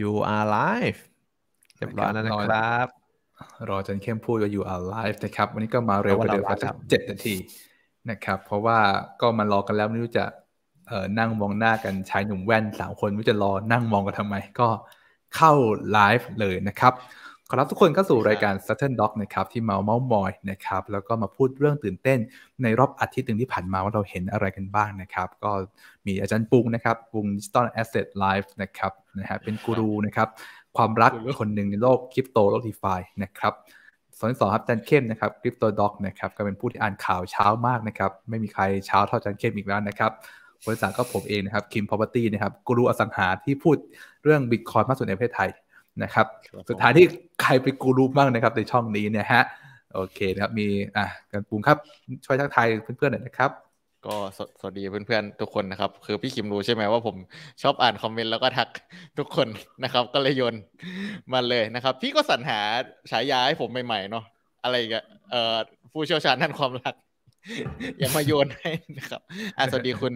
you are live เรียบร้อยแล้วนะครับรอจนเข้มพูดว่า you are live นะครับ วันนี้ก็มาเร็วกว่าเดิมสักเจ็ดนาทีนะครับ เพราะว่าก็มารอกันแล้วไม่รู้จะเออนั่งมองหน้ากันชายหนุ่มแว่นสามคนไม่จะรอนั่งมองกันทำไมก็เข้าไลฟ์เลยนะครับขอรับทุกคนเข้าสู่รายการ s u t u r n Doc นะครับ ที่เมาเมาส์มอยนะครับ แล้วก็มาพูดเรื่องตื่นเต้น ในรอบอาทิตย์ตึงที่ผ่านมาว่าเราเห็นอะไรกันบ้างนะครับ ก็มีอาจารย์ปุงนะครับปุงดิจิตอลแอสเซทไลฟ์นะครับนะฮะเป็นกูรูนะครับ ความรักคนหนึ่งในโลกคริปโตโลกดีฟายนะครับส่วนที่สองครับอาจารย์เข้มนะครับคริปโตด็อกนะครับก็เป็นผู้ที่อ่านข่าวเช้ามากนะครับไม่มีใครเช้าเท่าอาจารย์เข้มอีกแล้วนะครับบริษัทก็ผมเองนะครับคิมพาวเวอร์ตี้นะครับกูรูอสังหาที่พูดเรื่องบิตคอยน์มากสุดในประเทศไทยนะครับสุดท้ายที่ใครไปกูรูบ้างนะครับในช่องนี้เนี่ยฮะ โอเคนะครับมีอ่ะกันปุงครับ ช่วยทักทายเพื่อนๆหน่อยนะครับ ก็สวัสดีเพื่อนๆทุกคนนะครับ คือพี่คิมรู้ใช่ไหมว่าผมชอบอ่านคอมเมนต์แล้วก็ทักทุกคนนะครับ ก็เลยโยนมาเลยนะครับ พี่ก็สรรหาฉายาให้ผมใหม่ๆเนาะอะไรกันเอ่อผู้เชี่ยวชาญด้านความรัก อย่ามาโยนให้นะครับ อ่ะสวัสดีคุณ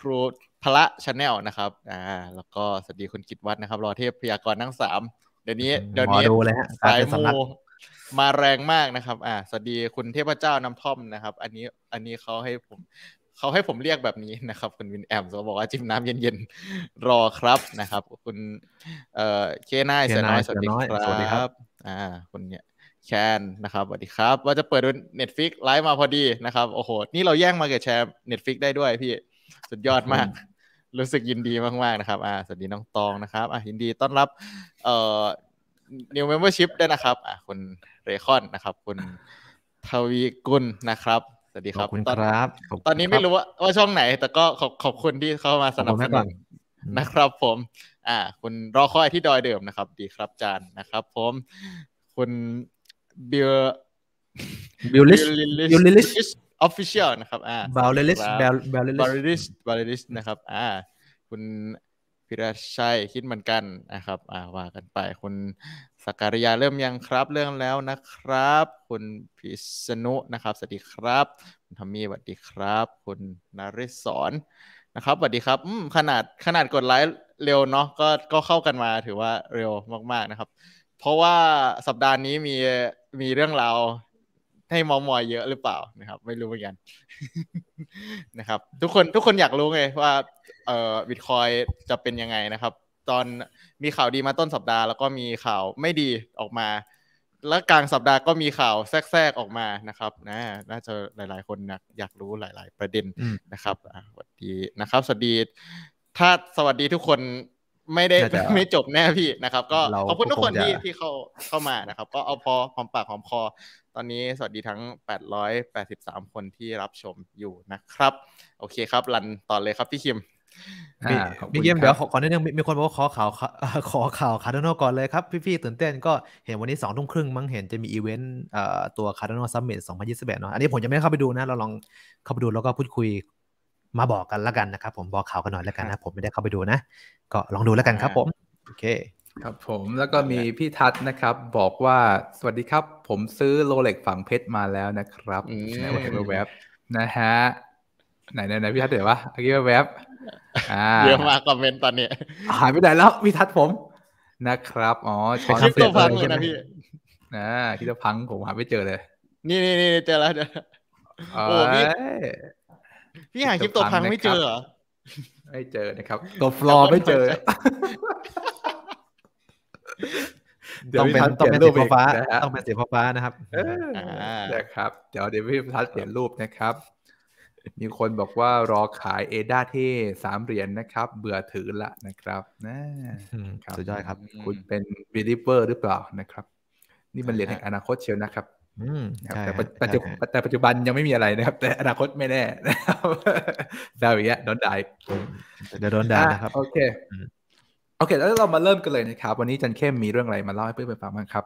ครูพระชาแนลนะครับ อ่า แล้วก็สวัสดีคุณกิตวัฒน์นะครับ รอเทพพยากรณ์ทั้งสาม เดี๋ยวนี้ เดี๋ยวนี้สายมูมาแรงมากนะครับ อ่า สวัสดีคุณเทพเจ้าน้ำท่อมนะครับ อันนี้ อันนี้เขาให้ผมเขาให้ผมเรียกแบบนี้นะครับ คุณวินแอมเขาบอกว่าจิ้มน้ำเย็นๆรอครับนะครับ คุณ เอ่อเคนายเสน้อยสวัสดีครับ อ่าคุณเนี่ยแชนนะครับ สวัสดีครับ ว่าจะเปิดดูเน็ตฟิกไลฟ์มาพอดีนะครับ โอ้โห นี่ เราแย่งมา เก็ตแชร์เน็ตฟิกได้ด้วยพี่ สุดยอดมากรู้สึกยินดีมาก ๆ นะครับ อ่า สวัสดีน้องตองนะครับ อ่ายินดีต้อนรับ เอ่อ new membership ด้วยนะครับ อ่าคุณเรคอนนะครับ คุณทวีกุลนะครับ สวัสดีครับ ขอบคุณครับตอนนี้ไม่รู้ว่าว่าช่องไหน แต่ก็ขอบขอบคุณที่เข้ามาสนับสนุนนะครับ ผม อ่า คุณรอคอยที่ดอยเดิมนะครับ ดีครับจานนะครับ ผม คุณเบิยบิลลิชบิลลิชออฟฟิเชียลนะครับอ่าบาลลิสบาลลิสบาลลิสนะครับอ่าคุณพิรชัยคิดเหมือนกันนะครับอ่าว่ากันไป คุณสักการยาเริ่มยังครับ เรื่องแล้วนะครับ คุณพิษณุนะครับ สวัสดีครับ คุณทอมมี่สวัสดีครับ คุณนาริศรนะครับสวัสดีครับอืมขนาดขนาดกดไลค์เร็วเนาะ ก็ก็เข้ากันมาถือว่าเร็วมาก ๆนะครับ เพราะว่าสัปดาห์นี้มีมีเรื่องราวให้มอมอยเยอะหรือเปล่านะครับไม่รู้เหมือนกันนะครับ ทุกคนทุกคนอยากรู้ไงว่า เอ่อบิตคอยจะเป็นยังไงนะครับ ตอนมีข่าวดีมาต้นสัปดาห์ แล้วก็มีข่าวไม่ดีออกมา แล้วกลางสัปดาห์ก็มีข่าวแทรกๆออกมานะครับนะน่าจะหลายๆคนอยากรู้หลายๆประเด็นนะครับสวัสดีนะครับ สวัสดี ถ้าสวัสดีทุกคนไม่ได้ไม่จบแน่พี่นะครับ ก็ขอบคุณทุกคนที่ที่เข้าเข้ามานะครับ ก็เอาพอหอมปากหอมคอตอนนี้สวัสดีทั้ง 883 คนที่รับชมอยู่นะครับ โอเคครับรันต่อเลยครับพี่คิม มีเยี่ยมเดี๋ยวขอนนิดนึงมีคนบอกว่าขอข่าวขอข่าวคาร์โนก่อนเลยครับ พี่ๆตื่นเต้นก็เห็นวันนี้สองทุ่มครึ่งมั้งเห็นจะมีอีเวนต์ตัวคาร์โนอซัมมิตสองพันยี่สิบเอ็ดเนาะอันนี้ผมจะไม่เข้าไปดูนะ เราลองเข้าไปดูแล้วก็พูดคุยมาบอกกันแล้วกันนะครับ ผมบอกข่าวกันหน่อยแล้วกันนะผมไม่ได้เข้าไปดูนะก็ลองดูแล้วกันครับผมโอเค ครับผมแล้วก็มีพี่ทัศนะครับ บอกว่าสวัสดีครับ ผมซื้อโรเล็กฝังเพชรมาแล้วนะครับในเว็บเว็บนะฮะไหนไหนไหนพี่ทัศเดี๋ยววะเมื่อกี้เว็บเยอะมากคอมเมนต์ตอนนี้หายไปไหนแล้ว พี่ทัศผมนะครับ อ๋อช้อนเสีพังเลยนะพี่นะที่จะพังผมหาไม่เจอเลย นี่นี่นี่เจอแล้วเจอโอ้พี่หาคริปโตพังไม่เจอเหรอ ไม่เจอนะครับตัวฟลอไม่เจอ ต้องเป็นต้องเป็นสีฟ้าต้องเป็นสีฟ้านะครับนะครับเดี๋ยวเดี๋ยวพี่ทัศเปลี่ยนรูปนะครับ มีคนบอกว่ารอขายเอด้าที่สามเหรียญนะครับ เบื่อถือละนะครับนะสุดยอดครับ คุณเป็นบีลิเวอร์หรือเปล่านะครับ นี่มันเหรียญแห่งอนาคตเชียวนะครับแต่ปัจจุบันแต่ปัจจุบันยังไม่มีอะไรนะครับ แต่อนาคตไม่แน่นะครับดาวอย่างเงี้ยโดนด่าเดี๋ยวโดนด่านะครับโอเค โอเค แล้วเรามาเริ่มกันเลยนะครับ วันนี้จันเข้มมีเรื่องอะไรมาเล่าให้เพื่อนๆฟังบ้างครับ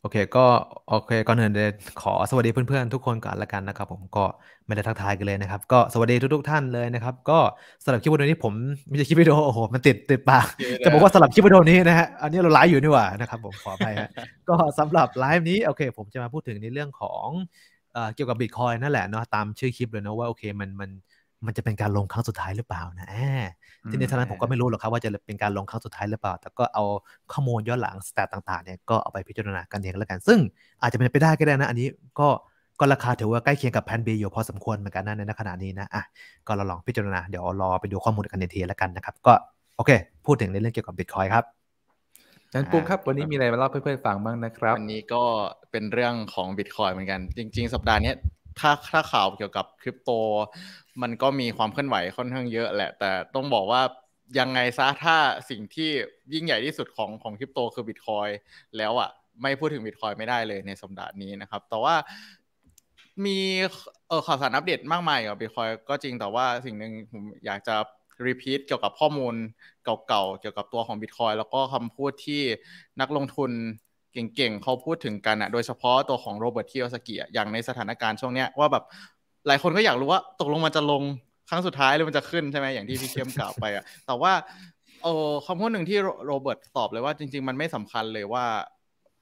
โอเคก็โอเคก่อนอื่นเลยขอสวัสดีเพื่อน ๆ ทุกคนก่อนละกันนะครับผมก็ไม่ได้ทักทายกันเลยนะครับก็สวัสดีทุกๆท่านเลยนะครับ ก็สำหรับคลิปวิดีโอนี้ผมไม่ใช่คลิปวิดีโอโอ้โห มันติดติดปากจะบอกว่าสำหรับคลิปวิดีโอนี้นะฮะอันนี้เราไลฟ์อยู่นี่หว่านะครับผมขอไปฮะก็สำหรับไลฟ์นี้โอเคผมจะมาพูดถึงในเรื่องของเกี่ยวกับบิตคอยนั่นแหละเนาะตามชื่อคลิปเลยเนาะว่าโอเคมันมันมันจะเป็นการลงครั้งสุดท้ายหรือเปล่านะทีนี้ท่านั้นผมก็ไม่รู้หรอกครับว่าจะเป็นการลงครั้งสุดท้ายหรือเปล่า แต่ก็เอาข้อมูลย้อนหลังสแตทต่างๆเนี่ยก็เอาไปพิจารณากันเองแล้วกัน ซึ่ง อาจจะเป็นไปได้ก็ได้นะ อันนี้ ก็ก็ราคาถือว่าใกล้เคียงกับแพนบีอยู่พอสมควรเหมือนกันนะในขณะนี้นะอ่ะก็เราลองพิจารณา เดี๋ยวรอไปดูข้อมูลกันในทีแล้วกันนะครับ ก็โอเค พูดถึงในเรื่องเกี่ยวกับบิตคอยครับงั้นปุ๊บครับวันนี้มีอะไรมาเล่าเพื่อนๆฟังบ้างนะครับวันนี้ก็เป็นเรื่องของบิตคอยเหมือนกัน จริงๆ สัปดาห์นี้ถ้าถ้าข่าวเกี่ยวกับคริปโต มันก็มีความเคลื่อนไหวค่อนข้างเยอะแหละ แต่ต้องบอกว่ายังไงซะถ้าสิ่งที่ยิ่งใหญ่ที่สุดของของคริปโตคือบิตคอยแล้วอะ่ะไม่พูดถึงบิตคอยไม่ได้เลยในสัปดาห์นี้นะครับ แต่ว่ามีเออข่าวสารอัปเดตมากมายกับบิตคอยก็จริงแต่ว่าสิ่งหนึ่งผมอยากจะรีพีทเกี่ยวกับข้อมูลเก่าๆเกี่ยวกับตัวของบิตคอยแล้วก็คำพูดที่นักลงทุนเก่งๆเขาพูดถึงกันอะโดยเฉพาะตัวของโรเบิร์ตคิโอสกิอย่างในสถานการณ์ช่วงเนี้ยว่าแบบหลายคนก็อยากรู้ว่า ตกลงมันจะลงครั้งสุดท้ายหรือมันจะขึ้นใช่ไหมอย่างที่พี่เียมกล่าวไปอะแต่ว่าเออคำพูดหนึ่งที่โรเบิร์ตตอบเลยว่าจริงๆมันไม่สำคัญเลยว่า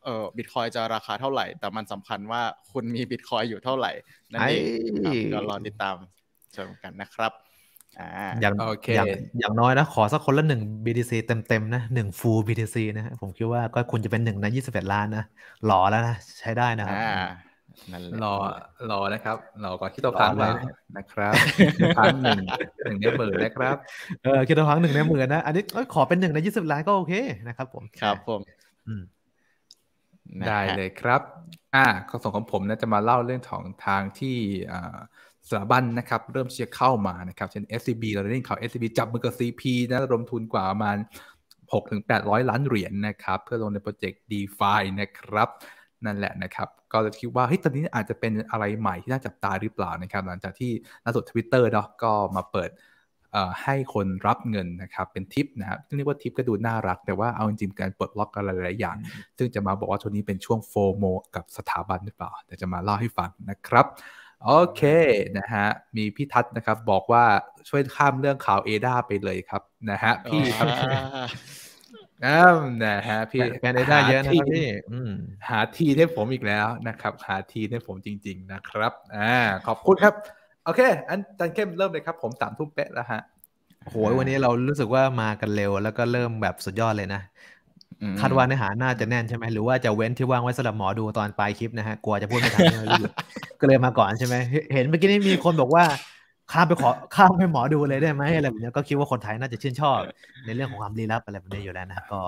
เออบิตคอยจะราคาเท่าไหร่แต่มันสำคัญว่าคุณมีบิตคอยอยู่เท่าไหร่นั่นเองเดี๋ยวรอติดตามชมกันนะครับอย่างอย่างอย่างน้อยนะ ขอสักคนละหนึ่ง BTC เต็มๆนะหนึ่ง full BTC นะผมคิดว่าก็คุณจะเป็นหนึ่งในยี่สิบเอ็ดล้านนะหล่อแล้วนะใช้ได้นะรอรอนะครับรอก่อนคิดตัวพังไว้นะครับพังหนึ่งหนึ่งในหมื่นนะครับเออคิดตัวพังหนึ่งในหมื่นนะอันนี้ขอเป็นหนึ่งในยี่สิบล้านก็โอเคนะครับผมครับผมได้เลยครับ อ่า ข้อส่งของผมนะจะมาเล่าเรื่องของทางที่สถาบันนะครับ เริ่มเชียร์เข้ามานะครับเช่น SCB เราได้ยินข่าว SCB จับมือกับ CP นะระมทุนกว่าประมาณ 6-800 ล้านเหรียญนนะครับ เพื่อลงในโปรเจกต์ DeFi นะครับ นั่นแหละนะครับ ก็จะคิดว่าเฮ้ยตอนนี้อาจจะเป็นอะไรใหม่ที่น่าจับตาหรือเปล่านะครับ หลังจากที่ล่าสุดิตเตอร์เนาะก็มาเปิดให้คนรับเงินนะครับ เป็นทิปนะครับเรียกว่าทิปก็ดูน่ารักแต่ว่าเอาจริงๆการปลดล็อกอะไรหลายอย่างซึ่งจะมาบอกว่าช่วงนี้เป็นช่วงโฟโมกับสถาบันหรือเปล่าแต่จะมาเล่าให้ฟังนะครับโอเค นะฮะ มีพี่ทัศนะครับ บอกว่าช่วยข้ามเรื่องข่าวเอดาไปเลยครับนะฮะ พี่ครับอ้านะฮะพี่แฟนเอดาเยอะนะครับพี่หาทีให้ผมอีกแล้วนะครับ หาทีให้ผมจริงๆนะครับ อ่าขอบคุณครับ โอเค อันจันเข้มเริ่มเลยครับ ผมสามทุ่มเป๊ะแล้วฮะโอ้โห วันนี้เรารู้สึกว่ามากันเร็ว แล้วก็เริ่มแบบสุดยอดเลยนะคาดว่าเนื้อหาน่าจะแน่นใช่ไหมหรือว่าจะเว้นที่ว่างไว้สำหรับหมอดูตอนปลายคลิปนะฮะกลัวจะพูดไม่ทันเลยก็เลยมาก่อนใช่ไหมเห็นเมื่อกี้นี้มีคนบอกว่า ข้ามไปขอข้ามไปหมอดูเลยได้ไหมอะไรแบบนี้ก็คิดว่าคนไทยน่าจะชื่นชอบในเรื่องของความลี้ลับอะไรแบบนี้อยู่แล้วนะก็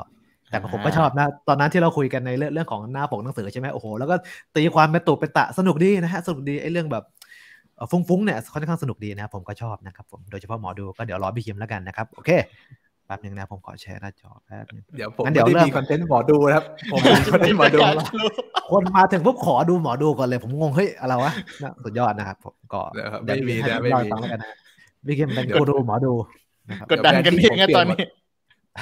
แต่ผมก็ชอบนะตอนนั้นที่เราคุยกันในเรื่องเรื่องของหน้าปกหนังสือใช่ไหมโอ้โหแล้วก็ตีความเป็นตุเป็นตะสนุกดีนะฮะสนุกดีไอ้เรื่องแบบฟุ้งๆเนี่ยค่อนข้างสนุกดีนะครับผมก็ชอบนะครับผมโดยเฉพาะหมอดูก็เดี๋ยวรอพี่คิมแล้วกันนะครับโอเคแป๊บนึงนะผมขอแชร์หน้าจอแป๊บนึงเดี๋ยวผมเดี๋ยวมคอนเทนต์หมอดูนะครับ ผมคอนเทนต์หมอดูคนมาถึงปุ๊บขอดูหมอดูก่อนเลย ผมงงเฮ้ยอะไรวะสุดยอดนะครับผมก็ไม่มีนะไม่มีวิกเกมเป็นกูดูหมอดูกดดันกันเองนะตอนนี้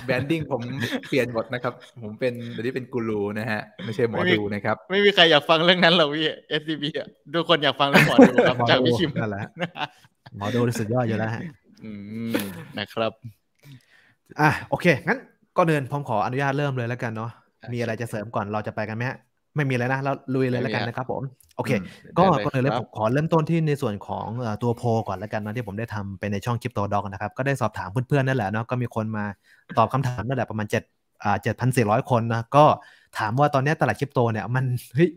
แบรนดิ้งผมเปลี่ยนหมดนะครับผมเป็นตอนนี้เป็นกูรูนะฮะ ไม่ใช่หมอดูนะครับไม่มีใครอยากฟังเรื่องนั้นหรอกพี่เอีอ่ะดูคนอยากฟังเรื่องหมอดูครับจากพี่ชิมนั่นแหละหมอดูสุดยอดอยู่แล้วฮะนะครับอ่ะโอเค งั้นก็เดินผมขออนุญาตเริ่มเลยแล้วกันเนาะมีอะไรจะเสริมก่อนเราจะไปกันไหมฮะ ไม่มีเลยนะเราลุยเลยแล้วกันนะครับผม โอเคก็ก็อนเลยผมขอเริ่มต้นที่ในส่วนของตัวโพก่อนแล้วกันนะที่ผมได้ทำไปในช่องคลิปโตดอกนะครับ ก็ได้สอบถามเพื่อนๆ นั่นแหละเนาะก็มีคนมาตอบคำถามนั่นแหละประมาณเจ็ดอ่าเจ็ดพันสี่ร้อยคนนะ ก็ถามว่าตอนนี้ตลาดคริปโตเนี่ยมันเฮ้ย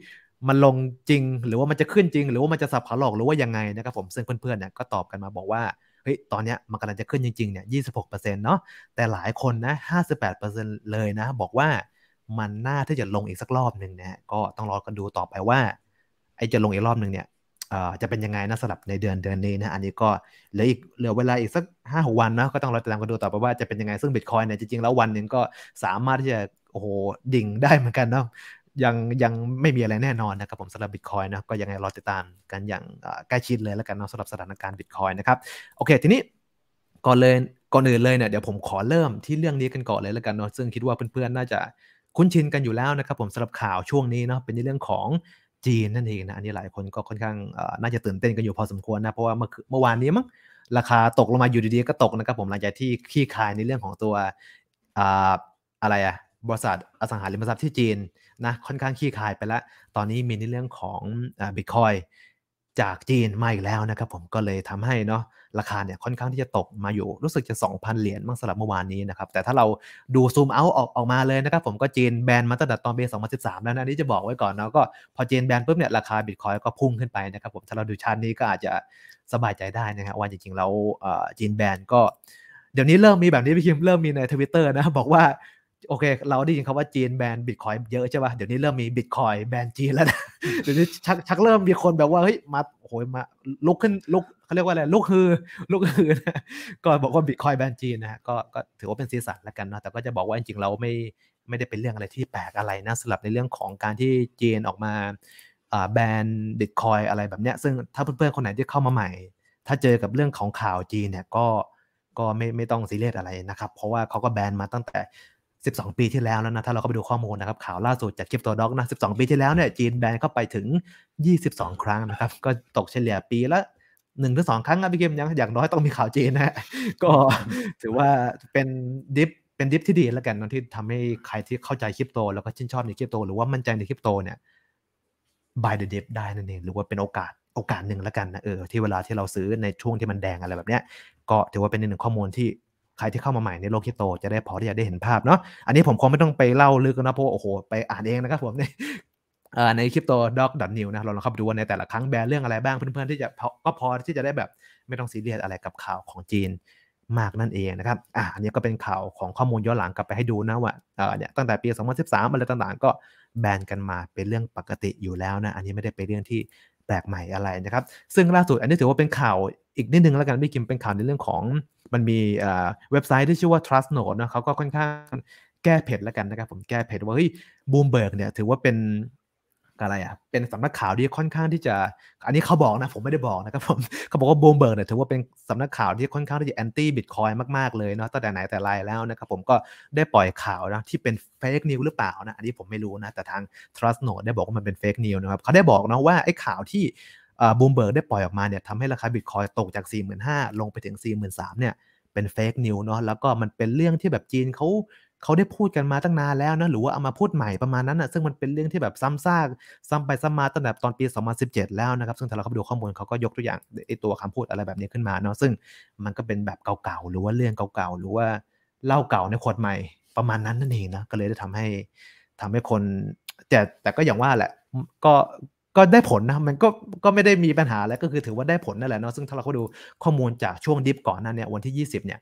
มันลงจริงหรือว่ามันจะขึ้นจริง หรือว่ามันจะสับขาหลอกหรือว่ายังไงนะครับผมซึ่งเพื่อนๆเนี่ยก็ตอบกันมาบอกว่าฮ้ย ตอนเนี้ยมันกำลังจะขึ้นจริงๆ เนี่ย 26%เนาะ แต่หลายคนนะ 58%เลยนะ บอกว่ามันน่าที่จะลงอีกสักรอบหนึ่งนะก็ต้องรอกันดูต่อไปว่าไอ้จะลงอีกรอบหนึ่งเนี่ยจะเป็นยังไงนะสำหรับในเดือนเดือนนี้นะ อันนี้ก็เหลืออีกเหลือเวลาอีกสัก5้วันนะก็ต้องรอติดตามกันดูต่อไปว่าจะเป็นยังไง ซึ่งบิตคอยเนี่ยจริงๆแล้ววันหนึ่งก็สามารถที่จะโอ้โหดิ่งได้เหมือนกันเนาะยังยังไม่มีอะไรแน่นอนนะครับผมสำหรับบิตคอยนะก็ยังไงรอติดตามกันอย่างใกล้ชิดเลยแล้วกันเนาะสำหรับสถานการณ์บิตคอยนะครับโอเค ทีนี้ก่อนเลยก่อนอื่นเลยเนี่ยเดี๋ยวผมขอเริ่มที่เรื่องนี้กันก่อนเลยแล้วกันเนาะซึ่งคิดว่าเพื่อนๆน่าจะคุ้นชินกันอยู่แล้วนะครับ ผมสำหรับข่าวช่วงนี้เนาะเป็นในเรื่องของจีน นั่นเองนะอันนี้หลายคนก็ค่อนข้างน่าจะตื่นเต้นกันอยู่พอสมควรนะเพราะว่าเมื่อเมื่อวานนี้มั้งราคาตกลงมาอยู่ดีๆก็ตกนะครับ ผมหลังจากที่ขี้คายในเรื่องของตัวอะไรอะบริษัทอสังหาริมทรัพย์ที่จีนนะค่อนข้างขี้คายไปแล้ว ตอนนี้มีในเรื่องของบิตคอยจากจีนมาอีกแล้วนะครับผมก็เลยทำให้เนาะราคาเนี่ยค่อนข้างที่จะตกมาอยู่ รู้สึกจะ 2,000 เหรียญบ้างสำหรับเมื่อวานนี้นะครับ แต่ถ้าเราดูซูมเอาออกออกมาเลยนะครับผมก็จีนแบนมาตั้งแต่ตอนปี2013 แล้วนะนี่จะบอกไว้ก่อนเนาะก็พอจีนแบนปุ๊บเนี่ยราคาบิตคอยก็พุ่งขึ้นไปนะครับผมถ้าเราดูชาร์นี้ก็อาจจะสบายใจได้นะครับว่าจริงๆแล้วจีนแบนก็เดี๋ยวนี้เริ่มมีแบบนี้พี่คิมเริ่มมีในทวิตเตอร์นะบอกว่าโอเค เราได้ยินคำว่าจีนแบนบิตคอยเยอะใช่ป่ะเดี๋ยวนี้เริ่มมีบิตคอยแบนจีนแล้วนะเดี๋ยวนี้ชักชักเริ่มมีคนแบบว่าเฮ้ยมาโอยมาลุกขึ้นลุกเขาเรียกว่าอะไรลุกฮือลุกฮือนะก็บอกว่าบิตคอยแบนจีนนะฮะ ก็ก็ถือว่าเป็นสีสันแล้วกันนะแต่ก็จะบอกว่าจริงๆเราไม่ไม่ได้เป็นเรื่องอะไรที่แปลกอะไรนะสำหรับในเรื่องของการที่จีนออกมาแบนบิตคอยอะไรแบบเนี้ยซึ่งถ้าเพื่อนๆคนไหนที่เข้ามาใหม่ ถ้าเจอกับเรื่องของข่าวจีนเนี่ยก็ก็ไม่ไม่ต้องซีเรียสอะไรนะครับ เพราะว่าเขาก็แบนมาตั้งแต่12 ปีที่แล้ว แล้วนะถ้าเราก็ไปดูข้อมูลนะครับข่าวล่าสุดจากคริปโตด็อกนะ12 ปีที่แล้วเนี่ยจีนแบนเข้าไปถึง 22 ครั้งนะครับก็ตกเฉลี่ยปีละหนึ่งถึงสองครั้งนะพี่เกมยังอย่างน้อยต้องมีข่าวจีนนะก็ถือว่าเป็นดิฟเป็นดิฟที่ดีแล้ว กันนะที่ทำให้ใครที่เข้าใจคริปโต แล้วก็ชื่นชอบในคริปโต หรือว่ามั่นใจในคริปโต เนี่ย buy the dip ได้นั่นเองหรือว่าเป็นโอกาสโอกาสหนึ่งแล้วกันนะเออที่เวลาที่เราซื้อในช่วงที่มันแดงอะไรแบบเนี้ยก็ถือว่าเป็นหนึ่งข้อมูลที่ใครที่เข้ามาใหม่ในโลกคริปโตจะได้พอที่จะได้เห็นภาพเนาะ อันนี้ผมคงไม่ต้องไปเล่าลึกนะเพราะโอ้โหไปอ่านเองนะครับผมในในคริปโตด็อกดันนิวนะเราลองเข้าไปดูว่าในแต่ละครั้งแบนเรื่องอะไรบ้างเพื่อนๆที่จะก็พอที่จะได้แบบไม่ต้องซีเรียสอะไรกับข่าวของจีนมากนั่นเองนะครับอ่าอันนี้ก็เป็นข่าวของข้อมูลย้อนหลังกลับไปให้ดูนะว่าเออเนี่ยตั้งแต่ปี2013อะไรต่างๆ ก็แบนกันมาเป็นเรื่องปกติอยู่แล้วนะอันนี้ไม่ได้เป็นเรื่องที่แปลกใหม่อะไรนะครับ ซึ่งล่าสุดอันนี้ถือว่าเป็นข่าวอีกนิดนึงแล้วกันพี่กิมเป็นข่าวในเรื่องของมันมีเว็บไซต์ที่ชื่อว่า Trustnode นะเขาก็ค่อนข้างแก้เพจแล้วกันนะครับผมแก้เพจว่าเฮ้ยบูมเบิร์กเนี่ยถือว่าเป็นอะไรอ่ะเป็นสำนักข่าวที่ค่อนข้างที่จะ อันนี้เขาบอกนะผมไม่ได้บอกนะครับผม เขาบอกว่าบูมเบิร์กเนี่ยถือว่าเป็นสำนักข่าวที่ค่อนข้างที่จะแอนตี้บิตคอยมากๆเลยเนาะตั้งแต่ไหนแต่ไรแล้วนะครับผมก็ได้ปล่อยข่าวนะที่เป็นเฟกนิวหรือเปล่านะ อันนี้ผมไม่รู้นะแต่ทาง trust node ได้บอกว่ามันเป็นเฟกนิวนะครับ เขาได้บอกนะว่าไอ้ข่าวที่บูมเบิร์กได้ปล่อยออกมาเนี่ยทำให้ราคาบิตคอยตกจาก4 5 0 0 0 ลงไปถึง4 3 0 0 0 เนี่ยเป็นเฟกนิวเนาะ แล้วก็มันเป็นเรื่องที่แบบจีนเขาเขาได้พูดกันมาตั้งนานแล้วนะหรือว่าเอามาพูดใหม่ประมาณนั้นนะซึ่งมันเป็นเรื่องที่แบบซ้ำซากซ้ำไปซ้ำมาตั้งแต่ตอนปี 2017 แล้วนะครับ ซึ่งถ้าเราเข้าไปดูข้อมูลเขาก็ยกตัวอย่างไอตัวคำพูดอะไรแบบนี้ขึ้นมาเนาะซึ่งมันก็เป็นแบบเก่าๆหรือว่าเรื่องเก่าๆหรือว่าเล่าเก่าในขวดใหม่ประมาณนั้นนั่นเองนะก็เลยได้ทำให้ทำให้คน แต่แต่ก็อย่างว่าแหละ ก็ก็ได้ผลนะมันก็ก็ไม่ได้มีปัญหาแล้วก็คือถือว่าได้ผลนั่นแหละเนาะซึ่งถ้าเราเข้าดูข้อมูลจากช่วงดิฟก่อนนั้นเนี่ยวันที่ 20เนี่ย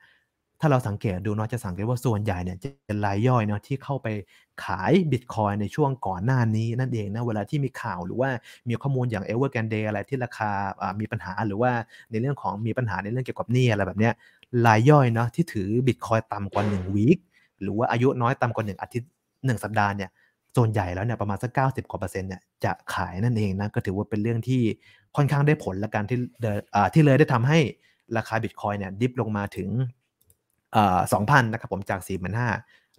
ถ้าเราสังเกตดูเนาะจะสังเกตว่าส่วนใหญ่เนี่ยจะเป็นรายย่อยเนาะที่เข้าไปขายบิตคอยในช่วงก่อนหน้านี้ นั่นเองนะเวลาที่มีข่าวหรือว่ามีข้อมูลอย่าง e v e r g r a n d e อะไรที่ราคามีปัญหาหรือว่าในเรื่องของมีปัญหาในเรื่องเกี่ยวกับเนียอะไรแบบเนี้ยรายย่อยเนาะที่ถือบิตคอยต่ำกว่า1วีคหรือว่าอายุน้อยต่ำกว่า1อาทิตย์1สัปดาห์เนี่ยส่วนใหญ่แล้วเนี่ยประมาณสักิบกว่าเปอร์เซ็นต์เนี่ยจะขายนั่นเองนะก็ถือว่าเป็นเรื่องที่ค่อนข้างได้ผลละกันที่ที่เลยได้ทำให้ราคาบิตคอยเนี่ยดิฟลงมาถึงสองพันนะครับผมจาก4ี่0 0ื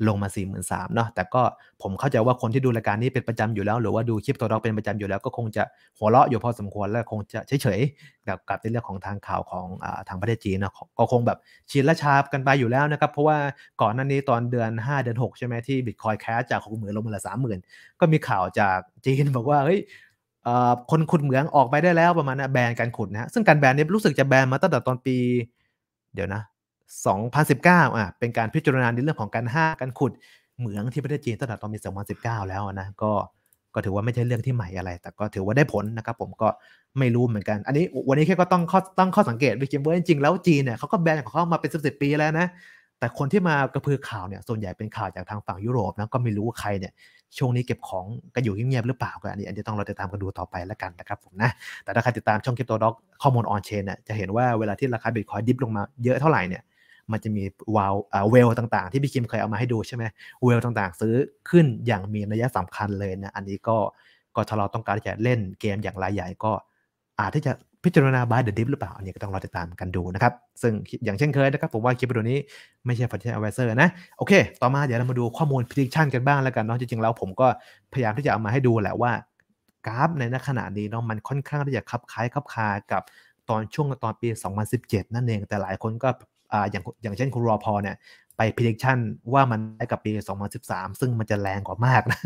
ลงมา4ี่0 0ืเนาะ แต่ก็ผมเข้าใจว่าคนที่ดูรายการนี้เป็นประจำอยู่แล้ว หรือว่าดูคลิปตัวเราเป็นประจำอยู่แล้วก็คงจะหัวเราะอยู่พอสมควรแล้วคงจะเฉยๆกับกับในเรื่องของทางข่าวของอทางประเทศจีนนะก็คงแบบชินและชาบกันไปอยู่แล้วนะครับ เพราะว่าก่อนหน้านี้ตอนเดือน 5 เดือน 6 ใช่ไหมที่บิตคอยแคสจากหกหมื่นลงมาละสามหมื่นก็มีข่าวจากจีนบอกว่าเฮ้ยคนขุดเหมืองออกไปได้แล้วประมาณนะแบนการขุดนะฮะซึ่งการแบนนี้รู้สึกจะแบนมาตั้งแต่ตอนปี เดี๋ยวนะ2019อ่ะ เป็นการพิจารณาในเรื่องของการห้าการขุดเหมืองที่ประเทศจีนตั้งแต่ตอนปี2019 แล้วนะ ก็ ก็ถือว่าไม่ใช่เรื่องที่ใหม่อะไร แต่ก็ถือว่าได้ผลนะครับผม ก็ไม่รู้เหมือนกัน อันนี้วันนี้แค่ก็ต้องข้อต้องข้อสังเกตวิกิมเบอร์จริงๆแล้วจีนเนี่ยเขาก็แบนของเขามาเป็นสิบสิบปีแล้วนะ แต่คนที่มากระพือข่าวเนี่ย ส่วนใหญ่เป็นข่าวจากทางฝั่งยุโรปนะ ก็ไม่รู้ว่าใครเนี่ย ช่วงนี้เก็บของกันอยู่เงียบๆหรือเปล่าก็อันนี้อันนี้ต้องเราติดตามกันดูต่อไปแล้วกันนะครับผมนะแต่ถ้าใครติดตามช่องคริปโตด็อกข้อมูลออนเชนเนี่ยจะเห็นว่าเวลาที่ราคาบิตคอยดิฟลงมาเยอะเท่าไหร่เนี่ยมันจะมีวาลเวลต่าง ๆที่พี่คิมเคยเอามาให้ดูใช่ไหมเวลต่าง ๆ ซื้อขึ้นอย่างมีนัยสำคัญเลยนะ อันนี้ก็กทถ้าเราต้องการจะเล่นเกมอย่างรายใหญ่ ก็อาจที่จะพิจารณาบายเดอะดิฟหรือเปล่า อันนี้ก็ต้องรอติดตามกันดูนะครับ ซึ่งอย่างเช่นเคยนะครับผมว่าคลิปวิดีโอนี้ไม่ใช่ financial advisor นะ โอเค ต่อมาเดี๋ยวเรามาดูข้อมูล prediction กันบ้างแล้วกันเนาะจริงๆแล้วผมก็พยายามที่จะเอามาให้ดูแหละว่ากราฟในขณะนี้เนาะมันค่อนข้างที่จะคับคล้ายคับคากับตอนช่วงตอนปี 2017 นั่นเอง แต่หลายคนก็อย่างอย่างเช่นคุณรอพอเนี่ยไป prediction ว่ามันได้กับปี 2013 ซึ่งมันจะแรงกว่ามากนะ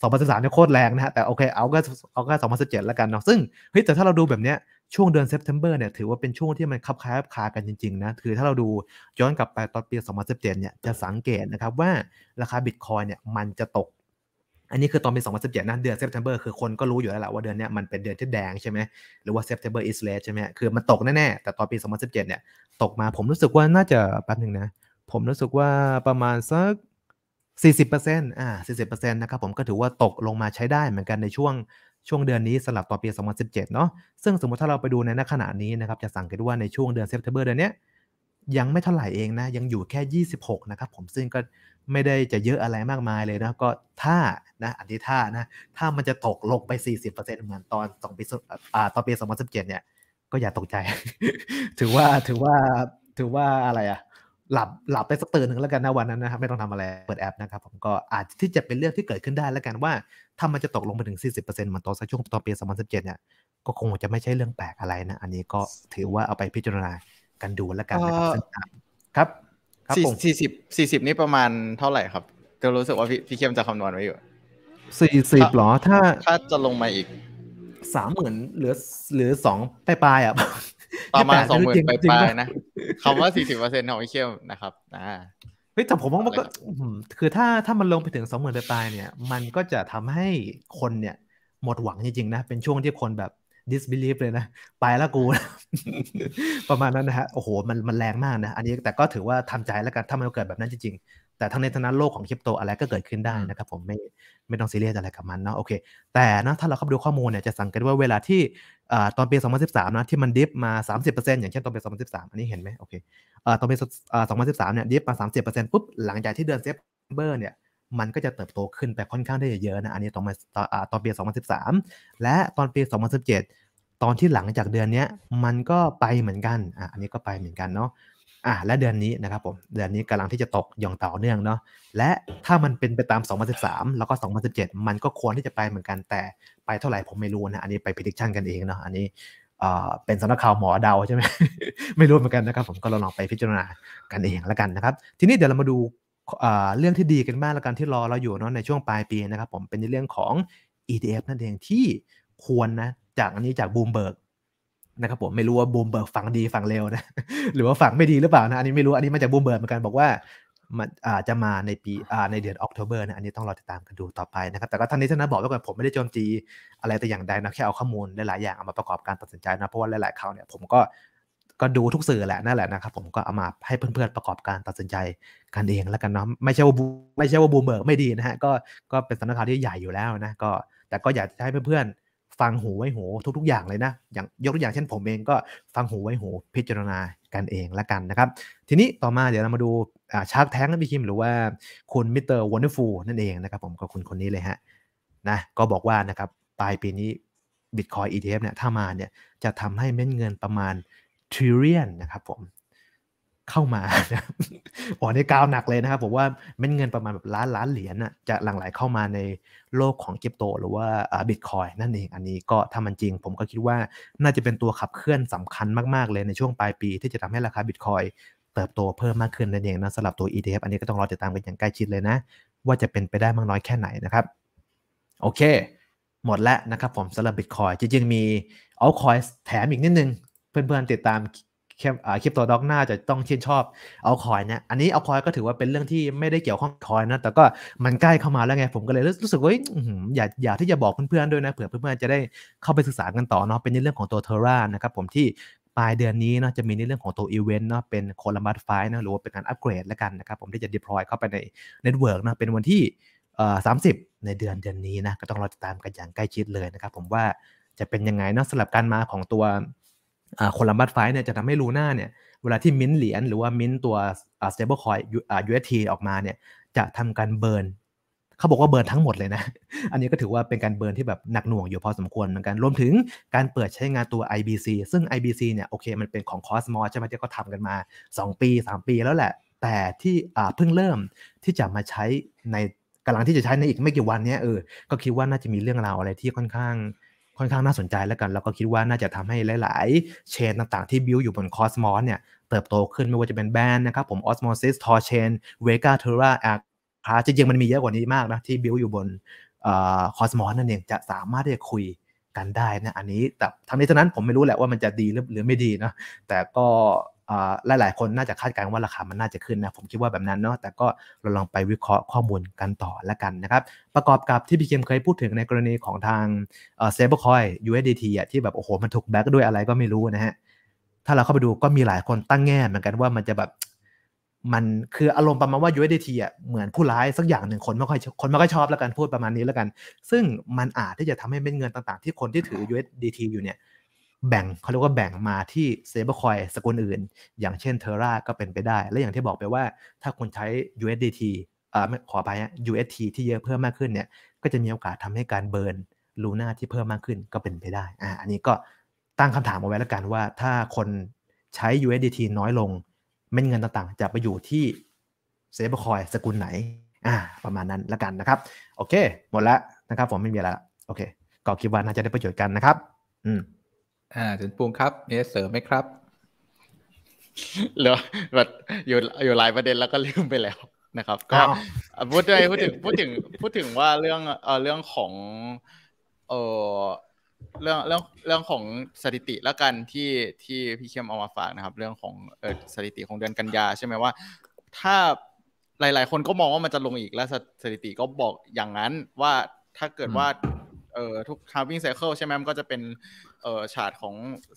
2013เนี่ยโคตรแรงนะฮะ แต่โอเคเอาก็เอาก็ 2017แล้วกันเนาะ ซึ่งเฮ้ยแต่ถ้าเราดูแบบเนี้ยช่วงเดือนเซปเทมเบอร์เนี่ยถือว่าเป็นช่วงที่มันคับคายคับคากันจริงๆนะคือถ้าเราดูย้อนกลับไปตอนปี 2017เนี่ยจะสังเกตนะครับว่าราคาบิตคอยเนี่ยมันจะตก อันนี้คือตอนปี 2017นะเดือนเซปเทมเบอร์คือคนก็รู้อยู่แล้วแหละว่าเดือนเนี้มันเป็นเดือนที่แดงใช่ไหมหรือว่า September is red ใช่ไหมคือมันตกแน่ๆแต่ตอนปี2017เนี่ยตกมาผมรู้สึกว่าน่าจะแป๊บหนึ่งนะผมรู้สึกว่าประมาณสัก 40%อ่า 40%นะครับผมก็ถือว่าตกลงมาใช้ได้เหมือนกันในช่วงช่วงเดือนนี้สลับต่อปี 2017 เนาะซึ่งสมมติถ้าเราไปดูในณขณะนี้นะครับ จะสังเกตว่าในช่วงเดือนเซปเทมเบอร์เดือนนี้ยังไม่เท่าไหร่เองนะ ยังอยู่แค่ 26 นะครับผมซึ่งก็ไม่ได้จะเยอะอะไรมากมายเลยนะก็ถ้านะอันนี้ถ้านะ ถ้ามันจะตกลงไป 40%เหมือนตอน2ปีอ่าตอนปี 2017 เนี่ยก็อย่าตกใจ ถือว่า ถือว่า ถือว่าอะไรอะหลับ หลับไปสักตื่นหนึ่งแล้วกันนะวันนั้นนะครับ ไม่ต้องทำอะไร เปิดแอปนะครับ ผมก็อาจที่จะเป็นเรื่องที่เกิดขึ้นได้แล้วกันว่า ถ้ามันจะตกลงไปถึง 40%มันตอนช่วง ต่อปี2017เนี่ย ก็คงจะไม่ใช่เรื่องแปลกอะไรนะ อันนี้ก็ถือว่าเอาไปพิจารณากันดูแล้วกันนะครับ ครับสี่สิบสี่สิบนี่ประมาณเท่าไหร่ครับจะรู้สึกว่าพี่พี่เข้มจะคำนวณไว้อยู่สี่สิบหรอ ถ้า ถ้าจะลงมาอีกสามหมื่นเหลือเหลือสองปลายยอ่ะประมาณสองหมื่นปลายยนะ คำว่าสี่สิบเปอร์เซ็นต์ของไอเคียนะครับ อ่า เฮ้ยแต่ผมว่ามันก็ คือถ้าถ้ามันลงไปถึงสองหมื่นปลาย เนี่ย มันก็จะทำให้คนเนี่ยหมดหวังจริง ๆ นะ เป็นช่วงที่คนแบบ disbelief เลยนะ ไปแล้วกู ประมาณนั้นนะฮะ โอ้โห มันมันแรงมากนะ อันนี้แต่ก็ถือว่าทำใจแล้วกัน ถ้ามันเกิดแบบนั้นจริงๆ แต่ทั้งในทั้งนั้นโลกของคริปโตอะไรก็เกิดขึ้นได้นะครับ ผมไไม่ต้องซีเรียสอะไรกับมันเนาะโอเคแต่นะถ้าเราเข้าไปดูข้อมูลเนี่ยจะสังเกตว่าเวลาที่ตอนปี 2013นะที่มันดิฟมา 30%อย่างเช่นตอนปี2013อันนี้เห็นไหมโอเคตอนปี2013เนี่ยดิฟมา 30%ปุ๊บหลังจากที่เดือนเซปเบอร์เนี่ยมันก็จะเติบโตขึ้นไปค่อนข้างได้เยอะนะ อันนี้ตอนตอนปี 2013 และตอนปี 2017 ตอนที่หลังจากเดือนนี้มันก็ไปเหมือนกันอ่ะอันนี้ก็ไปเหมือนกันเนาะอ่ะและเดือนนี้นะครับผมเดือนนี้กำลังที่จะตกอย่างต่อเนื่องเนาะและถ้ามันเป็นไปตาม 2013 แล้วก็ 2017 มันก็ควรที่จะไปเหมือนกันแต่ไปเท่าไหร่ผมไม่รู้นะอันนี้ไปพิจารณากันเองเนาะอันนี้เป็นสำนักข่าวหมอเดาใช่ไหมไม่รู้เหมือนกันนะครับ ผมก็ลองไปพิจารณากันเองแล้วกันนะครับทีนี้เดี๋ยวเรามาดูเรื่องที่ดีกันบ้างแล้วกันที่รอเราอยู่เนาะในช่วงปลายปีนะครับผมเป็นในเรื่องของ ETF นั่นเองที่ควรนะจากอันนี้จากบูมเบิร์กนะครับผมไม่รู้ว่าบูมเบิร์กฝังดีฝังเร็วนะหรือว่าฝังไม่ดีหรือเปล่านะอันนี้ไม่รู้อันนี้มาจากบูมเบิร์กเหมือนกันบอกว่ามันอาจจะมาในปีในเดือนออกตุรานะอันนี้ต้องรอติดตามกันดูต่อไปนะครับแต่ก็ท่านนี้ท่านนะบอกไว้ก่อนผมไม่ได้โจมตีอะไรแต่อย่างใดนะแค่เอาข้อมูลหลายๆอย่างเอามาประกอบการตัดสินใจนะเพราะว่าหลายๆข่าวเนี่ยผมก็ก็ดูทุกสื่อแหละนั่นแหละนะครับผมก็เอามาให้เพื่อน ๆประกอบการตัดสินใจกันเองแล้วกันเนาะไม่ใช่ว่าไม่ใช่ว่าบูมเบิร์กไม่ดีนะฮะก็ก็เป็นสำนักข่าวที่ใหญ่อยู่แล้วนะก็แต่ก็อยากให้เพื่อนๆฟังหูไว้หูทุกๆอย่างเลยนะ อย่างยกตัวอย่างเช่นผมเองก็ฟังหูไว้หูพิจารณากันเองละกันนะครับ ทีนี้ต่อมาเดี๋ยวเรามาดูชาร์กแท้งนะพี่คิมหรือว่าคุณมิสเตอร์วอนเดอร์ฟูลนั่นเองนะครับผมกับคุณคนนี้เลยฮะนะก็บอกว่านะครับปลายปีนี้ b i t c o i อีท f เนี่ย ถ้ามาเนี่ยจะทำให้เม็ดเงินประมาณทริลเลียนนะครับผมเข้ามา อ๋อนี่กาวหนักเลยนะครับ ผมว่าเม็ดเงินประมาณแบบล้านล้านเหรียญน่ะจะหลั่งไหลเข้ามาในโลกของคริปโต หรือว่าบิตคอยนั่นเอง อันนี้ก็ถ้ามันจริงผมก็คิดว่าน่าจะเป็นตัวขับเคลื่อนสำคัญมาก ๆเลยในช่วงปลายปีที่จะทำให้ราคาบิตคอยเติบโตเพิ่มมากขึ้นนั่นเองนะสำหรับตัว ETF อันนี้ก็ต้องรอติดตามกันอย่างใกล้ชิดเลยนะ ว่าจะเป็นไปได้มากน้อยแค่ไหนนะครับโอเค หมดแล้วนะครับ ผมสำหรับบิตคอยจริงๆมีเอาคอยแถมอีกนิดนึงเพื่อนๆติดตามคริปโตด็อกน่าจะต้องชื่นชอบเอาคอยนี่ยอันนี้เอาคอยก็ถือว่าเป็นเรื่องที่ไม่ได้เกี่ยวข้องคอยนะ แต่ก็มันใกล้เข้ามาแล้วไงผมก็เลยรู้สึกว่าอย่าอย่าที่จะบอกเพื่อนๆด้วยนะ เผื่อเพื่อนๆจะได้เข้าไปศึกษากันต่อเนาะเป็นในเรื่องของตัวเทอร่านะครับ ผมที่ปลายเดือนนี้เนาะจะมีในเรื่องของตัวอีเวนต์เนาะเป็นโคลัมบัสไฟนะหรือว่าเป็นการอัปเกรดแล้วกันนะครับ ผมที่จะดิ p l o y เข้าไปในเน็ตเวิร์กนะเป็นวันที่สามสิบในเดือนเดือนนี้นะก็ต้องรอติดตามกันอย่างใกล้ชิดเลยนะครับ ผมว่าจะเป็นยังไงเนาะสำหรับการมาของตัวคนละบัตไฟเนี่ยจะทำให้ลูน่าเนี่ย เวลาที่มิ้นเหรียญหรือว่ามิ้นตัวสเตเบร์คอยยูเอทีออกมาเนี่ย จะทำการเบิร์นเขาบอกว่าเบิร์นทั้งหมดเลยนะ อันนี้ก็ถือว่าเป็นการเบิร์นที่แบบ หนักหน่วงอยู่พอสมควรเหมือนกันรวมถึงการเปิดใช้งานตัว IBC ซึ่ง IBC เนี่ยโอเค มันเป็นของ Cosmos ใช่ไหมที่เขาทำกันมา 2 ปี 3 ปีแล้วแหละ แต่ที่เพิ่งเริ่มที่จะมาใช้ในกำลังที่จะใช้ในอีกไม่กี่วันนี้เออก็คิดว่าน่าจะมีเรื่องราวอะไรที่ค่อนข้างค่อนข้างน่าสนใจแล้วกัน แล้วก็คิดว่าน่าจะทำให้หลาย ๆ เชนต่างๆ ที่บิวอยู่บนคอสมอสเนี่ยเติบโตขึ้นไม่ว่าจะเป็นแบรนด์นะครับผมออสมอซิสทอเชนเวกาเทราแอคพาจริง ๆ มันมีเยอะกว่านี้มากนะ ที่บิวอยู่บนคอสมอสนั่นเองจะสามารถที่จะคุยกันได้นะอันนี้ แต่ทั้งนี้ทั้งนั้นผมไม่รู้แหละว่ามันจะดีหรือไม่ดีนะ แต่ก็หลายหลายคนน่าจะคาดการณ์ว่าราคามันน่าจะขึ้นนะผมคิดว่าแบบนั้นเนาะแต่ก็เราลองไปวิเคราะห์ข้อมูลกันต่อแล้วกันนะครับ ประกอบกับที่พี่เกมเคยพูดถึงในกรณีของทางเซเบอร์คอย USDT อ่ะที่แบบ โอ้โห มันถูกแบ็กด้วยอะไรก็ไม่รู้นะฮะ ถ้าเราเข้าไปดูก็มีหลายคนตั้งแง่เหมือนกันว่ามันจะแบบ มันคืออารมณ์ประมาณว่า USDT อ่ะเหมือนผู้ร้ายสักอย่างหนึ่งคนไม่ค่อยคนไม่ค่อยชอบแล้วกันพูดประมาณนี้แล้วกัน ซึ่งมันอาจที่จะทำให้เม็ดเงินต่างๆ ที่คนที่ถือ USDT อยู่เนี่ยแบ่งเขาเรียกว่าแบ่งมาที่เซเบอร์คอย สกุลอื่น อย่างเช่นเทอร่าก็เป็นไปได้ และอย่างที่บอกไปว่าถ้าคุณใช้ USDT อ่าขอไป UST ที่เยอะเพิ่มมากขึ้นเนี่ย ก็จะมีโอกาสทำให้การเบิร์นลูน่าที่เพิ่มมากขึ้นก็เป็นไปได้อ่าอันนี้ก็ตั้งคำถามเอาไว้แล้วกันว่าถ้าคนใช้ USDT น้อยลงเม็ดเงินต่างๆ จะไปอยู่ที่เซเบอร์คอย สกุลไหน อ่า ประมาณนั้นละกันนะครับ โอเค หมดแล้วนะครับผมไม่มีอะไรละโอเคก็คิดว่าน่าจะได้ประโยชน์กันนะครับ อืมอ่าถึงปูงครับเนี่ยเสริมไหมครับเหลือแบบอยู่อยู่หลายประเด็นแล้วก็ลืมไปแล้วนะครับ ก็พูดไปพูดถึงพูดถึง พูดถึงว่าเรื่องเออเรื่องของเออเรื่องเรื่องเรื่องของสถิติแล้วกันที่ที่พี่เข้มเอามาฝากนะครับ เรื่องของอสถิติของเดือนกันยาใช่ไหมว่า ถ้าหลาย ๆ คนก็มองว่ามันจะลงอีกแล้วสถิติก็บอกอย่างนั้นว่าถ้าเกิดว่าเออทุก h าวิ่งไซเคิลใช่ไหมมันก็จะเป็นเออฉากของ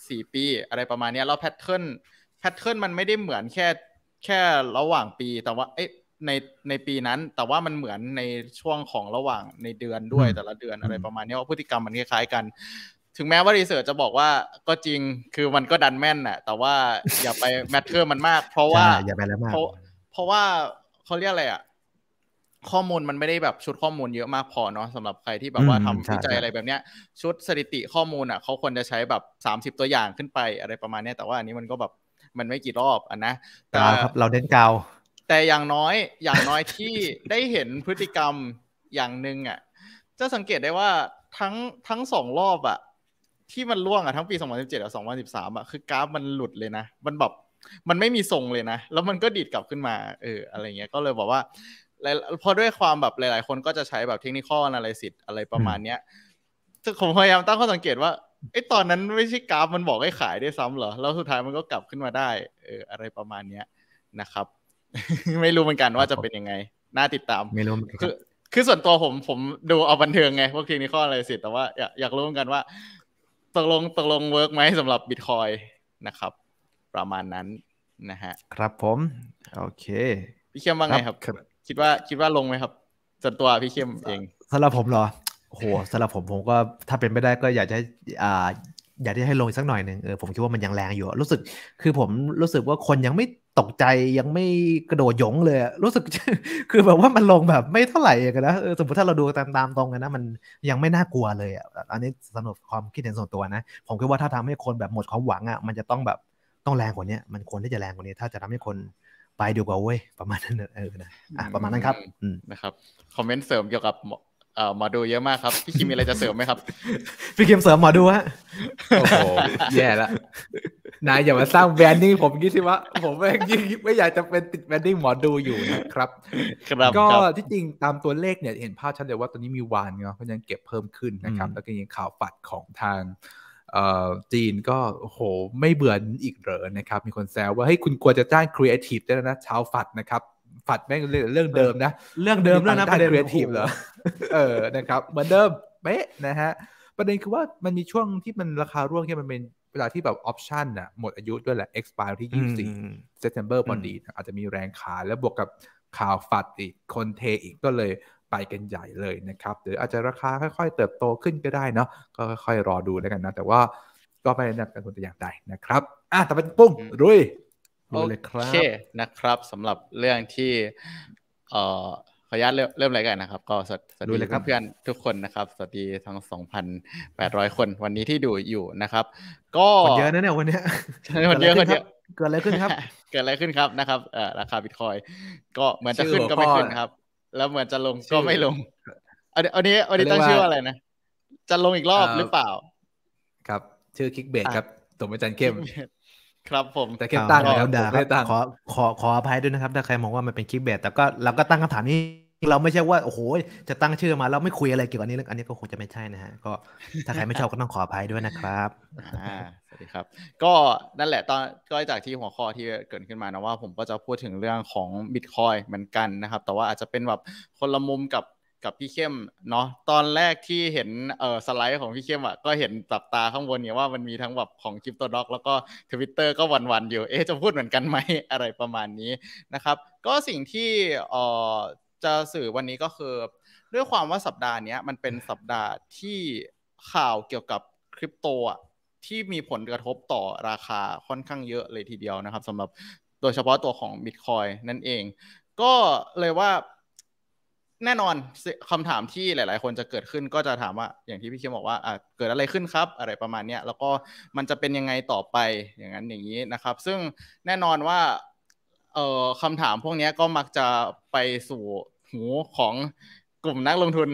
สี่ปี อะไรประมาณนี้แล้วแพทเทิร์นแพทเทิร์นมันไม่ได้เหมือนแค่แค่ระหว่างปี แต่ว่าเอ๊ะในในปีนั้นแต่ว่ามันเหมือนในช่วงของระหว่างในเดือนด้วยแต่ละเดือนอะไรประมาณนี้ว่าพฤติกรรมมันคล้าย ๆ กัน ถึงแม้ว่ารีเสิร์ชจะบอกว่าก็จริงคือมันก็ดันแม่นน่ะแต่ว่าอย่าไปแมทเทอร์มันมาก เพราะว่าอย่าไปแล้วมากเพราะเพราะว่าเขาเรียกอะไรอ่ะข้อมูลมันไม่ได้แบบชุดข้อมูลเยอะมากพอเนาะสำหรับใครที่แบบว่าทำวิจัยอะไรแบบเนี้ยชุดสถิติข้อมูลอ่ะเขาควรจะใช้แบบ 30 ตัวอย่างขึ้นไปอะไรประมาณเนี้ยแต่ว่าอันนี้มันก็แบบมันไม่กี่รอบอ่ะนะแต่ครับเราเน้นกาวแต่อย่างน้อยอย่างน้อยที่ได้เห็นพฤติกรรมอย่างหนึ่งอ่ะจะสังเกตได้ว่า ทั้งทั้งสองรอบอ่ะที่มันล่วงอ่ะทั้งปี2017กับ2013อ่ะคือกราฟมันหลุดเลยนะมันแบบมันไม่มีทรงเลยนะ แล้วมันก็ดีดกลับขึ้นมาเอออะไรเงี้ยก็เลยบอกว่าเพราะด้วยความแบบหลาย ๆ คนก็จะใช้แบบเทคนิคอลอไรสิธิ์อะไรประมาณเนี้ยผมพยายามตั้งข้อสังเกตว่าไอ้ตอนนั้นไม่ใช่กราฟมันบอกให้ขายได้ซ้ำเหรอ แล้วสุดท้ายมันก็กลับขึ้นมาได้ เออ อะไรประมาณเนี้ยนะครับ ไม่รู้เหมือนกันว่าจะเป็นยังไง น่าติดตามไม่รู้คือคือส่วนตัวผม ผมดูเอาบันเทิงไงพวกเทคนิคอลอะไรสิทธ์แต่ว่าอยากอยากรู้เหมือนกันว่า ตกลงตกลงเวิร์กไหมสำหรับบิตคอยนะครับประมาณนั้นนะฮะ ครับผมโอเคพี่เขยมว่าไงครับคิดว่าคิดว่าลงไหมครับส่วนตัวพี่เข้มเองสำหรับผมเหรอโหสำหรับผมผมก็ถ้าเป็นไม่ได้ก็อยากจะอ่าอยากที่ให้ลงสักหน่อยหนึ่งเออผมคิดว่ามันยังแรงอยู่ รู้สึกคือผมรู้สึกว่าคนยังไม่ตกใจยังไม่กระโดดหยงเลยรู้สึก คือแบบว่ามันลงแบบไม่เท่าไหร่กันนะสมมติถ้าเราดูตามตามตรงกันนะมันยังไม่น่ากลัวเลยอันนี้สนับความคิดเห็นส่วนตัวนะผมคิดว่าถ้าทำให้คนแบบหมดความหวังอ่ะ มันจะต้องแบบต้องแรงกว่านี้มันควรที่จะแรงกว่านี้ถ้าจะทำให้คนไปดีกว่าเว้ยประมาณนั้นเออนะอ่ะประมาณนั้นครับนะครับ คอมเมนต์เสริมเกี่ยวกับเอ่อหมอดูเยอะมากครับพี่คิมมีอะไรจะเสริมไหมครับพี่คิมเสริมหมอดูฮะโอ้โหแย่ละนายอย่ามาสร้างแบรนดิ้งผมคิดที่ว่าผมแม่งยิ่งไม่อยากจะเป็นติดแบรนดิ้งหมอดูอยู่นะครับก็ที่จริงตามตัวเลขเนี่ยเห็นภาพชัดเลยว่าตอนนี้มีวานเนาะก็ยังเก็บเพิ่มขึ้นนะครับ แล้วก็ยังข่าวปัดของทางจีนก็โหไม่เบื่อนอีกเหรอนะครับ มีคนแซวว่าเฮ้ยคุณกลัวจะจ้างครีเอทีฟได้แล้วนะชาวฝัดนะครับฝัดแม่งเรื่องเดิมนะ เรื่องเดิมแล้วนะประเด็นครีเอทีฟเหรอเออนะครับ เหมือนเดิมเป๊ะนะฮะประเด็นคือว่ามันมีช่วงที่มันราคาร่วงที่มันเป็นเวลาที่แบบออปชันอะหมดอายุด้วยแหละ expire ที่ 24 September พอดีอาจจะมีแรงขายแล้วบวกกับข่าวฝัดอีกคนเทอีกก็เลยไปกันใหญ่เลยนะครับ หรืออาจจะราคาค่อย ๆ เติบโตขึ้นก็ได้เนาะก็ค่อยๆรอดูแล้วกันนะ แต่ว่าก็ไม่ได้นัการทุนแต่อย่างใดนะครับ อ่ะต่ป็นปุ้งรุยรุยเลยครับโอเคนะครับสำหรับเรื่องที่เอ่อขออนุญาตเริ่มเริ่มรายการนะครับ ก็สวัสดีเลยครับเพื่อนทุกคนนะครับสวัสดีทั้ง2,800 คนวันนี้ที่ดูอยู่นะครับ ก็เยอะนะเนี่ยวันนี้ันเยอะคนเยอะเกิดอะไรขึ้นครับ เกิดอะไรขึ้นครับนะครับราคาบิตคอยก็เหมือนจะขึ้นก็ไม่ขึ้นครับแล้วเหมือนจะลงก็ไม่ลง อันนี้อันนี้อันนี้ตั้งชื่อว่าอะไรนะ จะลงอีกรอบหรือเปล่า ครับ ชื่อคิกเบดครับสมอาจารย์เข้ม ครับผมแต่เข้มตั้งแล้วดาไตั้งขอขอขออภัยด้วยนะครับ ถ้าใครมองว่ามันเป็นคิกเบดแต่ก็เราก็ตั้งคำถามนี้เราไม่ใช่ว่า โอ้โหจะตั้งชื่อมาแล้วไม่คุยอะไรเกี่ยวกับนี้เรื่องอันนี้ก็คงจะไม่ใช่นะฮะก็ถ้าใครไม่ชอบก็ต้องขออภัยด้วยนะครับอ่าสวัสดีครับ ก็นั่นแหละ ตอนก็จากที่หัวข้อที่เกิดขึ้นมานะว่า ผมก็จะพูดถึงเรื่องของบิตคอยเหมือนกันนะครับ แต่ว่าอาจจะเป็นแบบคนละมุมกับกับพี่เข้ม เนาะตอนแรกที่เห็นเออสไลด์ของพี่เข้มอ่ะก็เห็นตับตาข้างบนเนี่ยว่ามันมีทั้งแบบของคริปโตด็อกแล้วก็ทวิตเตอร์ก็วันๆอยู่เอ๊จะพูดเหมือนกันไหมอะไรประมาณนี้นะครับ ก็สิ่งที่เออจะสื่อวันนี้ก็คือด้วยความว่าสัปดาห์นี้มันเป็นสัปดาห์ที่ข่าวเกี่ยวกับคริปโตอ่ะที่มีผลกระทบต่อราคาค่อนข้างเยอะเลยทีเดียวนะครับสำหรับโดยเฉพาะตัวของ Bitcoin นั่นเอง ก็เลยว่า แน่นอนคำถามที่หลาย ๆ คนจะเกิดขึ้นก็จะถามว่าอย่างที่พี่เคียบอกว่าเกิดอะไรขึ้นครับ อะไรประมาณนี้แล้วก็มันจะเป็นยังไงต่อไปอย่างนั้นอย่างนี้นะครับ ซึ่งแน่นอนว่าเอ่อคำถามพวกนี้ก็มักจะไปสู่หูของกลุ่มนักลงทุน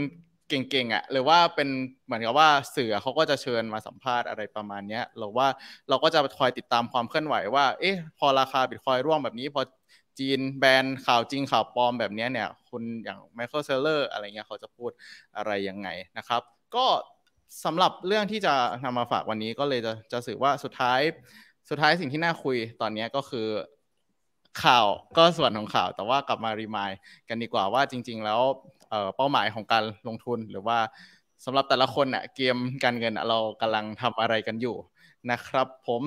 เก่งๆอ่ะหรือว่าเป็นเหมือนกับว่าสื่อเขาก็จะเชิญมาสัมภาษณ์อะไรประมาณนี้หรือว่าเราก็จะคอยติดตามความเคลื่อนไหวว่า เอ๊ะพอราคาบิตคอยร่วงแบบนี้ พอจีนแบนข่าวจริงข่าวปลอมแบบนี้เนี่ย คุณอย่างไมเคิลเซลเลอร์อะไรเงี้ยเขาจะพูดอะไรยังไงนะครับ ก็สำหรับเรื่องที่จะนำมาฝากวันนี้ก็เลยจะจะสื่อว่าสุดท้ายสุดท้ายสิ่งที่น่าคุยตอนนี้ก็คือข่าวก็ส่วนของข่าวแต่ว่ากลับมารีมาย กันดีกว่าว่าจริง ๆ แล้วเป้าหมายของการลงทุนหรือว่าสำหรับแต่ละคนเนี่ยเกมการเงินเรากำลังทำอะไรกันอยู่นะครับ ผม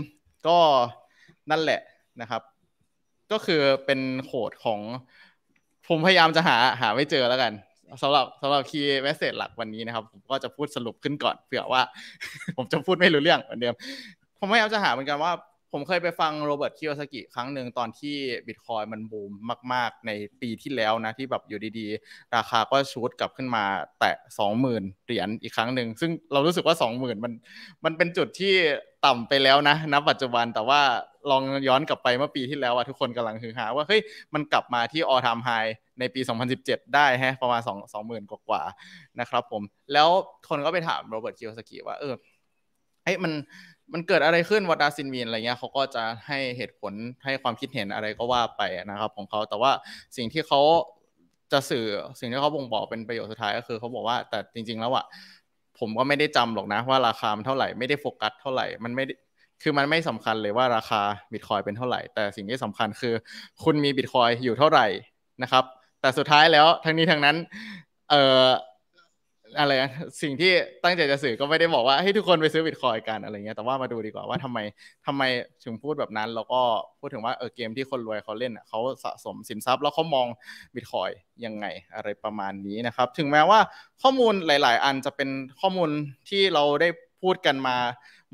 ก็นั่นแหละนะครับ ก็คือเป็นโคดของผมพยายามจะหาหาไม่เจอแล้วกันสำหรับสำหรับคีย์เมสเซจหลักวันนี้นะครับผมก็จะพูดสรุปขึ้นก่อนเผื่อว่า ผมจะพูดไม่รู้เรื่องเหมือนเดิมผมพยายามจะหาเหมือนกันว่าผมเคยไปฟังโรเบิร์ตคิโอสกิครั้งหนึ่งตอนที่บิตคอยมันบูมมาก ๆ ในปีที่แล้วนะ ที่แบบอยู่ดีๆ ราคาก็ชูดกลับขึ้นมาแตะสองหมื่นเหรียญอีกครั้งหนึ่งซึ่งเรารู้สึกว่าสองหมื่นมัน มันเป็นจุดที่ต่ำไปแล้วนะณปัจจุบันแต่ว่าลองย้อนกลับไปเมื่อปีที่แล้วอะทุกคนกำลังฮือฮาว่าเฮ้ยมันกลับมาที่ออทามไฮในปี2017ได้ฮะประมาณ2 20,000กว่ากว่านะครับ ผม แล้วคนก็ไปถามโรเบิร์ตคิโอสกิว่าเออไอ้มันมันเกิดอะไรขึ้นวัดดาซินวีนอะไรเงี้ยเขาก็จะให้เหตุผลให้ความคิดเห็นอะไรก็ว่าไปนะครับ ของเขาแต่ว่าสิ่งที่เขาจะสื่อสิ่งที่เขาบ่งบอกเป็นประโยชน์สุดท้ายก็คือเขาบอกว่าแต่จริง ๆแล้วอะผมก็ไม่ได้จำหรอกนะ ว่าราคามันเท่าไหร่ไม่ได้โฟกัสเท่าไหร่มันไม่คือมันไม่สำคัญเลยว่าราคาบิตคอยเป็นเท่าไหร่แต่สิ่งที่สำคัญคือคุณมีบิตคอยอยู่เท่าไหร่นะครับ แต่สุดท้ายแล้ว ทั้งนี้ทั้งนั้นเอออะไรสิ่งที่ตั้งใจจะสื่อก็ไม่ได้บอกว่าให้ทุกคนไปซื้อบิตคอยกันอะไรเงี้ยแต่ว่ามาดูดีกว่าว่าทำไมทำไมถึงพูดแบบนั้นแล้วก็พูดถึงว่าเออเกม ที่คนรวยเขาเล่นเขาสะสมสินทรัพย์ แล้วเขามองบิตคอยยังไงอะไรประมาณนี้นะครับ ถึงแม้ว่าข้อมูลหลาย ๆ อันจะเป็นข้อมูลที่เราได้พูดกันมา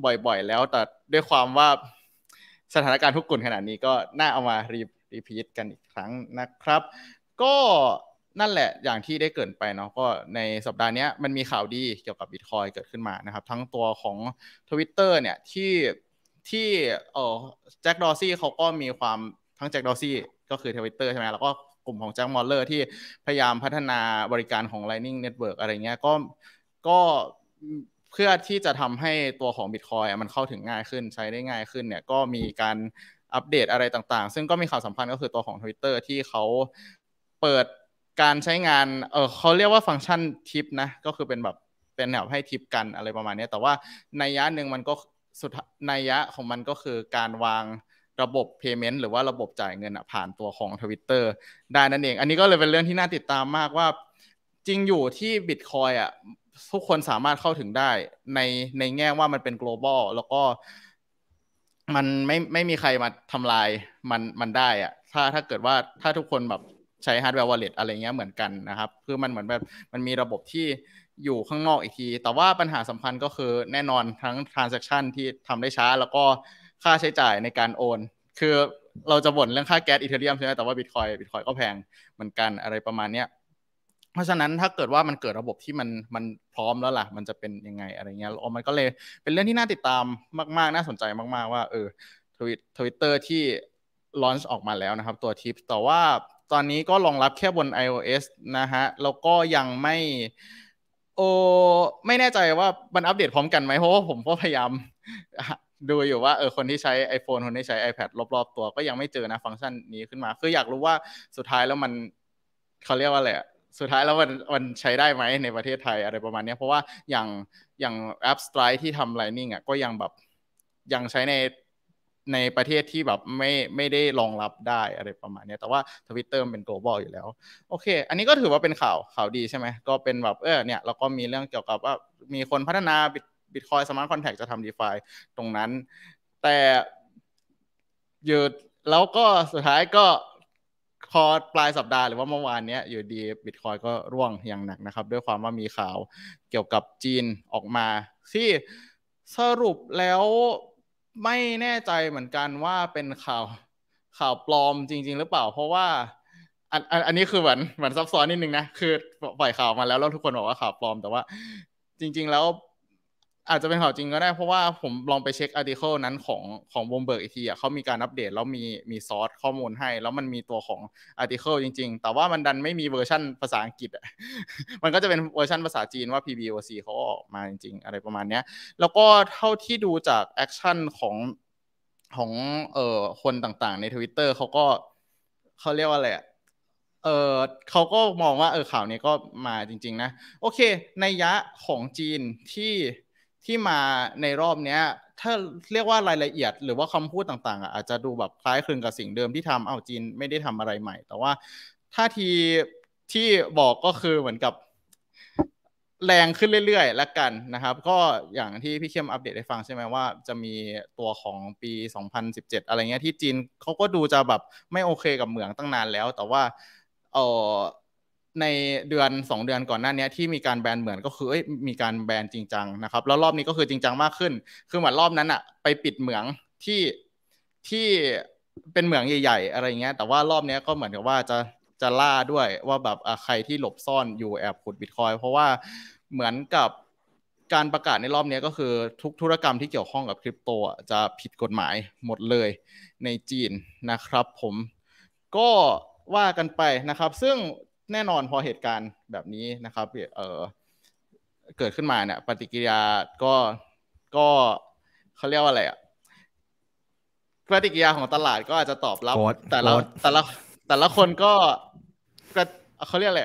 บ่อยๆแล้ว แต่ด้วยความว่าสถานการณ์ทุกกลุ่นขนาดนี้ ก็น่าเอามารีรีพีทกันอีกครั้งนะครับ ก็นั่นแหละอย่างที่ได้เกินไปเนาะก็ในสัปดาห์นี้มันมีข่าวดีเกี่ยวกับบิตคอยเกิดขึ้นมานะครับทั้งตัวของ Twitter เนี่ยที่ที่เออแจ็คดอซี่เขาก็มีความทั้งแจ็คดอซี่ก็คือ Twitter ใช่ไหมแล้วก็กลุ่มของแจ็คมอลเลอร์ที่พยายามพัฒนาบริการของ Lightning Network อะไรเงี้ยก็ก็เพื่อที่จะทำให้ตัวของ Bitcoin มันเข้าถึงง่ายขึ้น ใช้ได้ง่ายขึ้นเนี่ยก็มีการอัปเดตอะไรต่างๆ ซึ่งก็มีข่าวสัมพันธ์ก็คือตัวของ Twitter ที่เขาเปิดการใช้งานเออเขาเรียกว่าฟังก์ชันทิปนะ ก็คือเป็นแบบเป็นแนวให้ทิปกันอะไรประมาณนี้แต่ว่าในยะหนึ่งมันก็สุดในยะของมันก็คือการวางระบบ Payment หรือว่าระบบจ่ายเงินผ่านตัวของ Twitter ได้นั่นเอง อันนี้ก็เลยเป็นเรื่องที่น่าติดตามมากว่า จริงอยู่ที่ Bitcoin อ่ะทุกคนสามารถเข้าถึงได้ ในในแง่ว่ามันเป็น global แล้วก็ มันไม่ไม่มีใครมาทำลายมันมันได้อ่ะถ้าถ้าเกิดว่าถ้าทุกคนแบบใช้ฮาร์ดแวร์วอลเล็ตอะไรเงี้ยเหมือนกันนะครับ คือมันเหมือนแบบมันมีระบบที่อยู่ข้างนอกอีกที แต่ว่าปัญหาสำคัญก็คือแน่นอนทั้งทรานเซ็คชันที่ทำได้ช้าแล้วก็ค่าใช้จ่ายในการโอน คือเราจะบ่นเรื่องค่าแก๊สอีเทเรียมใช่ไหมแต่ว่าบิตคอยบิตคอยก็แพง เหมือนกันอะไรประมาณเนี้ยพราะฉะนั้นถ้าเกิดว่ามันเกิดระบบที่มันมันพร้อมแล้วล่ะ มันจะเป็นยังไงอะไรเงี้ยอมันก็เลยเป็นเรื่องที่น่าติดตามมากๆ น่าสนใจมากๆว่าเออทวิตทวิตเตอร์ที่ลอนช์ออกมาแล้วนะครับตัวทิป แต่ว่าตอนนี้ก็รองรับแค่บน iOS นะฮะ แล้วก็ยังไม่ โอไม่แน่ใจว่ามันอัปเดตพร้อมกันไหม เพราะว่าผมก็พยายามดูอยู่ว่าเออคนที่ใช้ iPhone คนที่ใช้ iPad รอบๆ ตัวก็ยังไม่เจอนะฟังก์ชันนี้ขึ้นมา คืออยากรู้ว่าสุดท้ายแล้วมันเขาเรียกว่าอะไร สุดท้ายแล้วมันมันใช้ได้ไหมในประเทศไทยอะไรประมาณนี้ เพราะว่าอย่างอย่างแอปสไตร์ที่ทำไลนิ่งอ่ะก็ยังแบบยังใช้ในในประเทศที่แบบไม่ไม่ได้รองรับได้อะไรประมาณนี้แต่ว่าทวิตเตอร์เป็น global อยู่แล้วโอเค อันนี้ก็ถือว่าเป็นข่าวข่าวดีใช่ไหมก็เป็นแบบเออเนี่ยเราก็มีเรื่องเกี่ยวกับว่ามีคนพัฒนาบิตคอยสมาร์ทคอนแท็กจะทำดีฟาตรงนั้น แต่หยุดแล้วก็สุดท้ายก็พอปลายสัปดาห์หรือว่าเมื่อวานนี้อยู่ดีบิตคอยก็ร่วงอย่างหนักนะครับ ด้วยความว่ามีข่าวเกี่ยวกับจีนออกมา ที่สรุปแล้วไม่แน่ใจเหมือนกันว่าเป็นข่าวข่าวปลอมจริง ๆ หรือเปล่าเพราะว่าอันอันอันนี้คือเหมือนเหมือนซับซ้อนนิดนึงนะคือปล่อยข่าวมาแล้วแล้วทุกคนบอกว่าข่าวปลอมแต่ว่า จริง ๆแล้วอาจจะเป็นข่าวจริงก็ได้ เพราะว่าผมลองไปเช็คอาร์ติเคิลนั้นของของวงเบิร์กอีกทีอ่ะเขามีการอัปเดตแล้วมีมีซอสข้อมูลให้ แล้วมันมีตัวของอาร์ติเคิลจริง ๆ แต่ว่ามันดันไม่มีเวอร์ชั่นภาษาอังกฤษอ่ะมันก็จะเป็นเวอร์ชันภาษาจีนว่า PBOC เขาออกมาจริงๆ อะไรประมาณเนี้ย แล้วก็เท่าที่ดูจากแอคชั่นของของเอ่อคนต่างๆในทวิตเตอร์เขาก็เขาเรียกว่าอะไรอ่ะเออเขาก็มองว่าเออข่าวนี้ก็มาจริง ๆ นะ โอเค ในยะของจีนที่ที่มาในรอบเนี้ย ถ้าเรียกว่ารายละเอียด หรือว่าคำพูดต่าง ๆอ่ะอาจจะดูแบบคล้ายคลึงกับสิ่งเดิมที่ทำเอาจีนไม่ได้ทำอะไรใหม่ แต่ว่าท่าทีที่บอกก็คือเหมือนกับแรงขึ้นเรื่อยๆแล้วกันนะครับ ก็อย่างที่พี่เข้มอัปเดตให้ฟังใช่ไหมว่าจะมีตัวของปี 2017 อะไรเงี้ยที่จีนเขาก็ดูจะแบบไม่โอเคกับเหมืองตั้งนานแล้ว แต่ว่าเออในเดือน 2 เดือนก่อนหน้านี้ ที่มีการแบนเหมือนก็คืออมีการแบนจริงจังนะครับแล้วรอบนี้ก็คือจริงจังมากขึ้น คือเหมือนรอบนั้นอะไปปิดเหมืองที่ที่เป็นเหมืองใหญ่ๆอะไรเงี้ยแต่ว่ารอบนี้ก็เหมือนกับว่าจะจะล่าด้วยว่าแบบใครที่หลบซ่อนอยู่แอบขุดบิตคอยเพราะว่าเหมือนกับการประกาศในรอบนี้ก็คือทุกธุรกรรมที่เกี่ยวข้องกับคริปโตจะผิดกฎหมายหมดเลยในจีนนะครับ ผมก็ว่ากันไปนะครับ ซึ่งแน่นอนพอเหตุการณ์แบบนี้นะครับ เออเกิดขึ้นมาเนี่ยปฏิกิริยาก็ก็เขาเรียกว่าอะไรอะปฏิกิริยาของตลาดก็อาจจะตอบรับ แต่ละแต่ละแต่ละคนก็เขาเรียกอะไร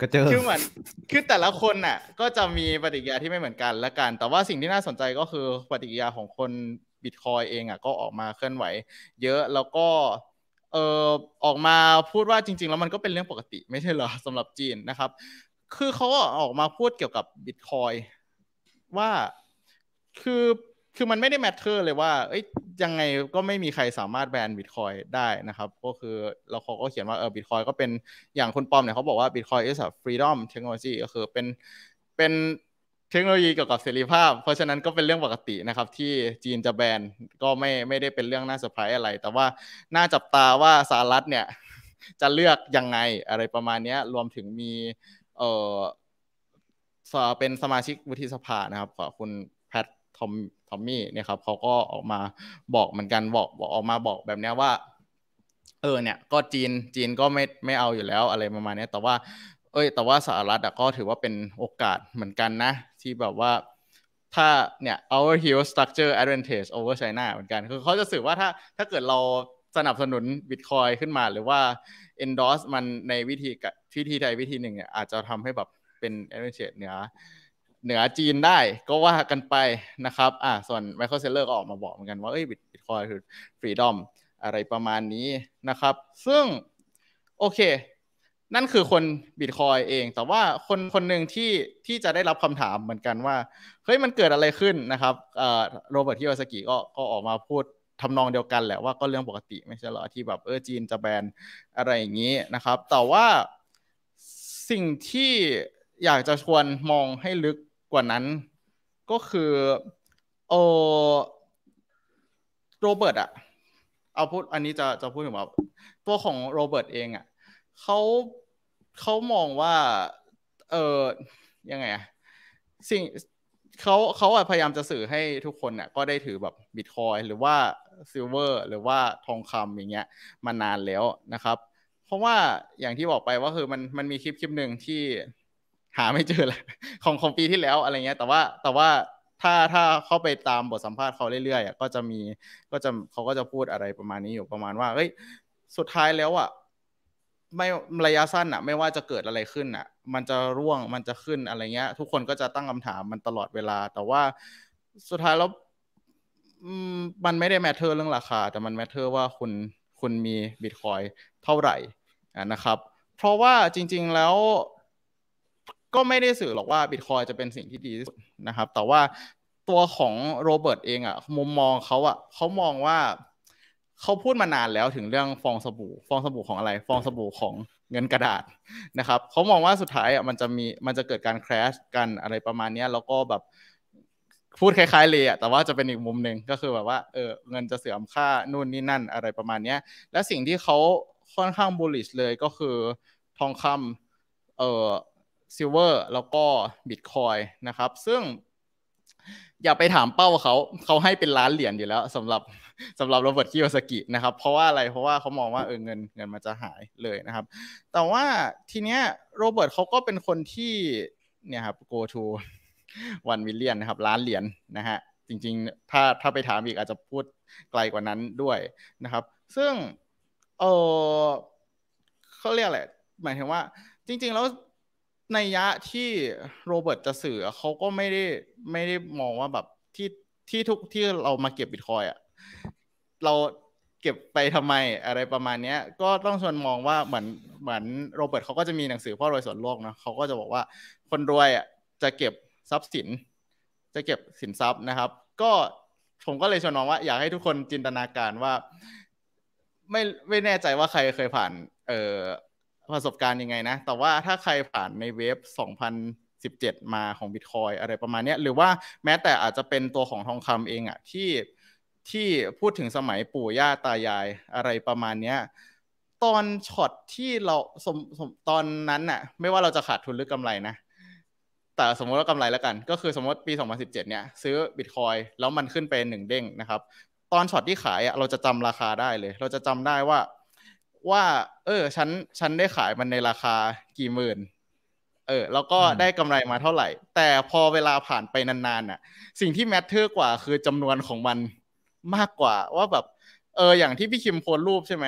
ก็เจอคือเหมือนคือแต่ละคนน่ะก็จะมีปฏิกิริยาที่ไม่เหมือนกันละกัน แต่ว่าสิ่งที่น่าสนใจก็คือปฏิกิริยาของคนบิตคอยเอง อ่ะ ก็ออกมาเคลื่อนไหว เยอะแล้วก็เอ่อออกมาพูดว่าจริง ๆ แล้วมันก็เป็นเรื่องปกติ ไม่ใช่เหรอสำหรับจีนนะครับคือเขาออกมาพูดเกี่ยวกับบิตคอยว่าคือคือมันไม่ได้แมทเทอร์เลยว่าเอ้ยยังไงก็ไม่มีใครสามารถแบนบิตคอยได้นะครับก็คือเราเขาก็เขียนว่าเออบิตคอยก็เป็นอย่างคุณปอมเนี่ยเขาบอกว่าบิตคอยอ s a freedom technology ก็คือเป็นเป็นเทคโนโลยีเกี่ยวกับเสรีภาพ เพราะฉะนั้นก็เป็นเรื่องปกตินะครับ ที่จีนจะแบนก็ไม่ไม่ได้เป็นเรื่องน่าเซอร์ไพรส์อะไร แต่ว่าน่าจับตาว่าสหรัฐเนี่ย จะเลือกยังไงอะไรประมาณนี้รวมถึงมีเออเป็นสมาชิกวุฒิสภานะครับ ขอคุณแพททอมทอมมี่เนี่ยครับเขาก็ออกมาบอกเหมือนกันบอกบอกออกมาบอกแบบนี้ว่า เออ เนี่ย ก็จีนจีนก็ไม่ไม่เอาอยู่แล้วอะไรประมาณนี้แต่ว่า เอ้ย แต่ว่าสหรัฐก็ถือว่าเป็นโอกาสเหมือนกันนะที่แบบว่าถ้าเนี่ย our h i l l structure advantage over China เหมือนกัน คือเขาจะสื่อว่าถ้าถ้าเกิดเราสนับสนุนบิตคอยขึ้นมา หรือว่า endorse มันในวิธีวิธีใดวิธีหนึ่งเนี่ยอาจจะทำให้แบบเป็น advantage เหนือเหนือจีนได้ ก็ว่ากันไปนะครับอ่าส่วน Michael Saylor ก็ออกมาบอกเหมือนกันว่าเอ้ยบิตคอยคือฟรีดอมอะไรประมาณนี้นะครับซึ่งโอเคนั่นคือคนบิตคอยเอง แต่ว่าคนคนหนึ่งที่ที่จะได้รับคำถามเหมือนกันว่าเฮ้ยมันเกิดอะไรขึ้นนะครับโรเบิร์ตฮิโอสากิก็ก็ออกมาพูดทำนองเดียวกันแหละว่าก็เรื่องปกติไม่ใช่หรอที่แบบเออจีนจะแบนอะไรอย่างนี้นะครับ แต่ว่าสิ่งที่อยากจะชวนมองให้ลึกกว่านั้น ก็คือโอโรเบิร์ตอะเอาพูดอันนี้จะจะพูดถึงว่าตัวของโรเบิร์ตเองอะเขาเขามองว่าเออยังไงอะสิ่งเขาเขาพยายามจะสื่อให้ทุกคนเนี่ยก็ได้ถือแบบบิตคอยหรือว่าซิลเวอร์หรือว่าทองคำอย่างเงี้ย มานานแล้วนะครับ เพราะว่าอย่างที่บอกไปว่าคือมันมันมีคลิปคลิปหนึ่งที่หาไม่เจอลยของของปีที่แล้วอะไรเงี้ย แต่ว่าแต่ว่าถ้าถ้าเข้าไปตามบทสัมภาษณ์เขาเรื่อยๆก็จะมีก็จะเขาก็จะพูดอะไรประมาณนี้อยู่ประมาณว่าเฮ้ยสุดท้ายแล้วอ่ะไม่ระยะสั้นอะไม่ว่าจะเกิดอะไรขึ้นอะมันจะร่วงมันจะขึ้นอะไรเงี้ยทุกคนก็จะตั้งคำถามมันตลอดเวลา แต่ว่าสุดท้ายแล้วมันไม่ได้แมทเทอร์เรื่องราคาแต่มันแมทเทอร์ว่าคุณคุณมีบิตคอยเท่าไหร่นะครับ เพราะว่าจริง ๆแล้ว ก็ไม่ได้สื่อหรอกว่าบิตคอยจะเป็นสิ่งที่ดีที่สุดนะครับ แต่ว่าตัวของโรเบิร์ตเองอะมุมมองเขาอะเขามองว่าเขาพูดมานานแล้วถึงเรื่องฟองสบู่ฟองสบู่ของอะไรฟองสบู่ของเงินกระดาษนะครับเขามองว่าสุดท้ายอ่ะมันจะมีมันจะเกิดการแครชกันอะไรประมาณนี้แล้วก็แบบพูดคล้ายๆเลยอ่ะแต่ว่าจะเป็นอีกมุมหนึ่งก็คือแบบว่าเออเงินจะเสื่อมค่านู่นนี่นั่นอะไรประมาณนี้และสิ่งที่เขาค่อนข้างบูลลิชเลยก็คือทองคำเออซิลเวอร์แล้วก็บิตคอยนะครับ ซึ่งอย่าไปถามเป้าเขา เขาให้เป็นล้านเหรียญอยู่แล้ว สำหรับสำหรับโรเบิร์ต คิโอสกินะครับ เพราะว่าอะไร เพราะว่าเขามองว่าเออเงินเงินมันจะหายเลยนะครับ แต่ว่าทีเนี้ยโรเบิร์ตเขาก็เป็นคนที่เนี่ยครับ go to วันมิลเลียนนะครับล้านเหรียญนนะฮะจริงๆ ถ้าถ้าไปถามอีกอาจจะพูดไกลกว่านั้นด้วยนะครับ ซึ่งเออเขาเรียกแหละหมายถึงว่าจริงๆ แล้วในยะที่โรเบิร์ตจะสื่อเขาก็ไม่ได้ไม่ได้มองว่าแบบที่ที่ทุกที่เรามาเก็บบิตคอยอ่ะเราเก็บไปทำไมอะไรประมาณเนี้ย ก็ต้องชวนมองว่าเหมือนเหมือนโรเบิร์ตเขาก็จะมีหนังสือพ่อรวยส่วนโลกนะเขาก็จะบอกว่า คนรวยอ่ะจะเก็บทรัพย์สิน จะเก็บสินทรัพย์นะครับ ก็ผมก็เลยชวนน้องว่าอยากให้ทุกคนจินตนาการว่า ไม่ไม่แน่ใจว่าใครเคยผ่าน เออประสบการณ์ยังไงนะ แต่ว่าถ้าใครผ่านในเวฟ 2017 มาของ Bitcoin อะไรประมาณนี้ หรือว่าแม้แต่อาจจะเป็นตัวของทองคำเองอะที่ที่พูดถึงสมัยปู่ย่าตายายอะไรประมาณนี้ ตอนช็อตที่เราสมสมตอนนั้นอะไม่ว่าเราจะขาดทุนหรือกำไรนะ แต่สมมติว่ากำไรแล้วกัน ก็คือสมมติปี 2017 เนี่ยซื้อบิตคอยแล้วมันขึ้นไปหนึ่งเด้งนะครับ ตอนช็อตที่ขายอะเราจะจำราคาได้เลย เราจะจำได้ว่าว่าเออฉันฉันได้ขายมันในราคากี่หมื่นเออ แล้วก็ได้กำไรมาเท่าไหร่ แต่พอเวลาผ่านไปนานๆน่ะ สิ่งที่แมทเทอร์กว่าคือจำนวนของมันมากกว่า ว่าแบบ เออ อย่างที่พี่คิมโพสรูปใช่ไหม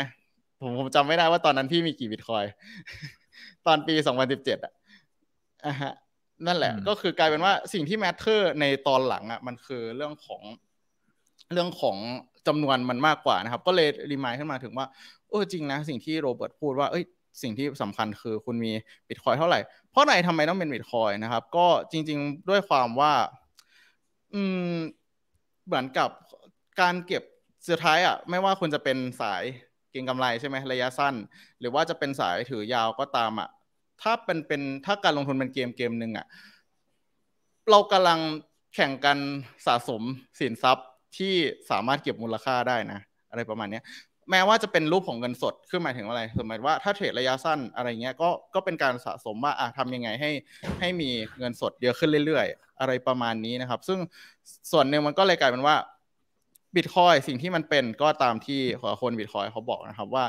ผมผมจำไม่ได้ว่าตอนนั้นพี่มีกี่บิตคอย ตอนปีสองพันสิบเจ็ดอ่ะะฮะ นั่นแหละ ก็คือกลายเป็นว่าสิ่งที่แมทเทอร์ ในตอนหลัง อ่ะ มันคือเรื่องของเรื่องของจำนวนมันมากกว่านะครับ ก็เลยรีมายขึ้นมาถึงว่าเออจริงนะ สิ่งที่โรเบิร์ตพูดว่าเอ้ยสิ่งที่สำคัญคือคุณมีบิตคอยเท่าไหร่เพราะไหนทำไมต้องเป็นบิตคอยนะครับ ก็จริง ๆด้วยความว่า อืม เหมือนกับการเก็บสุดท้าย อ่ะ ไม่ว่าคุณจะเป็นสายเก็งกำไรใช่ไหมระยะสั้น หรือว่าจะเป็นสายถือยาวก็ตามอ่ะ ถ้าเป็นเป็นถ้าการลงทุนเป็นเกมเกมหนึ่งอ่ะเรากำลังแข่งกันสะสมสินทรัพย์ที่สามารถเก็บมูลค่าได้นะ อะไรประมาณนี้แม้ว่าจะเป็นรูปของเงินสดึ้นหมายถึงอะไรสมมติว่าถ้าเทรดระยะสั้นอะไรเงี้ยก็ก็เป็นการสะสมว่าอ่ะทำยังไงให้ให้มีเงินสดเยอะขึ้นเรื่อย ๆ อะไรประมาณนี้นะครับ ซึ่งส่วนหนึ่งมันก็เลยกลายเป็นว่าบิตคอยสิ่งที่มันเป็นก็ตามที่คนบิตคอยเขาบอกนะครับว่า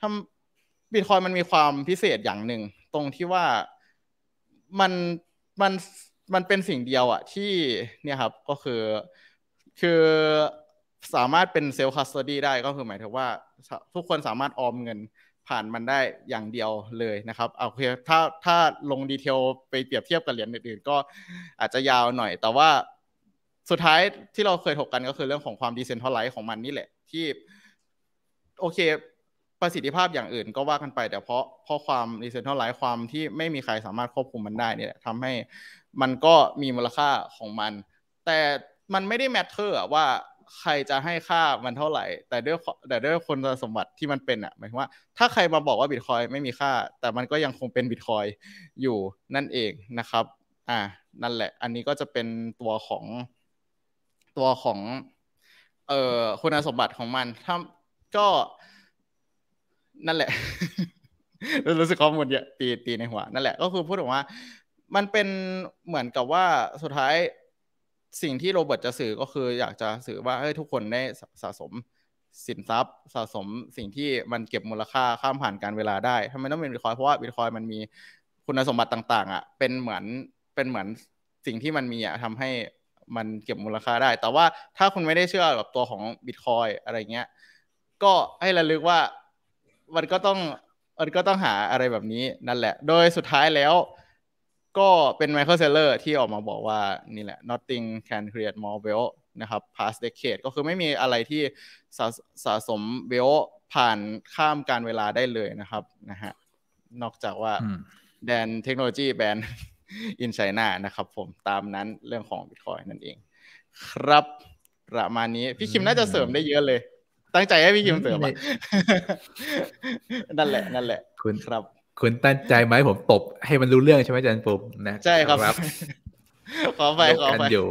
ทำบิตคอยมันมีความพิเศษอย่างหนึ่งตรงที่ว่ามันมันมันเป็นสิ่งเดียวอะที่เนี่ยครับก็คือคือสามารถเป็นเซลล์คัสเตอดี้ได้ก็คือหมายถึงว่าทุกคนสามารถออมเงินผ่านมันได้อย่างเดียวเลยนะครับเอาเคถ้าถ้าลงดีเทลไปเปรียบเทียบกับเหรียญอื่น ๆ ก็อาจจะยาวหน่อยแต่ว่าสุดท้ายที่เราเคยถกกันก็คือเรื่องของความดีเซนทัลไลซ์ของมันนี่แหละที่ โอเค ประสิทธิภาพอย่างอื่นก็ว่ากันไป แต่เพราะเพราะความดีเซนทัลไลซ์ความที่ไม่มีใครสามารถควบคุมมันได้นี่แหละทำให้มันก็มีมูลค่าของมัน แต่มันไม่ได้แมทเทอร์ว่าใครจะให้ค่ามันเท่าไหร่ แต่ด้วยแต่ด้วยคนสมบัติที่มันเป็นอ่ะ หมายถึงว่าถ้าใครมาบอกว่าบิตคอยไม่มีค่า แต่มันก็ยังคงเป็นบิตคอยอยู่ นั่นเองนะครับ อ่า นั่นแหละ อันนี้ก็จะเป็นตัวของตัวของ เอ่อคุณสมบัติของมัน ถ้าก็ นั่นแหละ รู้สึกข้อมูลเยอะตีตีในหัวนั่นแหละก็คือพูดถึงว่า มันเป็นเหมือนกับว่าสุดท้ายสิ่งที่โรเบิร์ตจะสื่อก็คืออยากจะสื่อว่าให้ทุกคนได้สะสมสินทรัพย์สะสมสิ่งที่มันเก็บมูลค่าข้ามผ่านการเวลาได้ทำไมต้องเป็นบิตคอยเพราะว่าบิตคอยมันมีคุณสมบัติต่างๆอ่ะเป็นเหมือนเป็นเหมือนสิ่งที่มันมีอ่ะทำให้มันเก็บมูลค่าได้ แต่ว่าถ้าคุณไม่ได้เชื่อแบบตัวของบิตคอยอะไรเงี้ยก็ให้ระลึกว่ามันก็ต้องมันก็ต้องหาอะไรแบบนี้นั่นแหละ โดยสุดท้ายแล้วก็เป็นไมเคิลเซเลอร์ที่ออกมาบอกว่านี่แหละ nothing can create more wealth นะครับ past decade ก็คือไม่มีอะไรที่สะสะสม wealth ผ่านข้ามการเวลาได้เลยนะครับนะฮะนอกจากว่าแดนเทคโนโลยีแบนอินไชน่านะครับผมตามนั้นเรื่องของบิตคอยนั่นเอง ครับ ประมาณนี้พี่คิมน่าจะเสริมได้เยอะเลย ตั้งใจให้พี่คิมเสริมอะนั่นแหละนั่นแหละคุณครับคุณตั้งใจไหมผมตบให้มันรู้เรื่องใช่ไหมอาจารย์ปุ่มนะใช่ครับขอไปขอไปอยู่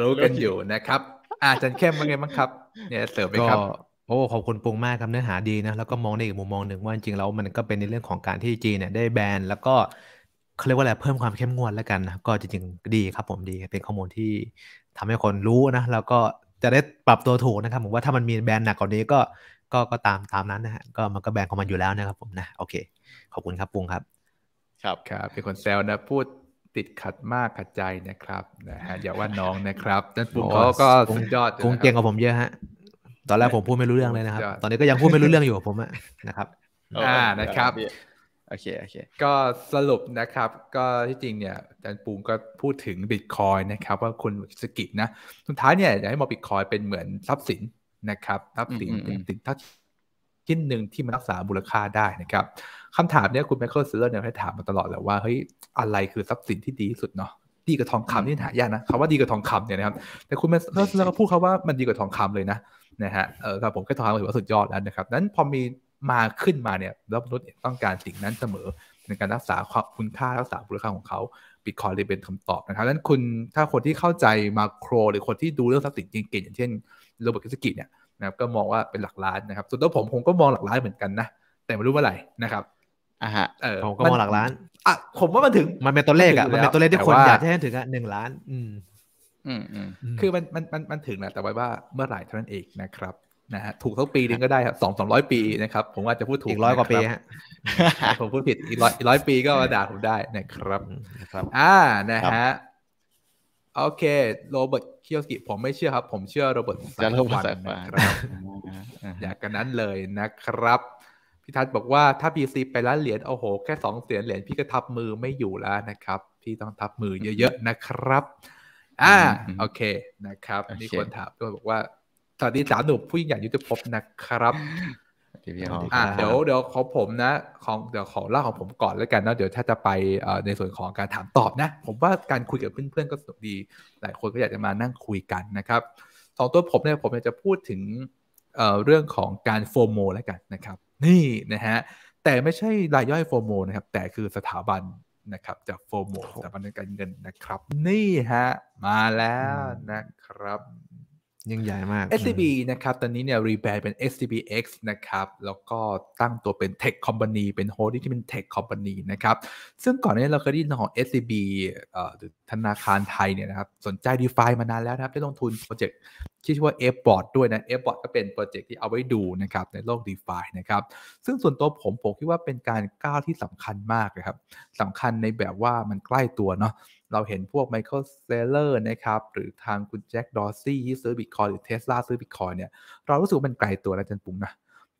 รู้กันอยู่นะครับ อาจารย์เข้มว่าไงบ้างครับ เนี่ยเสริมไปครับโอ้ขอบคุณปรุงมากครับเนื้อหาดีนะแล้วก็มองในอีกมุมมองหนึ่งว่าจริงแล้วมันก็เป็นในเรื่องของการที่จีนเนี่ยได้แบนแล้วก็เขาเรียกว่าอะไรเพิ่มความเข้มงวดแล้วกันนะก็จริงๆดีครับ ผมดีเป็นข้อมูลที่ ทำให้คนรู้นะแล้วก็จะได้ปรับตัวถูกนะครับผมว่าถ้ามันมีแบนหนักกว่านี้ก็ก็ก็ตามตามนั้นนะฮะก็มันก็แบ่งของมันอยู่แล้วนะครับผมนะโอเค ขอบคุณครับปุงครับ ครับครับ เป็นคนแซวนะพูดติดขัดมากขัดใจนะครับนะฮะอย่าว่าน้องนะครับนั่นปุงเขาก็สุดยอดปุงเก่งกว่าผมเยอะฮะตอนแรกผมพูดไม่รู้เรื่องเลยนะครับ ตอนนี้ก็ยังพูดไม่รู้เรื่องอยู่ผมอผมนะครับอ่านะครับโอเคโอเค ก็สรุปนะครับ ก็ที่จริงเนี่ยอาจารย์ปูงก็พูดถึงบิตคอยนะครับ ว่าคุณสกิปนะสุดท้ายเนี่ยอยากให้มองบิตคอยเป็นเหมือนทรัพย์สินนะครับนับถึงถึงถึงถ้าชิ้นหนึ่งที่มันรักษามูลค่าได้นะครับคำถามเนี้ยคุณแมเคิลเซอร์เนี่ยให้ถามมาตลอดแหละว่าเฮ้ยอะไรคือทรัพย์สินที่ดีที่สุดเนาะดีกว่าทองคำนี่หายากนะคำว่าดีกว่าทองคำเนี่ยนะครับแต่คุณแมคเคิลเซอร์ก็พูดคำว่ามันดีกว่าทองคำเลยนะนะฮะเออครับผมแค่ทองคำถือว่าสุดยอดแล้วนะครับนั้นพอมีมาขึ้นมาเนี่ยแล้วมนุษย์ต้องการสิ่งนั้นเสมอ ในการรักษาคุณค่ารักษามูลค่าของเขาบิตคอยเลยเป็นคำตอบนะครับดังนั้นคุณถ้าคนที่เข้าใจมาโคร หรือคนที่ดูเรื่องทรัพย์สินเก่งๆ อย่างเช่นโรเบิร์ตคิสกิเนี่ยนะครับก็มองว่าเป็นหลักล้านนะครับส่วนตัวผมผมก็มองหลักล้านเหมือนกัน นะแต่ไม่รู้เมื่อไหร่นะครับอ่ะฮะผมก็มองหลักล้านอ่ะผมว่ามันถึงมันเป็นตัวเลขอ่ะมันเป็นตัวเลขที่คนอยากให้ถึงอ่ะหนึ่งล้านอืม อืมอืมคือมันมันมันมันถึงแหละแต่ว่าเมื่อไหร่เท่านั้นเองนะครับนะฮะถูกสักปีนึงก็ได้ครับสองสองร้อยปีนะครับผมอาจจะพูดถูกอีกร้อยกว่าปีฮะผมพูดผิดอีกร้อยร้อยปีก็มาด่าผมได้นะครับอ่านะฮะโอเคโรเบิร์ตคิโยสกิผมไม่เชื่อครับ ผมเชื่อโรเบิร์ตสายควันนะครับอยากกันนั้นเลยนะครับพี่ทัศบอกว่าถ้าีซีไปล้านเหรียญโอ้โห แค่สองเหรียญเหรียญพี่ก็ทับมือไม่อยู่แล้วนะครับ พี่ต้องทับมือเยอะๆนะครับอ่าโอเคนะครับมีคนถามด้วยบอกว่าสวัสดีสามหนุ่มผู้ยิ่งใหญ่ยุทธภพนะครับพี่พี่ฮองอ่าเดี๋ยวเดี๋ยวของผมนะของเดี๋ยวขอเล่าของผมก่อนแล้วกันนะเดี๋ยวถ้าจะไปในส่วนของการถามตอบนะผมว่าการคุยกับเพื่อนๆก็สนุกดี หลายคนก็อยากจะมานั่งคุยกันนะครับสองตัวผมเนี่ยผมอยากจะพูดถึงเรื่องของการโฟโมแล้วกันนะครับ นี่นะฮะแต่ไม่ใช่รายย่อยโฟโมนะครับแต่คือสถาบันนะครับจากโฟโมสถาบันการเงินนะครับ นี่ฮะมาแล้วนะครับยิ่งใหญ่มาก SCB นะครับตอนนี้เนี่ยรีแบรนด์เป็น SCBX นะครับ แล้วก็ตั้งตัวเป็น Tech Company เป็นโฮลดิ้งที่เป็น Tech Company นะครับ ซึ่งก่อนหน้านี้เราเคยได้ยินของ SCB ธนาคารไทยเนี่ยนะครับสนใจ DeFi มานานแล้วครับได้ลงทุนโปรเจกต์ที่ชื่อว่า f b o d ด้วยนะ f b o d ก็เป็นโปรเจกต์ที่เอาไว้ดูนะครับในโลก DeFi นะครับ ซึ่งส่วนตัวผมผมคิดว่าเป็นการก้าวที่สำคัญมากนะครับสำคัญในแบบว่ามันใกล้ตัวเนาะเราเห็นพวกไมเคิลเซเลอร์นะครับ หรือทางคุณแจ็คดอร์ซี่ที่ซื้อบิตคอยหรือเทสลาซื้อบิตคอยเนี่ยเรารู้สึกมันไกลตัวแล้วจันปุ๋งนะ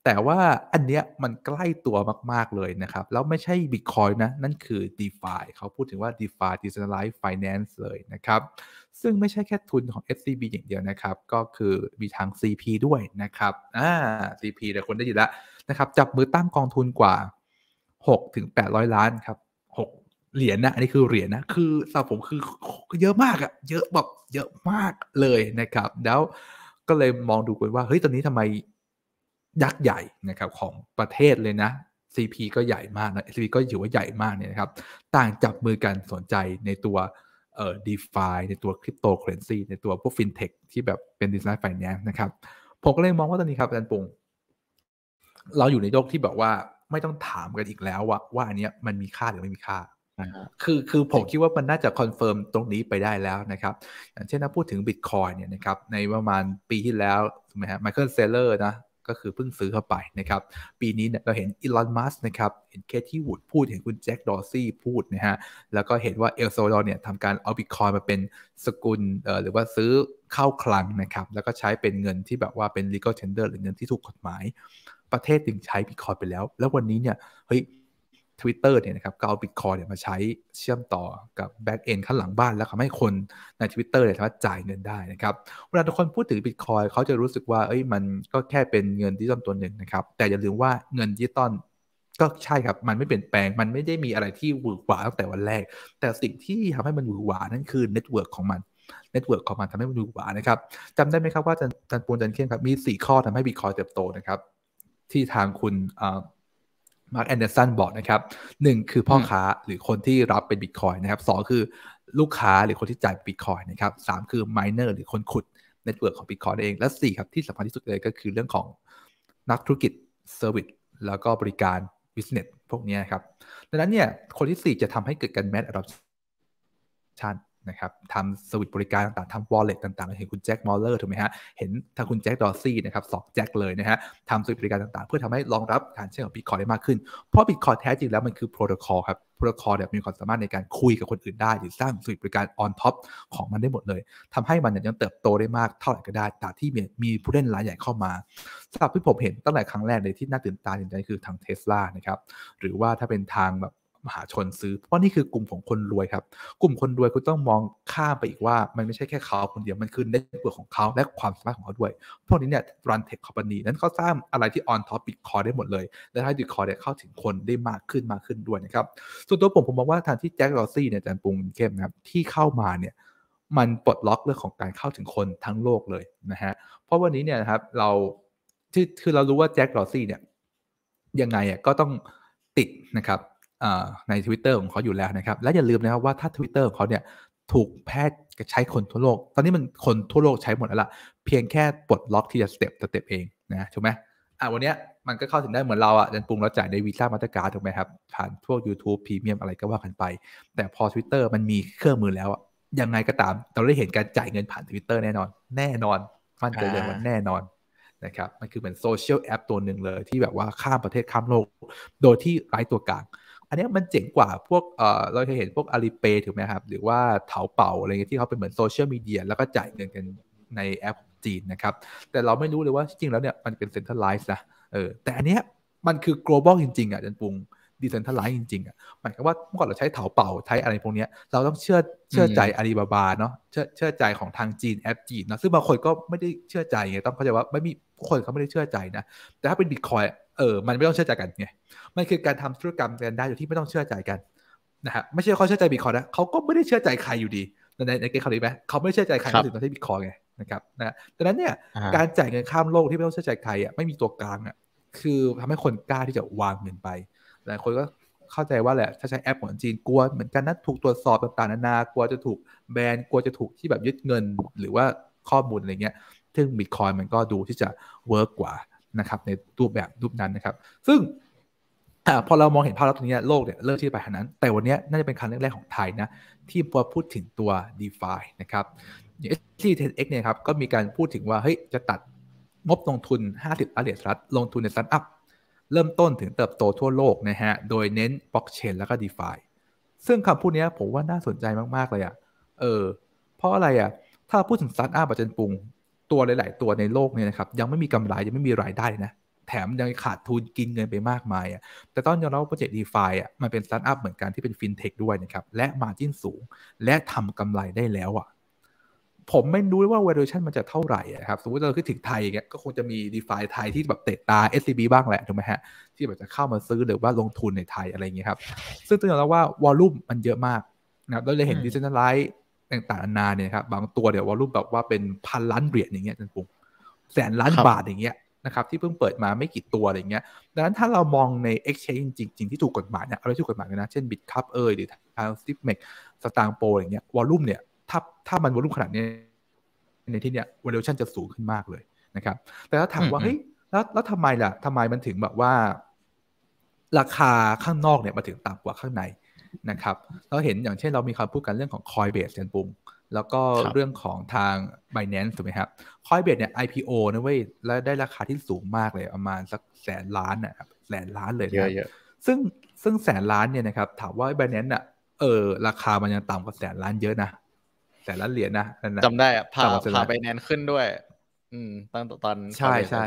แต่ว่าอันเนี้ยมันใกล้ตัวมาก ๆ เลยนะครับ แล้วไม่ใช่บิตคอยนะ นั่นคือ d e f าเขาพูดถึงว่า d e f า Decentralized Finance เลยนะครับ ซึ่งไม่ใช่แค่ทุนของ SCB อย่างเดียวนะครับ ก็คือมีทาง CP ด้วยนะครับอ่า CP แต่คนได้ยินแล้วนะครับจับมือตั้งกองทุนกว่า 6-800 ล้านครับเหรียญนะ อันนี้คือเหรียญนะ คือสำหรับผมคือเยอะมากอะเยอะแบบเยอะมากเลยนะครับ แล้วก็เลยมองดูกันว่าเฮ้ย ตอนนี้ทำไมยักษ์ใหญ่นะครับของประเทศเลยนะ CP ก็ใหญ่มากนะ CP ก็ถือ ว่าใหญ่มากเนี่ยนะครับ ต่างจับมือกันสนใจในตัว เอ่อ DeFi ในตัวคริปโตเคอเรนซีในตัวพวกฟินเทคที่แบบเป็นดิจิทัลไฟแนนซ์นะครับ ผมก็เลยมองว่าตอนนี้ครับอาจารย์ปุงเราอยู่ในโลกที่แบบว่าไม่ต้องถามกันอีกแล้วว่า ว่าอันเนี้ยมันมีค่าหรือไม่มีค่าคือ คือผมคิดว่ามันน่าจะคอนเฟิร์มตรงนี้ไปได้แล้วนะครับ อย่างเช่นถ้าพูดถึงบิตคอยเนี่ยนะครับ ในประมาณปีที่แล้วถูกไหมฮะไมเคิลเซเลอร์นะ ก็คือเพิ่งซื้อเข้าไปนะครับ ปีนี้เนี่ยเราเห็นอีลอนมัสนะครับเห็นเคที่วูดพูดเห็นคุณแจ็คดอซี่พูดนะฮะแล้วก็เห็นว่าเอลโซดอเนี่ยทำการเอาบิตคอยมาเป็นสกุลเออ่หรือว่าซื้อเข้าคลังนะครับ แล้วก็ใช้เป็นเงินที่แบบว่าเป็น legal tender หรือเงินที่ถูกกฎหมาย ประเทศถึงใช้บิตคอยไปแล้ว แล้ววันนี้เนี่ยเฮ้ย Twitter เนี่ยนะครับก็เอาบิตคอยเนี่ยมาใช้เชื่อมต่อกับแบ็กเอนข้างหลังบ้านแล้วทำให้คนใน Twitter เนี่ยสามารถจ่ายเงินได้นะครับเวลาทุกคนพูดถึงบิตคอยเขาจะรู้สึกว่าเอ้ย มันก็แค่เป็นเงินดิจิตอลตัวหนึ่งนะครับ แต่อย่าลืมว่าเงินดิจิตอลก็ใช่ครับ มันไม่เปลี่ยนแปลง มันไม่ได้มีอะไรที่หวือหวาตั้งแต่วันแรก แต่สิ่งที่ทำให้มันหวือหวานั่นคือเน็ตเวิร์กของมันเน็ตเวิร์กของมันทำให้มันหวือหวานะครับจำได้ไหมครับว่าจันจัปูนจันเคียงครับมี 4 ข้อทำให้บิตคอยเติบโตนะครับ ที่ทางคุณมาร์คแอนเดอร์สันบอกนะครับหนึ่งคือ พ่อ ค้าหรือคนที่รับเป็นบิตคอยนะครับสองคือลูกค้าหรือคนที่จ่ายบิตคอยนะครับสามคือไมเนอร์หรือคนขุดเน็ตเวิร์กของบิตคอยเองและสี่ครับ ที่สำคัญที่สุด เลย ก็คือเรื่องของนักธุรกิจเซอร์วิสแล้วก็บริการบิสเนสพวกนี้ครับดังนั้นเนี่ย คน ที่สี่จะทำให้เกิดการแมทอะดอปชันนะครับทำสวิตบริการต่าง ๆทำวอลเล็ตต่าง ๆ เห็นคุณแจ็ค มอลเลอร์ถูกไหมฮะเห็น ทาง คุณแจ็ค ดอซี่นะครับสอกแจ็คเลยนะฮะทำสวิตบริการต่าง ๆ เพื่อทำให้รองรับการเชื่อมของบิตคอยได้มากขึ้น เพราะบิตคอยแท้จริง แล้วมันคือโปรโตคอลครับโปรโตคอลเนี่ยมีความสามารถในการคุยกับคน อื่นได้ หรือสร้างสวิตบริการออนท็อปของมันได้หมดเลย ทำให้มันยังเติบโตได้มากเท่าไหร่ก็ได้ตราที่มีผู้เล่นรายใหญ่เข้ามาสำหรับที่ผมเห็นตั้งแต่ครั้งแรกเลยที่น่าตื่นตาตื่นใจคือทางเทสลานะครับหรือว่าถ้าเป็นทางแบบมหาชนซื้อ เพราะนี่คือกลุ่มของคนรวยครับ กลุ่มคนรวยคุณต้องมองข้ามไปอีกว่า มันไม่ใช่แค่เขาคนเดียว มันคือเน็ตเวิร์กของเขาและความสามารถของเขาด้วย พวกนี้เนี่ยรันเทคคอมพานีนั้นเขาสร้างอะไรที่ออนท็อปปิดคอได้หมดเลย และห้าปิดคอเนี่ยเข้าถึงคนได้มากขึ้นมากขึ้นด้วยนะครับส่วนตัวผมผมมองว่าทางที่แจ็คลอซี่เนี่ยอาจารปุงเข้มนะครับ ที่เข้ามาเนี่ย มันปลดล็อกเรื่องของการเข้าถึงคนทั้งโลกเลยนะฮะเพราะวันนี้เนี่ยนะครับเราคือเรารู้ว่าแจ็คลอซี่เนี่ยยังไงอ่ะก็ต้องติดนะครับใน Twitter ของเขาอยู่แล้วนะครับ และอย่าลืมนะครับว่าถ้า Twitter ของเขาเนี่ย ถูกแพทย์ใช้คนทั่วโลก ตอนนี้มันคนทั่วโลกใช้หมดแล้วล่ะ เพียงแค่ปลดล็อกที่จะสเต็ปสเต็ปเองนะถูกไหมอ่ะวันนี้มันก็เข้าถึงได้เหมือนเราอ่ะเดินปรุงเราจ่ายในวีซ่ามาตรการถูกไหมครับ ผ่านพวก YouTube พรีเมียมอะไรก็ว่ากันไป แต่พอ Twitter มันมีเครื่องมือแล้วยังไงก็ตาม เราได้เห็นการจ่ายเงินผ่าน Twitter แน่นอน แน่นอนมั่นใจเลยว่าแน่นอนนะครับ มันคือเหมือนโซเชียลแอปตัวหนึ่งเลยที่แบบว่าข้ามประเทศข้ามโลก โดยที่ไร้ตัวกลางอันนี้มันเจ๋งกว่าพวกเราเคยเห็นพวกอาลีเ์ถูกไหมครับ หรือว่าเถาเป่าอะไรเงี้ยที่เขาเป็นเหมือนโซเชียลมีเดียแล้วก็จ่ายเงินกันในแอปจีนนะครับ แต่เราไม่รู้เลยว่าจริงแล้วเนี่ยมันเป็นเซ็นทรัลไลซ์นะเออแต่อันนี้มันคือ global จริงๆอ่ะจันปุงดิเซนทัลไลซ์จริงๆอ่ะหมายความว่าเมื่อก่อนเราใช้เถาเป่าใช้อะไรพวกนี้เราต้องเชื่อเชื่อใจอาลีบาบาเนาะเชื่อเชื่อใจของทางจีนแอปจีนเนาะซึ่งบางคนก็ไม่ได้เชื่อใจไงต้องเข้าใจว่าไม่มีคนเขาไม่ได้เชื่อใจนะแต่ถ้าเป็นบิตคอยเออ มันไม่ต้องเชื่อใจกันไงมันคือการทำธุรกรรมกันได้โดยที่ไม่ต้องเชื่อใจกันนะฮะไม่ใช่เขาเชื่อใจบิตคอยนะเขาก็ไม่ได้เชื่อใจใครอยู่ดีในในเกมเขาดีไหมเขาไม่เชื่อใจใครเขาถึงต้องใช้บิตคอยไงนะครับนะดังนั้นเนี่ย การจ่ายเงินข้ามโลกที่ไม่ต้องเชื่อใจใครอ่ะไม่มีตัวกลางอ่ะคือทำให้คนกล้าที่จะวางเงินไปหลายคนก็เข้าใจว่าแหละถ้าใช้แอปของจีนกลัวเหมือนกันนะถูกตรวจสอบต่างๆนานากลัวจะถูกแบนกลัวจะถูกที่แบบยึดเงินหรือว่าข้อมูลอะไรเงี้ย ซึ่งบิตคอยมันก็ดูที่จะเวิร์กกว่านะครับในรูปแบบรูปนั้นนะครับ ซึ่งอพอเรามองเห็นภาพแล้วตรงนี้โลกเนี่ยเริ่มที่ไปทางนั้น แต่วันนี้น่าจะเป็นครั้งแรกๆของไทยนะที่พอพูดถึงตัว d e f านะครับอย่าง s อ1ซ x เนี่ยครับก็มีการพูดถึงว่าเฮ้ยจะตัดงบลงทุน50ล้านเหรียญสหรัฐลงทุนในสตาร์ทอัพเริ่มต้นถึงเติบโตทั่วโลกนะฮะ โดยเน้นบล็อกเชนแล้วก็ดีฟาซึ่งคำพูดนี้ผมว่าน่าสนใจมากๆเลยอะ่ะ เออ เพราะอะไรอะ่ะ ถ้าพูดถึงสตาร์ทอัพบัจจุบันตัวหลาย ๆตัวในโลกเนี่ยนะครับ ยังไม่มีกำไร ยังไม่มีรายได้นะ แถมยังขาดทุนกินเงินไปมากมายอะ่ะ แต่ตอนยอมรับโปรเจกต์ดีฟาอ่ะมันเป็นสตาร์ทอัพเหมือนกันที่เป็นฟินเทคด้วยนะครับและมาจิ้นสูง และทำกำไรได้แล้วอะ่ะผมไม่รู้ว่า valuation มันจะเท่าไหร่ครับ สมมติเราคิดถึงไทยเงี้ยก็คงจะมี d e f าไทยที่แบบเตะตา SCB บ้างแหละถูกไหมฮะที่แบบจะเข้ามาซื้อหรือว่าลงทุนในไทยอะไรเงี้ยครับ ซึ่งต้องยอมรับว่าวอลลุ่มมันเยอะมากนะัเราเลยเห็น decentralized ต่างๆนานาเนี่ยครับ บางตัวเดี๋ยววอลลุ่มแบบว่าเป็นพันล้านเหรียญอย่างเงี้ยจันปุงแสนล้านบาทอย่างเงี้ยนะครับ ที่เพิ่งเปิดมาไม่กี่ตัวอะไรเงี้ยดังนั้นถ้าเรามองใน exchange จริง ๆ ที่ถูกกฎหมายเนี่ยอะไรที่ถูกกฎหมายนะเช่น Bitcup เอยหรือทาง s t i x สตางโปอย่างเงี้ยวอลลุ่มเนี่ยถ้าถ้ามันวอลุ่มขนาดนี้ ในที่เนี้ย valuation จะสูงขึ้นมากเลยนะครับ แต่ถ้าถามว่าเฮ้ยแล้วแล้วทำไมล่ะทำไมมันถึงแบบว่าราคาข้างนอกเนี่ยมาถึงต่ำกว่าข้างในนะครับ เราเห็นอย่างเช่น เรามีคำพูดกันเรื่องของ Coinbase เซนปุง แล้วก็เรื่องของทาง Binance ถูกไหมครับ Coinbase เนี่ย IPO นะเว้ยแล้วได้ราคาที่สูงมากเลยประมาณสักแสนล้านนะครับแสนล้านเลยนะ ซึ่งซึ่งแสนล้านเนี่ยนะครับ ถามว่า Binance อ่ะเออ ราคามันยังต่ำกว่าแสนล้านเยอะนะแต่ละเหรียญนะจำได้อะพาพาไปแนนขึ้นด้วย อืมตั้งแต่ตอนใช่ใช่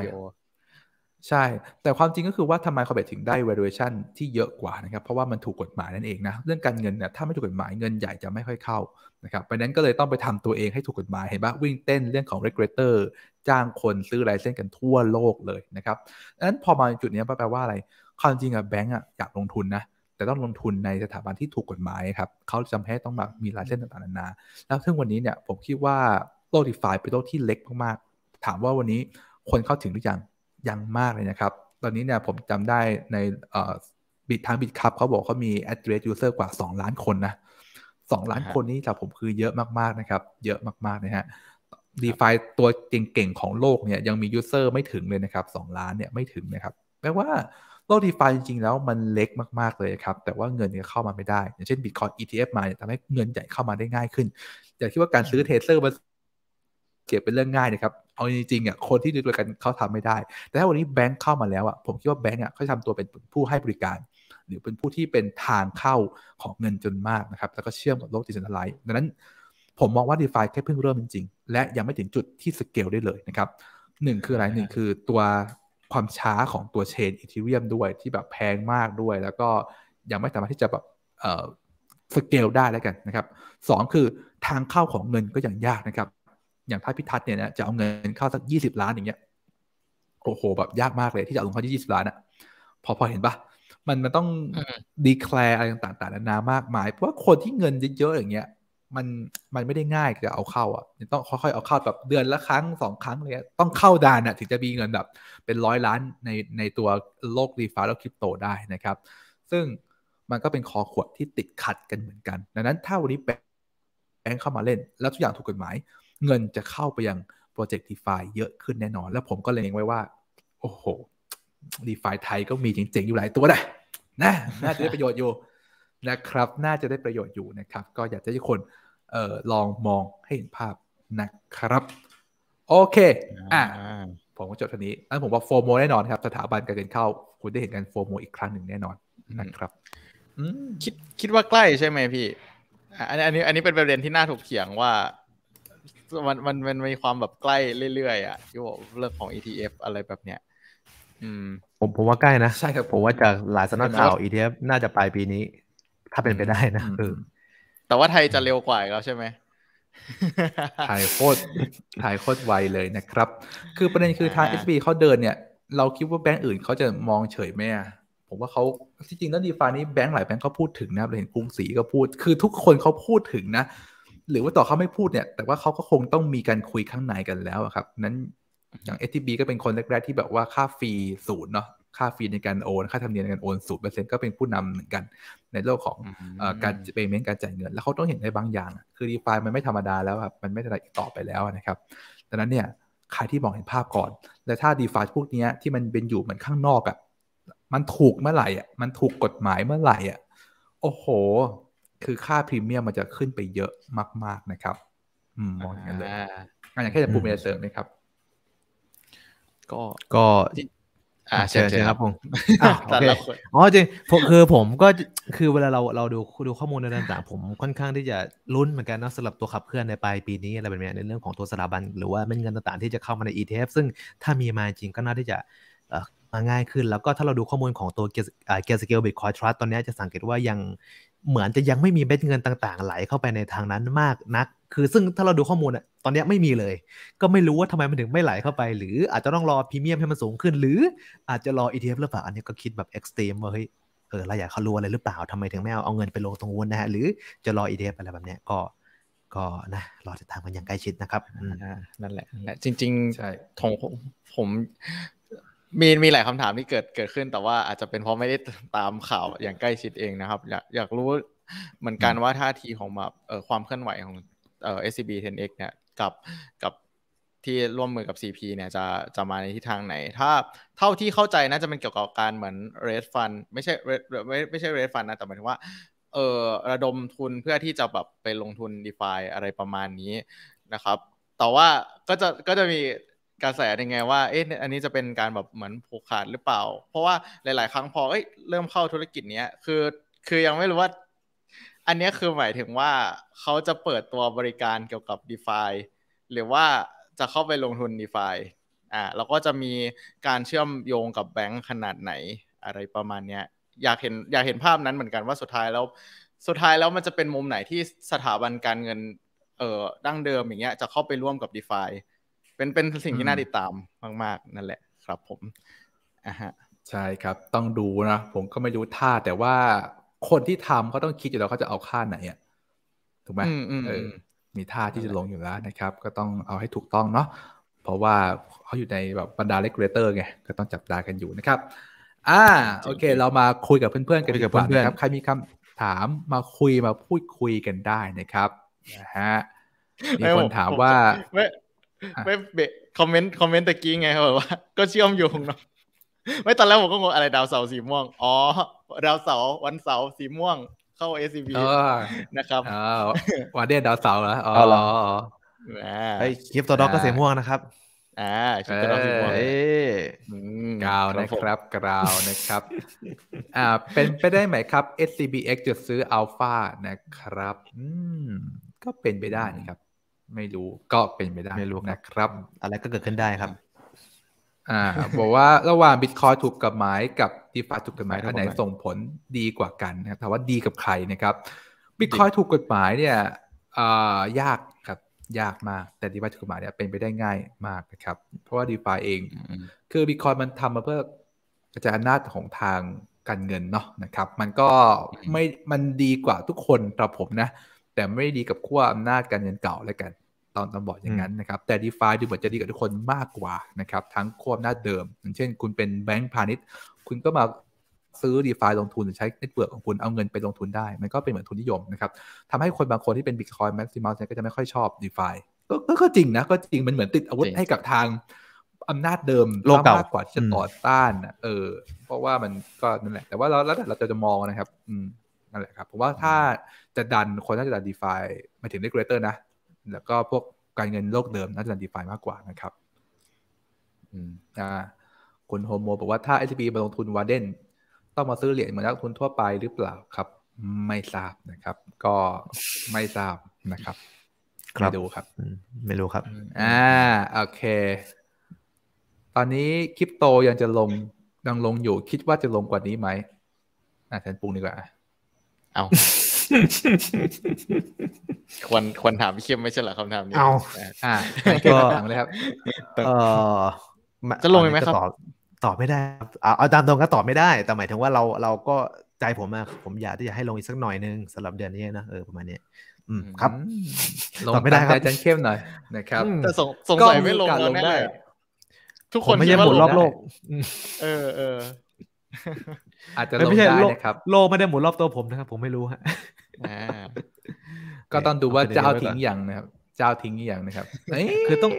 ใช่ แต่ความจริงก็คือว่าทำไมคอเบตถึงได้ valuation ที่เยอะกว่านะครับ เพราะว่ามันถูกกฎหมายนั่นเองนะ เรื่องการเงินเนี่ยถ้าไม่ถูกกฎหมายเงินใหญ่จะไม่ค่อยเข้านะครับไปนั้นก็เลยต้องไปทำตัวเองให้ถูกกฎหมาย เห็นปะวิ่งเต้นเรื่องของ regulator จ้างคนซื้อไยเส้นกันทั่วโลกเลยนะครับดังนั้นพอมาจุดนี้แปลว่าอะไรความจริงอะแบงก์อะอยากลงทุนนะแต่ต้องลงทุนในสถาบันที่ถูกกฎหมายครับเขาจำเป็นต้องมีลายเส้นต่างๆนานา แล้วซึ่งวันนี้เนี่ยผมคิดว่าโลกดีฟายเป็นโลกที่เล็กมากๆ ถามว่าวันนี้คนเข้าถึงหรือยัง ยังมากเลยนะครับ ตอนนี้เนี่ยผมจำได้ในบิตทางบิตคัพเขาบอกเขามี address user กว่า 2 ล้านคนนะสองล้านคนนี้สำหรับผมคือเยอะมากๆนะครับ เยอะมากๆนะฮะดีฟาตัวเก่งๆ ของโลกเนี่ยยังมียูเซอร์ไม่ถึงเลยนะครับสองล้านเนี่ยไม่ถึงนะครับ แปลว่าโลกดีฟาจริง ๆ แล้วมันเล็กมากๆเลยครับแต่ว่าเงินเเข้ามาไม่ได้อย่างเช่น Bitcoin ETF มาเนี่ยทำให้เงินใหญ่เข้ามาได้ง่ายขึ้นแต่คิดว่าการซื้อเทเซอร์มาเก็บเป็นเรื่องง่ายนะครับเอาจริงๆอ่ะคนที่ดูด้วยกันเขาทำไม่ได้ แต่ถ้าวันนี้แบงค์เข้ามาแล้วอ่ะผมคิดว่าแบงค์อ่ะเขาทำตัวเป็นผู้ให้บริการ หรือเป็นผู้ที่เป็นทางเข้าของเงินจนมากนะครับแล้วก็เชื่อมกับโลกดิจิทัลไลท์ดังนั้นผมมองว่าดีฟาแค่เพิ่งเริ่มจริงๆ และยังไม่ถึงจุดที่สเกลได้เลยนะครับหนึ่งคืออะไรหนึ่งคือตัวความช้าของตัวเชนอีทิเรียมด้วยที่แบบแพงมากด้วยแล้วก็ยังไม่สามารถที่จะแบบสเกลได้แล้วกันนะครับ สอง คือทางเข้าของเงินก็ยังยากนะครับ อย่างถ้าพิทัศน์เนี่ยนะจะเอาเงินเข้าสักยี่สิบล้านอย่างเงี้ยโอ้โหแบบยากมากเลยที่จะลงเข้าที่สิบล้านอะพอพอเห็นปะมันมันต้องดีแคลร์อะไรต่างๆนานามากมายเพราะว่าคนที่เงินเยอะๆอย่างเงี้ยมัน มันไม่ได้ง่ายจะเอาเข้าอ่ะต้องค่อยๆเอาเข้าแบบเดือนละครั้งสองครั้งเลยต้องเข้าดานอ่ะถึงจะมีเงินแบบเป็นร้อยล้านในใน ตัวโลกรีฟาแล้วคริปโตได้นะครับ ซึ่งมันก็เป็น คอ ขวดที่ติดขัดกันเหมือนกัน ดังนั้นถ้า วันนี้แบงค์เข้ามาเล่น แล้วทุกอย่างถูกกฎหมาย เงินจะเข้าไปยังโปรเจกต์ดีฟาเยอะขึ้นแน่นอน แล้วผมก็เลงไว้ว่าโอ้โหดีฟาไทยก็มีจริงๆ อยู่หลายตัวไดนะน่าจะได้ ประโยชน์อยู่นะครับน่าจะได้ประโยชน์อยู่นะครับ ก็อยากจะให้คนเอ่อลองมองให้เห็นภาพนะครับ โอเค อ่าผมก็จบท่านี้อันผมว่าโฟโมแน่นอนครับ สถาบันการเงินเข้า คุณได้เห็นกันโฟโม อีกครั้งหนึ่งแน่นอนนะครับคิดคิดว่าใกล้ใช่ไหมพี่อันนี้อันนี้อันนี้เป็นประเด็นที่น่าถกเถียงว่า มันมันมันมีความแบบใกล้เรื่อยๆ อ่ะที่บอกเรื่องของ ETF อะไรแบบเนี้ยอืมผมผมว่าใกล้นะใช่ครับผมว่าจากหลายสนักข่าว ETF น่าจะปลายปีนี้ถ้าเป็นไปได้นะแต่ว่าไทยจะเร็ว กว่าแล้วใช่ไหมถ่ายโคตรถ่ายโคตรไว เลยนะครับ คือประเด็นคือทาง SB เขาเดินเนี่ย เราคิดว่าแบงก์อื่นเขาจะมองเฉยไหมผมว่าเขาที่จริงแล้วดีฟานี้ แบงก์หลายแบงก์เขาพูดถึงนะเราเห็นกรุงศรีก็พูด คือทุกคนเขาพูดถึงนะ หรือว่าต่อเขาไม่พูดเนี่ย แต่ว่าเขาก็คงต้องมีการคุยข้างในกันแล้วครับ นั้นอย่าง STB ก็เป็นคนแรก ๆ ที่แบบว่าค่าฟรีศูนย์เนาะ ค่าฟรีในการโอน ค่าธรรมเนียมในการโอนศูนย์เปอร์เซ็นต์ก็เป็นผู้นำเหมือนกันในโลกของการเปย์เมนต์การจ่ายเงินแล้วเขาต้องเห็นในบางอย่าง คือดีฟามันไม่ธรรมดาแล้วครับมันไม่ธรรมดาต่อไปแล้วนะครับดังนั้นเนี่ยใครที่มองเห็นภาพก่อนและถ้าดีฟาพวกนี้ที่มันเป็นอยู่เหมือนข้างนอกอะ่ะมันถูกเมื่อไหร่อ่ะมันถูกกฎหมายเมื่อไหร่อ่ะโอ้โห คือค่าพรีเมียมมันจะขึ้นไปเยอะมาก ๆนะครับมองอย่างนั้นเลยอย่างแค่จะปูเมเสริมไหมครับ ก็ก็อ่าเชิญครับผมแต่ลคอ๋อจริงผมคือผมก็คือเวลาเราเราดูดูข้อมูลในต่างๆผมค่อนข้างที่จะลุ้นเหมือนกันนะสำหรับตัวขับเคลื่อนในปลายปีนี้ อะไรแบบนี้ในเรื่องของตัวสถาบันหรือว่าเ็ดเงินต่างๆ ที่จะเข้ามาใน ETF ซึ่งถ้ามีมาจริงก็น่าที่จะมาง่ายขึ้น แล้วก็ถ้าเราดูข้อมูลของตัวเกียร์สเกลบิตคอยทรัสตอนนี้จะสังเกตว่ายังเหมือนจะยังไม่มีเม็ดเงินต่าง ๆ ไหลเข้าไปในทางนั้นมากนักคือซึ่งถ้าเราดูข้อมูลอะตอนนี้ไม่มีเลย ก็ไม่รู้ว่าทำไมมันถึงไม่ไหลเข้าไป หรืออาจจะต้องรอพรีเมียมให้มันสูงขึ้นหรืออาจจะรอ ETF หรือเปล่า อันนี้ก็คิดแบบเอ็กซ์ตรีมว่าเฮ้ยเออเราอยากเขารู้อะไรหรือเปล่าทำไมถึงไม่เอาเอาเงินไปลงตรงวุ้นนะฮะ หรือจะรอ ETF อะไรแบบเนี้ยก็ก็นะรอติดตามกันอย่างใกล้ชิดนะครับ นั่นแหละนะจริงๆ่ทงผมมีมีหลายคำถามที่เกิดเกิดขึ้น แต่ว่าอาจจะเป็นเพราะไม่ได้ตามข่าวอย่างใกล้ชิดเองนะครับอยากอยากรู้เหมือนกันว่าท่าทีของแบบความเคลื่อนไหวของเอ่อ SCB 10X เนี่ยกับกับที่ร่วมมือกับ CP เนี่ยจะจะมาในทิศทางไหนถ้า เท่าที่เข้าใจน่าจะเป็นเกี่ยวกับการเหมือน raise fund ไม่ใช่ raise ไม่ไม่ใช่ raise fund นะแต่หมายถึงว่าเอ่อระดมทุนเพื่อที่จะแบบไปลงทุน d e f าอะไรประมาณนี้นะครับแต่ว่าก็จะก็จะมีกระแสยังไงว่าเอ๊ะอันนี้จะเป็นการแบบเหมือนผูกขาดหรือเปล่า เพราะว่าหลายๆ ครั้งพอเอ้ยเริ่มเข้าธุรกิจเนี้ยคือคือยังไม่รู้ว่าอันนี้คือหมายถึงว่าเขาจะเปิดตัวบริการเกี่ยวกับ d e f าหรือว่าจะเข้าไปลงทุน d e f าอ่าแล้วก็จะมีการเชื่อมโยงกับแบงค์ขนาดไหนอะไรประมาณเนี้ยอยากเห็นอยากเห็นภาพนั้นเหมือนกันว่าสุดท้ายแล้วสุดท้ายแล้วมันจะเป็นมุมไหนที่สถาบันการเงิน เอ่อดั้งเดิมอย่างเงี้ยจะเข้าไปร่วมกับ d e f าเป็นเป็นสิ่งที่น่าติดตามมากๆ นั่นแหละครับผมอ่าฮะใช่ครับต้องดูนะผมก็ไม่รู้ท่าแต่ว่าคนที่ทำาก็ต้องคิดอยู่แล้วเขาจะเอาค่าไหนอ่ะถูกไหมเออ มีท่าที่จะลงอยู่แล้วนะครับ ก็ต้องเอาให้ถูกต้องเนาะเพราะว่าเขาอยู่ในแบบบรรดาเลกเรเตอร์ไงก็ต้องจับตากันอยู่นะครับ อ่า โอเค เรามาคุยกับเพื่อนๆกันดีกว่านะครับใครมีคำถามมาคุยมาพูดคุยกันได้นะครับนะฮะมีคนถามว่าไม่ไม่คอมเมนต์คอมเมนต์ตะกี้ไงเขาบอกว่า ก็เชื่อมโยงเนาะไม่ตอนแรกผมก็งงอะไรดาวเสาสีม่วงอ๋อดาวเสาวันเสาสีม่วง เข้า SCB นะครับวันเดียดาวเสาเหรออ๋อเหอ้คลิปตัวด็อกก็สีม่วงนะครับอ่าคลิปตัวด็อกสีม่วงกาวนะครับกาวนะครับ อ่าเป็นไปได้ไหมครับ SCBX จะซื้ออัลฟานะครับอืมก็เป็นไปได้นะครับไม่รู้ก็เป็นไปได้ ไม่รู้นะครับ อะไรก็เกิดขึ้นได้ครับอ่าบอกว่าระหว่างบิตคอยถูกกฎหมายกับดีฟาถูกกฎหมายอันไหนส่งผลดีกว่ากันนะครับถามว่าดีกับใครนะครับบิตคอยถูกกฎหมายเนี่ยอ่ายากครับยากมากแต่ดีฟาถูกกฎหมายเนี่ยเป็นไปได้ง่ายมากนะครับเพราะว่าดีฟาเอง คือบิตคอยมันทำมาเพื่อกระจายอำนาจของทางการเงินเนาะนะครับมันก็ไม่มันดีกว่าทุกคนต่อรผมนะแต่ไม่ดีกับขั้วอำนาจการเงินเก่าแล้วกันตอนตำบอกอย่างนั้นนะครับ แต่ d e f าดูเหมือนจะดีกับทุกคนมากกว่านะครับ ทั้งควบหน้าเดิม อย่างเช่นคุณเป็นแบงก์พาณิชย์คุณก็มาซื้อ d e f าลงทุนหรือใช้เน็ตเวิร์กของคุณเอาเงินไปลงทุนได้ มันก็เป็นเหมือนทุนนิยมนะครับทำให้คนบางคนที่เป็น Bitcoin m a x นี่ยก็จะไม่ค่อยชอบ d e f าก็ก็จริงนะ ก็จริงมันเหมือนติดอาวุธให้กับทางอำนาจเดิมโลกเก่ากว่าที่จะต่อต้านเออเพราะว่ามันก็นั่นแหละ แต่ว่าเราแล้วแต่เราจะมองนะครับอืมนั่นแหละครับผมว่าถ้าจะดันคนน่าจะดันดีฟายมาถึงเลกเลเตอร์นะแล้วก็พวกการเงินโลกเดิมน่าจะดีฟายมากกว่านะครับ อืมอ่าคุณโฮโมบอกว่า ถ้า s c ีมาลงทุนวาเดนต้องมาซื้อเหรียญเหมือนนักทุนทั่วไปหรือเปล่าครับ ไม่ทราบนะครับ ก็ไม่ทราบนะครับไม่รู้ครับ ไม่รู้ครับ อ่า โอเค ตอนนี้คริปโตยังจะลงยังลงอยู่ คิดว่าจะลงกว่านี้ไหมอ่าแทนปุงดีกว่า เอาควรควรถามพี่เข้มไม่ใช่หรอคำถามนี้เอาอ่า ก็ถามเลยครับเออจะลงไหมครับตอบตอบไม่ได้เอาเอาตามตรงก็ตอบไม่ได้ แต่หมายถึงว่าเราเราก็ใจผมอะผมอยากที่จะให้ลงอีกสักหน่อยนึงสำหรับเดือนนี้นะเออประมาณนี้อืม ครับ ลงไม่ได้ครับจัรเข้มหน่อยนะครับ แต่สงสัยไม่ลงได้ทุกคนไม่ใช่หมุรอบโลกเออเอออาจจะลงได้นะครับ โลไม่ได้หมุนรอบตัวผมนะครับผมไม่รู้ฮะก็ต้องดูว่าเจ้าทิ้งอย่างนะครับเจ้าทิ้งอย่างนะครับคือต้อง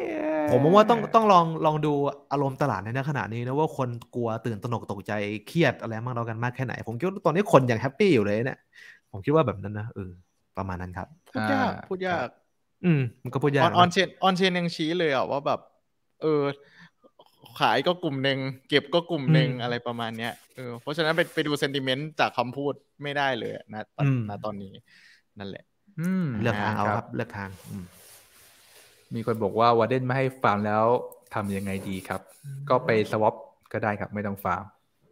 ผมว่าต้องต้องลองลองดูอารมณ์ตลาดในขณะนี้นะว่าคนกลัวตื่นตระหนกตกใจ เครียดอะไรมากเรากันมากแค่ไหน ผมคิดว่าตอนนี้คนยังแฮปปี้อยู่เลยเนี่ยผมคิดว่าแบบนั้นนะเออประมาณนั้นครับพูดยากพูดยาก อืมมันก็พูดยากออนเชนออนเชนยังชี้เลยอ่ะว่าแบบ เออขายก็กลุ่มหนึ่งเก็บก็กลุ่มหนึ่งอะไรประมาณเนี้ยเออเพราะฉะนั้น ไปไปดูเซนติเมนต์จากคำพูดไม่ได้เลยนะตอนนะตอนนี้ นั่นแหละเลือกทางเอาครับ เลือกทางมีคนบอกว่าวาเดนไม่ให้ฟาร์มแล้วทำยังไงดีครับ ก็ไปสวอปก็ได้ครับ ไม่ต้องฟาร์ม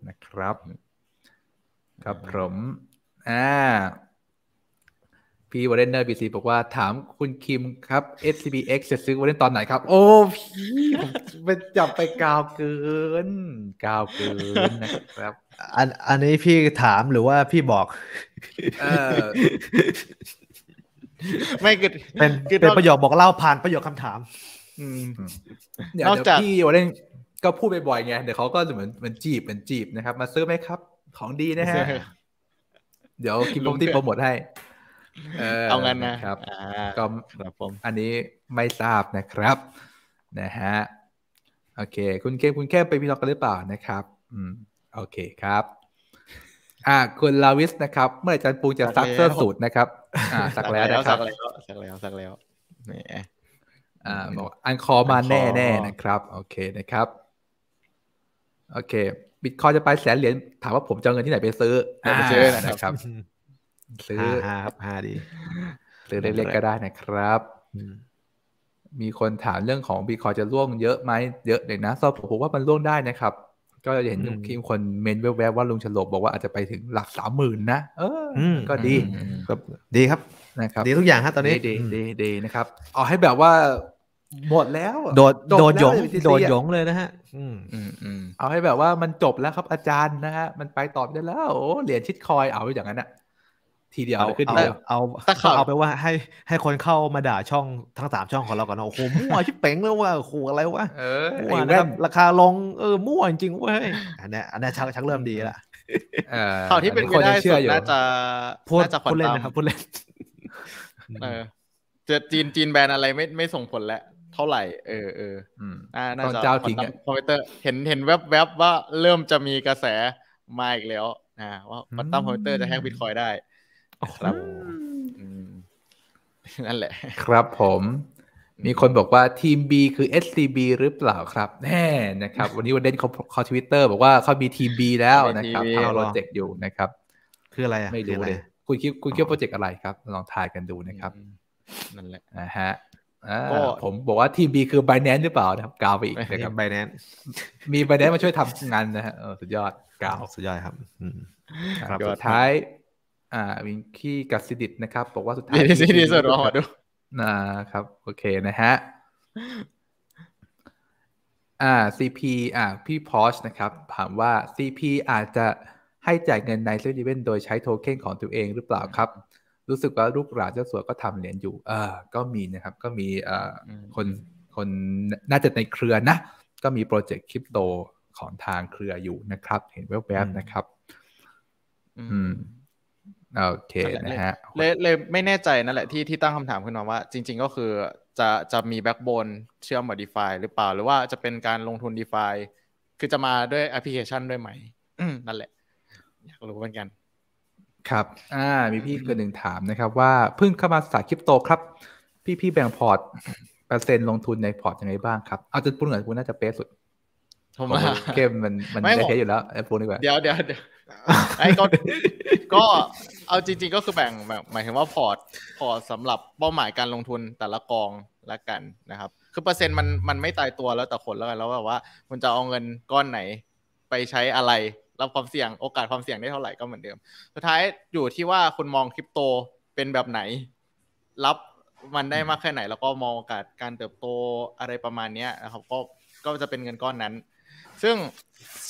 นะครับ ครับผมอ่าพี่วอร์เรนเนอร์บีซีบอกว่าถามคุณคิมครับ SCBX จะซื้อวอร์เรนตอนไหนครับ โอ้พี่ผมันจับไปกาวเกินกาวเกินนะครับ อันอันนี้พี่ถามหรือว่าพี่บอก เออ ไม่กิดเป็นเป็นประโยคบอกเล่าผ่านประโยคคำถามเดี๋ยวนอกจากพี่วอร์เรนก็พูดไปบ่อยไง เดี๋ยวเขาก็เหมือนเหมือนจีบเหมือนจีบนะครับ มาซื้อไหมครับของดีนะฮะเดี๋ยวคิมพงที่โปรโมทให้เอางั้นนะครับก็ครับผม อันนี้ไม่ทราบนะครับ นะฮะ โอเค คุณเคมคุณแค่ไปพิล็อกกันหรือเปล่านะครับ อืม โอเคครับ อ่า คุณลาวิสนะครับ เมื่อจันปูจะซักเสื้อสูตรนะครับ อ่าซักแล้วนะครับซักแล้วซักแล้วแี่อ่า บอก อันคอมาแน่แน่นะครับ โอเคนะครับ โอเค บิตคอยจะไปแสนเหรียญถามว่าผมจะเงินที่ไหนไปซื้อไปซื้อนะครับซื้อห้าครับห้าดีซื้อเล็กๆก็ได้นะครับมีคนถามเรื่องของบีคอยจะร่วงเยอะไหมเยอะเลยนะสอบผมว่ามันร่วงได้นะครับ ก็เห็นคีมคนเมนแวบๆว่าลุงฉลบ บอกว่าอาจจะไปถึงหลักสามหมื่นนะ เออ ก็ดีครับดีครับนะครับ ดีทุกอย่างครับตอนนี้ ดีดีดีนะครับเอาให้แบบว่าหมดแล้ว โดดโดดหยงโดดหยงเลยนะฮะเอาให้แบบว่ามันจบแล้วครับ อาจารย์นะฮะมันไปต่อไม่ได้แล้วโอ้เหรียญชิดคอยเอาอย่างนั้นอ่ะทีเดียวขึ้นเดียวเอาเอาไปว่าให้ให้คนเข้ามาด่าช่องทั้งสามช่องของเราก่อนโอ้โหมั่วชิบเป๋งเลยว่าโอ้โหอะไรวะมั่วนะครับราคาลงเออมั่วจริงเว้ยอันนี้อันนี้ชักชักเริ่มดีละข่าวที่เป็นคนได้เชื่อู่น่าจะน่าจะคนเล่นนะครับพูดเล่นเออจะจีนจีนแบรนด์อะไรไม่ไม่ส่งผลแล้วเท่าไหร่เออเอออ่าน่าจะเจ้าทา้คอมพิวเตอร์เห็นเห็นแวบแวบว่าเริ่มจะมีกระแสมาอีกแล้วนะว่าปัตตัมคอมพิวเตอร์จะแฮกบิตคอยได้ครับนั่นแหละ ครับผม มีคนบอกว่าทีม B คือ SCB หรือเปล่าครับ แน่นะครับ วันนี้วันเด่นเขาเขาทวิตเตอร์ บอกว่าเขามีทีม B แล้วนะครับเำาโปรเจกต์อยู่นะครับคืออะไรอ่ะไม่รู้เลยคุณคิดคุณคิดโปรเจกต์อะไรครับ ลองทายกันดูนะครับนั่นแหละนะฮะผมบอกว่าทีมบีคือ b i n a n c e หรือเปล่านะครับกาวไปอีกนะครับ b i n a n c e มี b i n a n c e มาช่วยทำงานนะฮะสุดยอดกาวสุดยอดครับครับ สุดท้ายอ่า วิงคี้กัสซิดิตนะครับบอกว่าสุดท้ายดีดีสุดวาอดูนะครับ โอเคนะฮะ อ่า CP อ่าพี่พอชนะครับ ถามว่า CP อาจจะให้จ่ายเงินในเซเว่นโดยใช้โทเค็นของตัวเองหรือเปล่าครับ รู้สึกว่าลูกหลานเจ้าสัวก็ทำเหรียญอยู่ เออก็มีนะครับ ก็มีเอ่อคนคนน่าจะในเครือนะ ก็มีโปรเจกต์คริปโตของทางเครืออยู่นะครับ เห็นแวบๆนะครับ อืมโอเคนะฮะ เลยไม่แน่ใจนั่นแหละที่ที่ตั้งคำถามขึ้นมาว่าจริงๆก็คือจะจะมีแบ็กโบนเชื่อมกับดีฟาหรือเปล่าหรือว่าจะเป็นการลงทุนดีฟาคือจะมาด้วยแอปพลิเคชันด้วยไหมนั่นแหละอยากรู้เหมือนกัน ครับ อ่า มีพี่คนหนึ่งถามนะครับว่าเพิ่งเข้ามาสายคริปโตครับ พี่พี่แบ่งพอร์ตเปอร์เซ็นต์ลงทุนในพอร์ตยังไงบ้างครับเอาจนปุ้นเหมือนปุณนน่าจะเป๊ะสุดผมว่าเกมมันมันได้เทสอยู่แล้วไอ้ปุ้นดีกว่าเดี๋ยวเดี๋ยวไอ้ก็ก็เอาจริงๆ ก็คือแบ่งแบบหมายถึงว่าพอร์ตพอร์ตสำหรับเป้าหมายการลงทุนแต่ละกองละกันนะครับ คือเปอร์เซ็นต์มันมันไม่ตายตัวแล้วแต่คนแล้วกันแล้วแบบว่าคุณจะเอาเงินก้อนไหน ไปใช้อะไร รับความเสี่ยงโอกาสความเสี่ยงได้เท่าไหร่ก็เหมือนเดิมสุดท้ายอยู่ที่ว่าคุณมองคริปโตเป็นแบบไหนรับมันได้มากแค่ไหนแล้วก็มองโอกาสการเติบโตอะไรประมาณนี้นะครับก็ก็จะเป็นเงินก้อนนั้นซึ่ง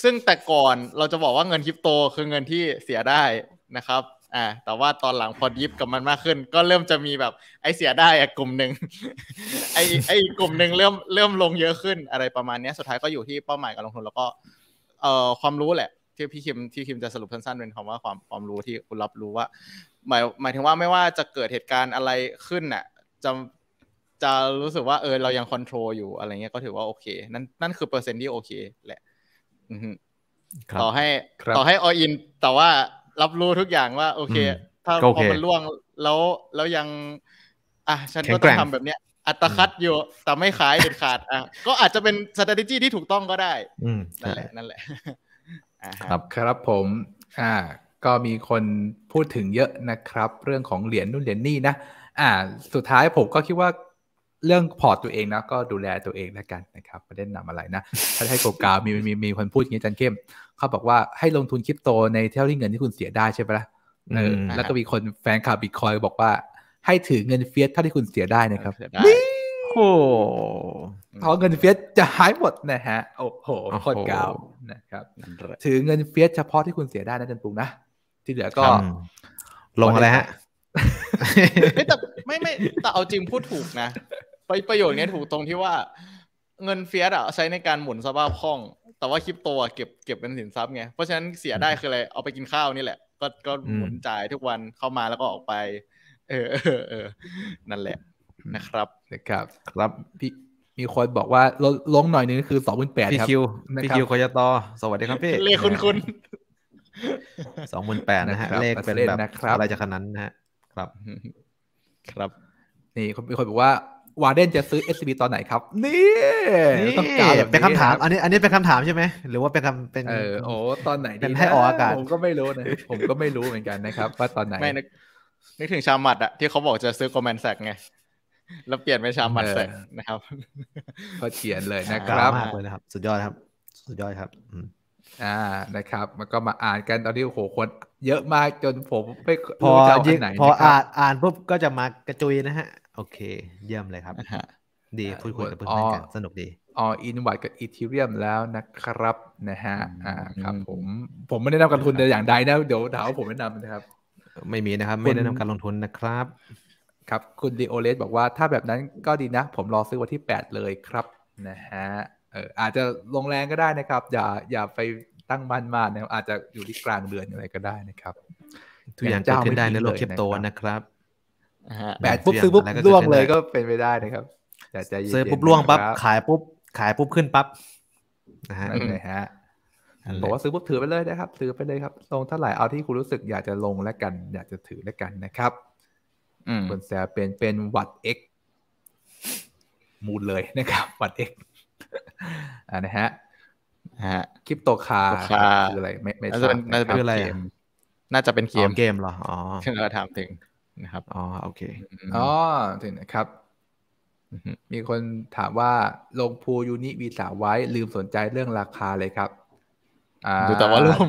ซึ่งแต่ก่อนเราจะบอกว่าเงินคริปโตคือเงินที่เสียได้นะครับอ่าแต่ว่าตอนหลังพอยิบกับมันมากขึ้น ก็เริ่มจะมีแบบ ไอเสียได้อะกลุ่มหนึ่งไอไอกลุ่มหนึ่งเริ่มเริ่มลงเยอะขึ้นอะไรประมาณนี้สุดท้ายก็อยู่ที่เป้าหมายการลงทุนแล้วก็เอ่อความรู้แหละที่พี่คิมที่คิมจะสรุปสั้นๆเป็นคำว่าความความรู้ที่คุณรับรู้ว่าหมายหมายถึงว่าไม่ว่าจะเกิดเหตุการณ์อะไรขึ้นน่ะจะจะรู้สึกว่าเออเรายังคอนโทรลอยู่ อะไรเงี้ยก็ถือว่าโอเค นั่นนั่นคือเปอร์เซ็นต์ที่โอเค แหละต่อให้ต่อให้ออิน แต่ว่ารับรู้ทุกอย่างว่าโอเค ถ้าพอมันล่วงแล้วแล้วยัง อ่ะฉันก็ต้องทำแบบเนี้ย อัตคัดอยู่ แต่ไม่ขายเด็ดขาด อ่ะก็อาจจะเป็น s t r a t e g ที่ถูกต้องก็ได้นั่นแหละนั่นแหละครับครับผม อ่า ก็มีคนพูดถึงเยอะนะครับ เรื่องของเหรียญนู่นเหรียญนี่นะอ่า สุดท้ายผมก็คิดว่าเรื่องพอร์ตตัวเองนะก็ดูแลตัวเองแล้วกันนะครับ ประเด็นนำอะไรนะ ถ้าให้โกกามีมีมีคนพูดอย่างนี้จันเข้มเขาบอกว่าให้ลงทุนคริปโตในเท่าที่เงินที่คุณเสียได้ใช่ไหมล่ะแล้วก็มีคนแฟนคลับบิตคอยบอกว่า ให้ถือเงินเฟียสเท่าที่คุณเสียได้นะครับโอ้โหพอเงินเฟียสจะหายหมดนะฮะโอ้โหโคตรกาวนะครับถือเงินเฟียสเฉพาะที่คุณเสียได้นะจันปุงนะที่เหลือก็ลง อะไรฮะไม่แต่ไม่ไม่แต่เอาจริงพูดถูกนะประโยชน์นี้ถูกตรงที่ว่า เงินเฟียสอ่ะ ใช้ในการหมุนสภาพคล่อง แต่ว่าคริปโตอะเก็บเก็บเป็นสินทรัพย์ไง เพราะฉะนั้นเสียได้คืออะไร เอาไปกินข้าวนี่แหละก็ก็หมุนจ่ายทุกวันเข้ามาแล้วก็ออกไป เออเออนั่นแหละนะครับนะครับ ครับพี่มีคนบอกว่าลดลงหน่อยนึงคือสองพันแปดครับ พี่คิวพี่คิวคอยตอสวัสดีครับพี่เลขคุณคุณสองพันแปดนะฮะเลขเป็นแบบอะไรจากขนาดนั้นนะฮะ ครับ ครับ นี่มีคนบอกว่าวาเดนจะซื้อ SCB ตอนไหนครับ นี่ต้องการแบบเป็นคำถามอันนี้ อันนี้เป็นคำถามใช่ไหมหรือว่าเป็นคำเป็นเออโอ้ตอนไหนเป็นให้ออกอากาศผมก็ไม่รู้นะ ผมก็ไม่รู้เหมือนกันนะครับว่าตอนไหนไม่นึกถึงชามัดอะที่เขาบอกจะซื้อคอมแมนแซกไงแล้วเปลี่ยนเป็นชามัดแซกนะครับก็เขียนเลยนะครับมากเลยนะครับ สุดยอดครับ สุดยอดครับ อ่านะครับ มันก็มาอ่านกันตอนนี้โหคน เยอะมากจนผมไม่พอจะไหนพออ่านอ่านปุ๊บก็จะมากระจุยนะฮะโอเคเยี่ยมเลยครับดีพูดคุยกับเพื่อนกันสนุกดีอออินวัตกับอีทีเรียมแล้วนะครับนะฮะอ่า ครับผมผมไม่ได้นำการลงทุนแต่อย่างใดนะเดี๋ยวถามว่าผมแนะนำนะครับ ไม่มีนะครับ ไม่แนะนำการลงทุนนะครับ ครับคุณดีโอเลสบอกว่าถ้าแบบนั้นก็ดีนะ ผมรอซื้อวันที่8เลยครับนะฮะเอออาจจะลงแรงก็ได้นะครับ อย่าอย่าไปตั้งมันมากนะอาจจะอยู่ที่กลางเดือนอะไรก็ได้นะครับทุกอย่างเกิดขึ้นได้ในโลกคริปโตนะครับแบดปุ๊บซื้อปุ๊บล่วงเลยก็เป็นไปได้นะครับซื้อปุ๊บล่วงปั๊บขายปุ๊บ ขายปุ๊บขึ้นปั๊บนะฮะบอกว่าซื้อปุ๊บถือไปเลยนะครับ ถือไปเลยครับลงเท่าไหร่เอาที่คุณรู้สึกอยากจะลงแล้วกัน อยากจะถือแล้วกันนะครับคนแซเป็นเป็นวัดเอ็กมูลเลยนะครับวัดเอ็กอ่านะฮะคริปโตคาคืออะไรไม่ไม่ใช่น่าจะเป็นอะไร น่าจะเป็นเกมเกมเหรออ๋อเราถามถึงนะครับ อ๋อ โอเค อ๋อถึงนะครับ มีคนถามว่าลงพูยูนิวีสาไว้ลืมสนใจเรื่องราคาเลยครับดูแต่วอลุ่ม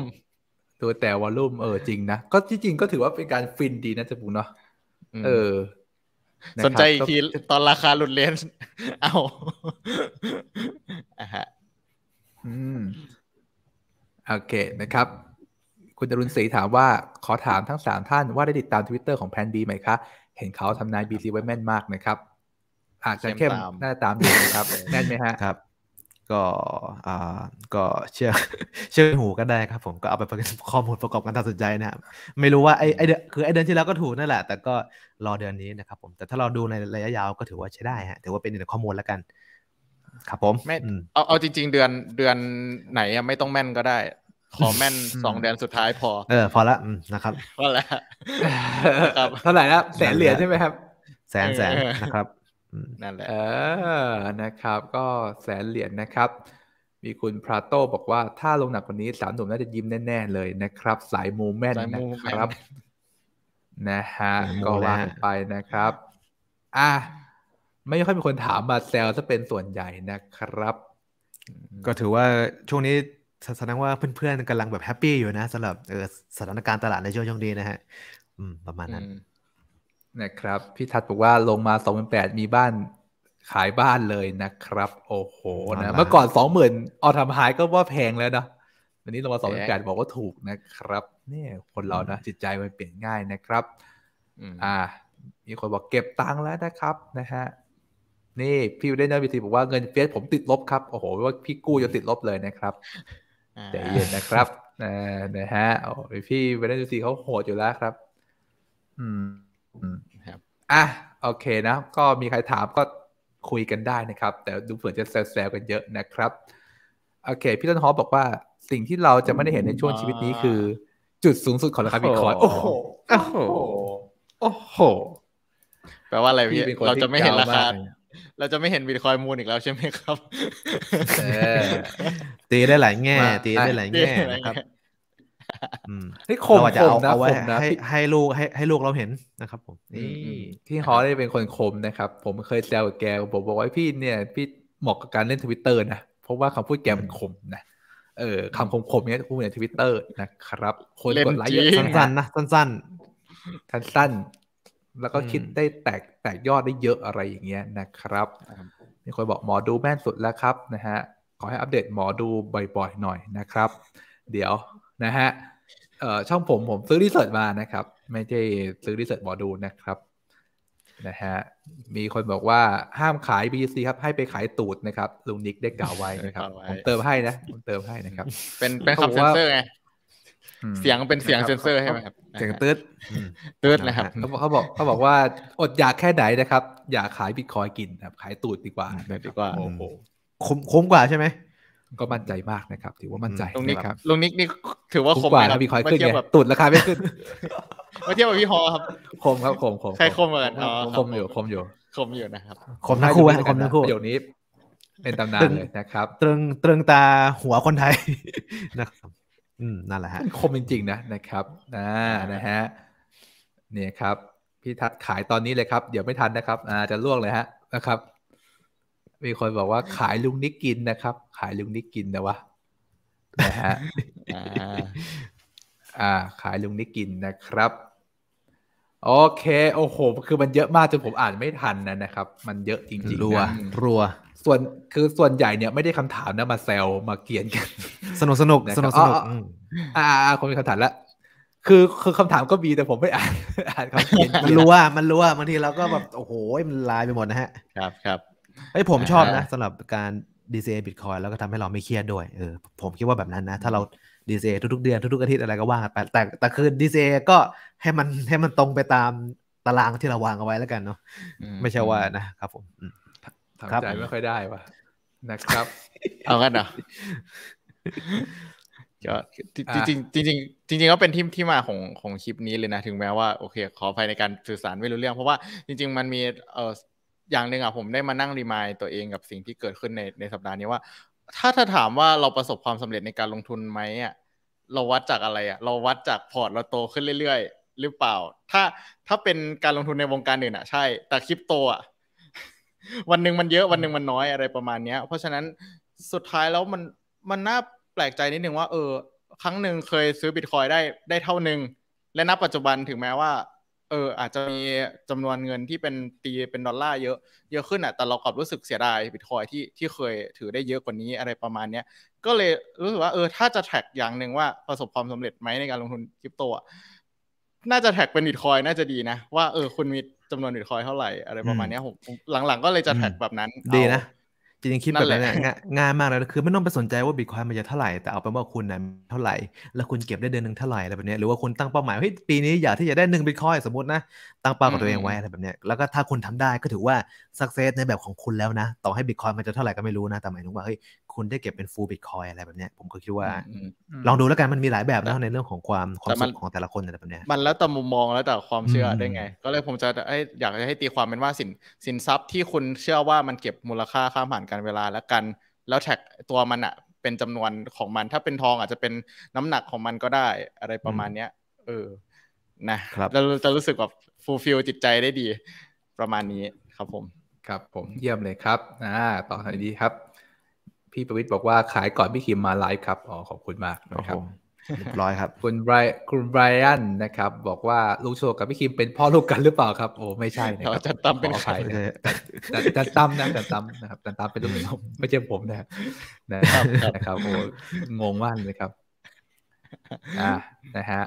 ดูแต่วอลุ่ม เออ จริงนะ ก็ที่จริงก็ถือว่าเป็นการฟินดีนะจะปุูเนาะ เออ สนใจอีกทีตอนราคาหลุดเลนเอาอ่ะฮะอืมโอเคนะครับคุณดรุณศรีถามว่าขอถามทั้งสามท่านว่าได้ติดตามทวิตเตอร์ของแพนบีไหมคะ เห็นเขาทำนายบีซีไว้แม่นมากนะครับอาจจะเข้มน่าตามอยนะครับ แน่นไหมฮะครับ ก็อ่าก็เชื่อเชื่อหูก็ได้ครับผมก็เอาไปเป็นข้อมูลประกอบการตัดสินใจนะครับไม่รู้ว่าไอ้ไอ้เดือคือไอ้เดือนที่แล้วก็ถูกนั่นแหละ แต่ก็รอเดือนนี้นะครับผมแต่ถ้าเราดูในระยะยาวก็ถือว่าใช้ได้ฮะถือว่าเป็นหนึ่งข้อมูลแล้วกัน ครับผมไม่เอาเอาจริง ๆ เดือนเดือนไหนไม่ต้องแม่นก็ได้ขอแม่นสองแดนสุดท้ายพอ เออ พอละ นะครับ พอละครับ เท่าไหร่นะ แสนเหรียญใช่ไหมครับ แสนแสนนะครับนั่นแหละ เออ นะครับ ก็แสนเหรียญนะครับ มีคุณพราโต้บอกว่าถ้าลงหนักกว่านี้สามหนุ่มน่าจะยิ้มแน่ ๆ เลยนะครับ สายมูแม่นนะครับ นะฮะ ก็ว่าไปนะครับ อ่ะ ไม่ค่อยมีคนถามมาแซวจะเป็นส่วนใหญ่นะครับ ก็ถือว่าช่วงนี้แสดงว่าเพื่อนๆกำลังแบบแฮปปี้อยู่นะสำหรับสถานการณ์ตลาดในช่วงช่วงนี้นะฮะประมาณนั้น นะครับ พี่ทัดบอกว่าลงมาสองหมนแปดมีบ้าน ขายบ้านเลยนะครับ โอ้โหนะเมื่อก่อนสองหมื่นออทำหายก็ว่าแพงแล้วนะวันนี้ลงมาสองหมนแปดบอกว่าถูกนะครับเนี่ยคนเรานะ จิตใจมันเปลี่ยนง่ายนะครับอ่า มีคนบอกเก็บตังค์แล้วนะครับ นะฮะนี่พี่เด้นเนอร์บีทีบอกว่าเงินเฟสผมติดลบครับ โอ้โห ว่าพี่กู้จะติดลบเลยนะครับใจเย็นนะครับนะฮะโอ้พี่เบนจูซีเขาโหดอยู่แล้วครับ อืมครับอ่ะโอเคนะก็มีใครถามก็คุยกันได้นะครับ แต่ดูเหมือนจะแซวๆกันเยอะนะครับ โอเค พี่ต้นฮอบอกว่าสิ่งที่เราจะไม่ได้เห็นในช่วงชีวิตนี้คือ จุดสูงสุดของราคาบิตคอยโอ้โหโอ้โหโอ้โหแปลว่าอะไรพี่เราจะไม่เห็นราคาเราจะไม่เห็นบิตคอยมูลอีกแล้วใช่ไหมครับ ตีได้หลายแง่ ตีได้หลายแง่นะครับคมเราจะเอาเอาไว้ให้ให้ลูกให้ให้ลูกเราเห็นนะครับ ผมนี่พี่ฮอได้เป็นคนคมนะครับผมเคยแซวกแกผมบอกว่าพี่เนี่ยพี่เหมาะกับการเล่นทวิตเตอร์นะ เพราะว่าคำพูดแกมันคมนะเออคำคมคมเนี้ยพูดในทวิตเตอร์นะครับคนกดไลค์เยอะสั้นๆนะสั้นๆสั้นๆแล้วก็คิดได้แตกแตกยอดได้เยอะอะไรอย่างเงี้ยนะครับ มีคนบอกหมอดูแม่นสุดแล้วครับนะฮะ ขอให้อัปเดตหมอดูบ่อยๆหน่อยนะครับ เดี๋ยวนะฮะช่องผมผมซื้อรีเสิร์ชมานะครับไม่ใช่ซื้อรีเสิร์ชหมอดูนะครับนะฮะมีคนบอกว่าห้ามขาย b ซ c ครับให้ไปขายตูดนะครับลุงนิกได้กล่าวไว้นะครับผมเติมให้นะผมเติมให้นะครับ เป็นเป็นคำเซนเซอร์ไงเสียงเป็นเสียงเซนเซอร์ใช่ไหมครับเสียงตืดตืดนะครับเขาบอกเขาบอกว่า อดอยากแค่ไหนนะครับ อยากขายบิตคอยกินครับ ขายตูดดีกว่าดีกว่าโอ้โหคุ้มคุ้มกว่าใช่ไหมก็มั่นใจมากนะครับ ถือว่ามั่นใจลุงนิกครับลุงนิกนี่ถือว่าคมกว่าบิตคอยขึ้นไงตูดราคาไม่ขึ้นมาเทียบกับพี่ฮอครับคมครับคมคมใช่คมเหมือกันคมอยู่คมอยู่คมอยู่นะครับคมทั้งคู่คมทั้งคู่เดี๋ยวนี้ เป็นตำนานเลยนะครับตรึงตรึงตาหัวคนไทยนะครับอืมนั่นแหละฮะคมจริงๆนะนะครับ อ่านะฮะเนี่ยครับพี่ทัดขายตอนนี้เลยครับ เดี๋ยวไม่ทันนะครับอ่าจะล่วงเลยฮะนะครับ มีคนบอกว่า ขายลุงนิกกินนะครับ ขายลุงนิกกินนะวะนะฮะอ่า ขายลุงนิกกินนะครับ โอเค โอ้โหคือมันเยอะมากจนผมอ่านไม่ทันนะนะครับ มันเยอะจริงๆรัว รัวส่วนคือส่วนใหญ่เนี่ยไม่ได้คำถามนะมาแซวมาเกียนกันสนุกสนุกสนุกสนุกอ่าคนมีคำถามละคือคือคำถามก็มีแต่ผมไม่อ่านอ่านคำเขียนมันรู้ว่ามันรู้ว่าบางทีเราก็แบบ โอ้โหมันลายไปหมดนะฮะ ครับครับไอ้ผมชอบนะสำหรับการดีเซลบิตคอยแล้วก็ทำให้เราไม่เครียดด้วย เออผมคิดว่าแบบนั้นนะ ถ้าเราดีเซยทุกๆเดือน ทุกๆอาทิตย์อะไรก็ว่าไปแต่แต่คือดีเซก็ให้มันให้มันตรงไปตามตารางที่เราวางเอาไว้แล้วกันเนาะไม่ใช่ว่านะครับ ผมทำใจไม่ค่อยได้ว่ะนะครับ เอากันเหรอก็จริงจริงจริงก็เป็นที่ที่มาของของคลิปนี้เลยนะ ถึงแม้ว่า โอเค ขออภัยในการสื่อสารไม่รู้เรื่อง เพราะว่าจริง ๆ มันมีเอ่ออย่างหนึ่งอ่ะผมได้มานั่งรีมายตัวเองกับสิ่งที่เกิดขึ้นในในสัปดาห์นี้ว่า ถ้าถ้าถามว่าเราประสบความสำเร็จในการลงทุนไหมอ่ะเราวัดจากอะไรอ่ะเราวัดจากพอร์ตเราโตขึ้นเรื่อยๆ หรือเปล่า ถ้าถ้าเป็นการลงทุนในวงการอื่นอ่ะ ใช่ แต่คริปโตอ่ะวันหนึ่งมันเยอะวันหนึ่งมันน้อยอะไรประมาณเนี้ยเพราะฉะนั้นสุดท้ายแล้วมันมันน่าแปลกใจนิดหนึ่งว่าเออ ครั้งหนึ่งเคยซื้อบิตคอยได้ได้เท่านึงและณปัจจุบันถึงแม้ว่า เอออาจจะมีจำนวนเงินที่เป็นตีเป็นดอลลาร์เยอะ เยอะขึ้นอ่ะ แต่เรากลับรู้สึกเสียดายบิตคอยที่ที่เคยถือได้เยอะกว่านี้อะไรประมาณเนี้ยก็เลยรู้สึกว่าเออ ถ้าจะแท็กอย่างหนึ่งว่าประสบความสำเร็จไหมในการลงทุนคริปโตน่าจะแท็กเป็นบิตคอยน่าจะดีนะว่าเออคุณมีจำนวนบิตคอยเท่าไหร่ อะไรประมาณนี้ผมหลังๆก็เลยจะแท็กแบบนั้นดีนะจริงๆคิดแบบนั้นแหละง่ายมากเลยคือไม่ต้องไปสนใจว่าบิตคอยมันจะเท่าไหร่แต่เอาไปว่าคุณนะเท่าไหร่แล้วคุณเก็บได้เดือนหนึ่งเท่าไหร่อะไรแบบนี้หรือว่าคุณตั้งเป้าหมายเฮ้ยปีนี้อยากที่จะได้หนึ่งบิตคอยสมมตินะตั้งเป้ากับตัวเองไว้อะไรแบบนี้แล้วก็ถ้าคุณทำได้ก็ถือว่าสักเซสในแบบของคุณแล้วนะ ต่อให้บิตคอยมันจะเท่าไหร่ก็ไม่รู้นะแต่หมายถึงว่าเฮ้ยคุณได้เก็บเป็นฟูลบิตคอยอะไรแบบนี้ผมก็คิดว่าลองดูแล้วกันมันมีหลายแบบนะในเรื่องของความความสุขของแต่ละคนอะไรแบบนี้มันแล้วแต่มุมมองแล้วแต่ความเชื่อได้ไง ก็เลยผมจะให้อยากจะให้ตีความเป็นว่าสินสินทรัพย์ที่คุณเชื่อว่ามันเก็บมูลค่าข้ามผ่านการเวลาแล้วกันแล้วแท็กตัวมันอะเป็นจำนวนของมัน ถ้าเป็นทองอาจจะเป็นน้ำหนักของมันก็ได้อะไรประมาณเนี้ย เออ นะครับเราจะรู้สึกแบบฟูลฟิลจิตใจได้ดีประมาณนี้ครับผม ครับผมเยี่ยมเลยครับอ่าต่อทันดีครับ พี่ประวิทย์บอกว่าขายก่อนพี่คิมมาไลฟ์ครับอ๋อขอบคุณมากนะครับเรียบร้อยครับ คุณไบรคุณไบรอันนะครับ บอกว่าลูกโชกับพี่คิม เป็นพ่อลูกกันหรือเปล่าครับโอ้ไม่ใช่นะ่ยจะตั้มเป็นใครจะตั้มนะจะตั้มนะครับจะตั้มเป็นลูกไม่ใช่ผมนะนะครับนะครับโอ้งงมากเลยครับอ่านะฮะ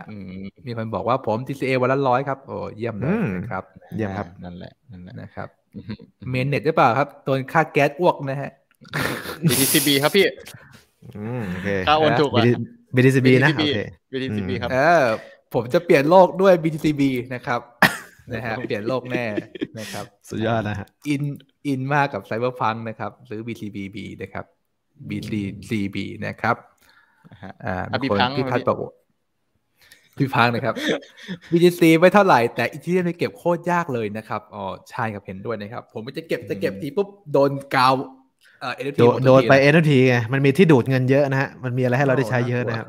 มีคนบอกว่าผม TCA วันละร้อยครับโอ้เยี่ยมเลยนะครับ เยี่ยมครับ นั่นแหละนั่นแหละนะครับเมนเน็ตหรือเปล่าครับตัวค่าแก๊สอ้วกนะฮะ BTCB ครับพี่ค่าโอนถูกอ่ะ BTCB นะโอเคซีบีครับเออผมจะเปลี่ยนโลกด้วย BTCB นะครับนะฮะเปลี่ยนโลกแน่นะครับ สุดยอดนะฮะอินอินมากกับไซเบอร์พังนะครับหรือ b t บ b นะครับ BTCB นะครับอ่าคีพี่พัดบอกพี่พัง นะครับ BTC ไม่เท่าไหร่ แต่อีเทียนเก็บโคตรยากเลยนะครับอ๋อใช่ครับเห็นด้วยนะครับ ผมจะเก็บจะเก็บทีปุ๊บ โดนกาวเอ่อ NFT โดนไป NFT ไงมันมีที่ดูดเงินเยอะนะฮะ มันมีอะไรให้เราได้ใช้เยอะนะครับ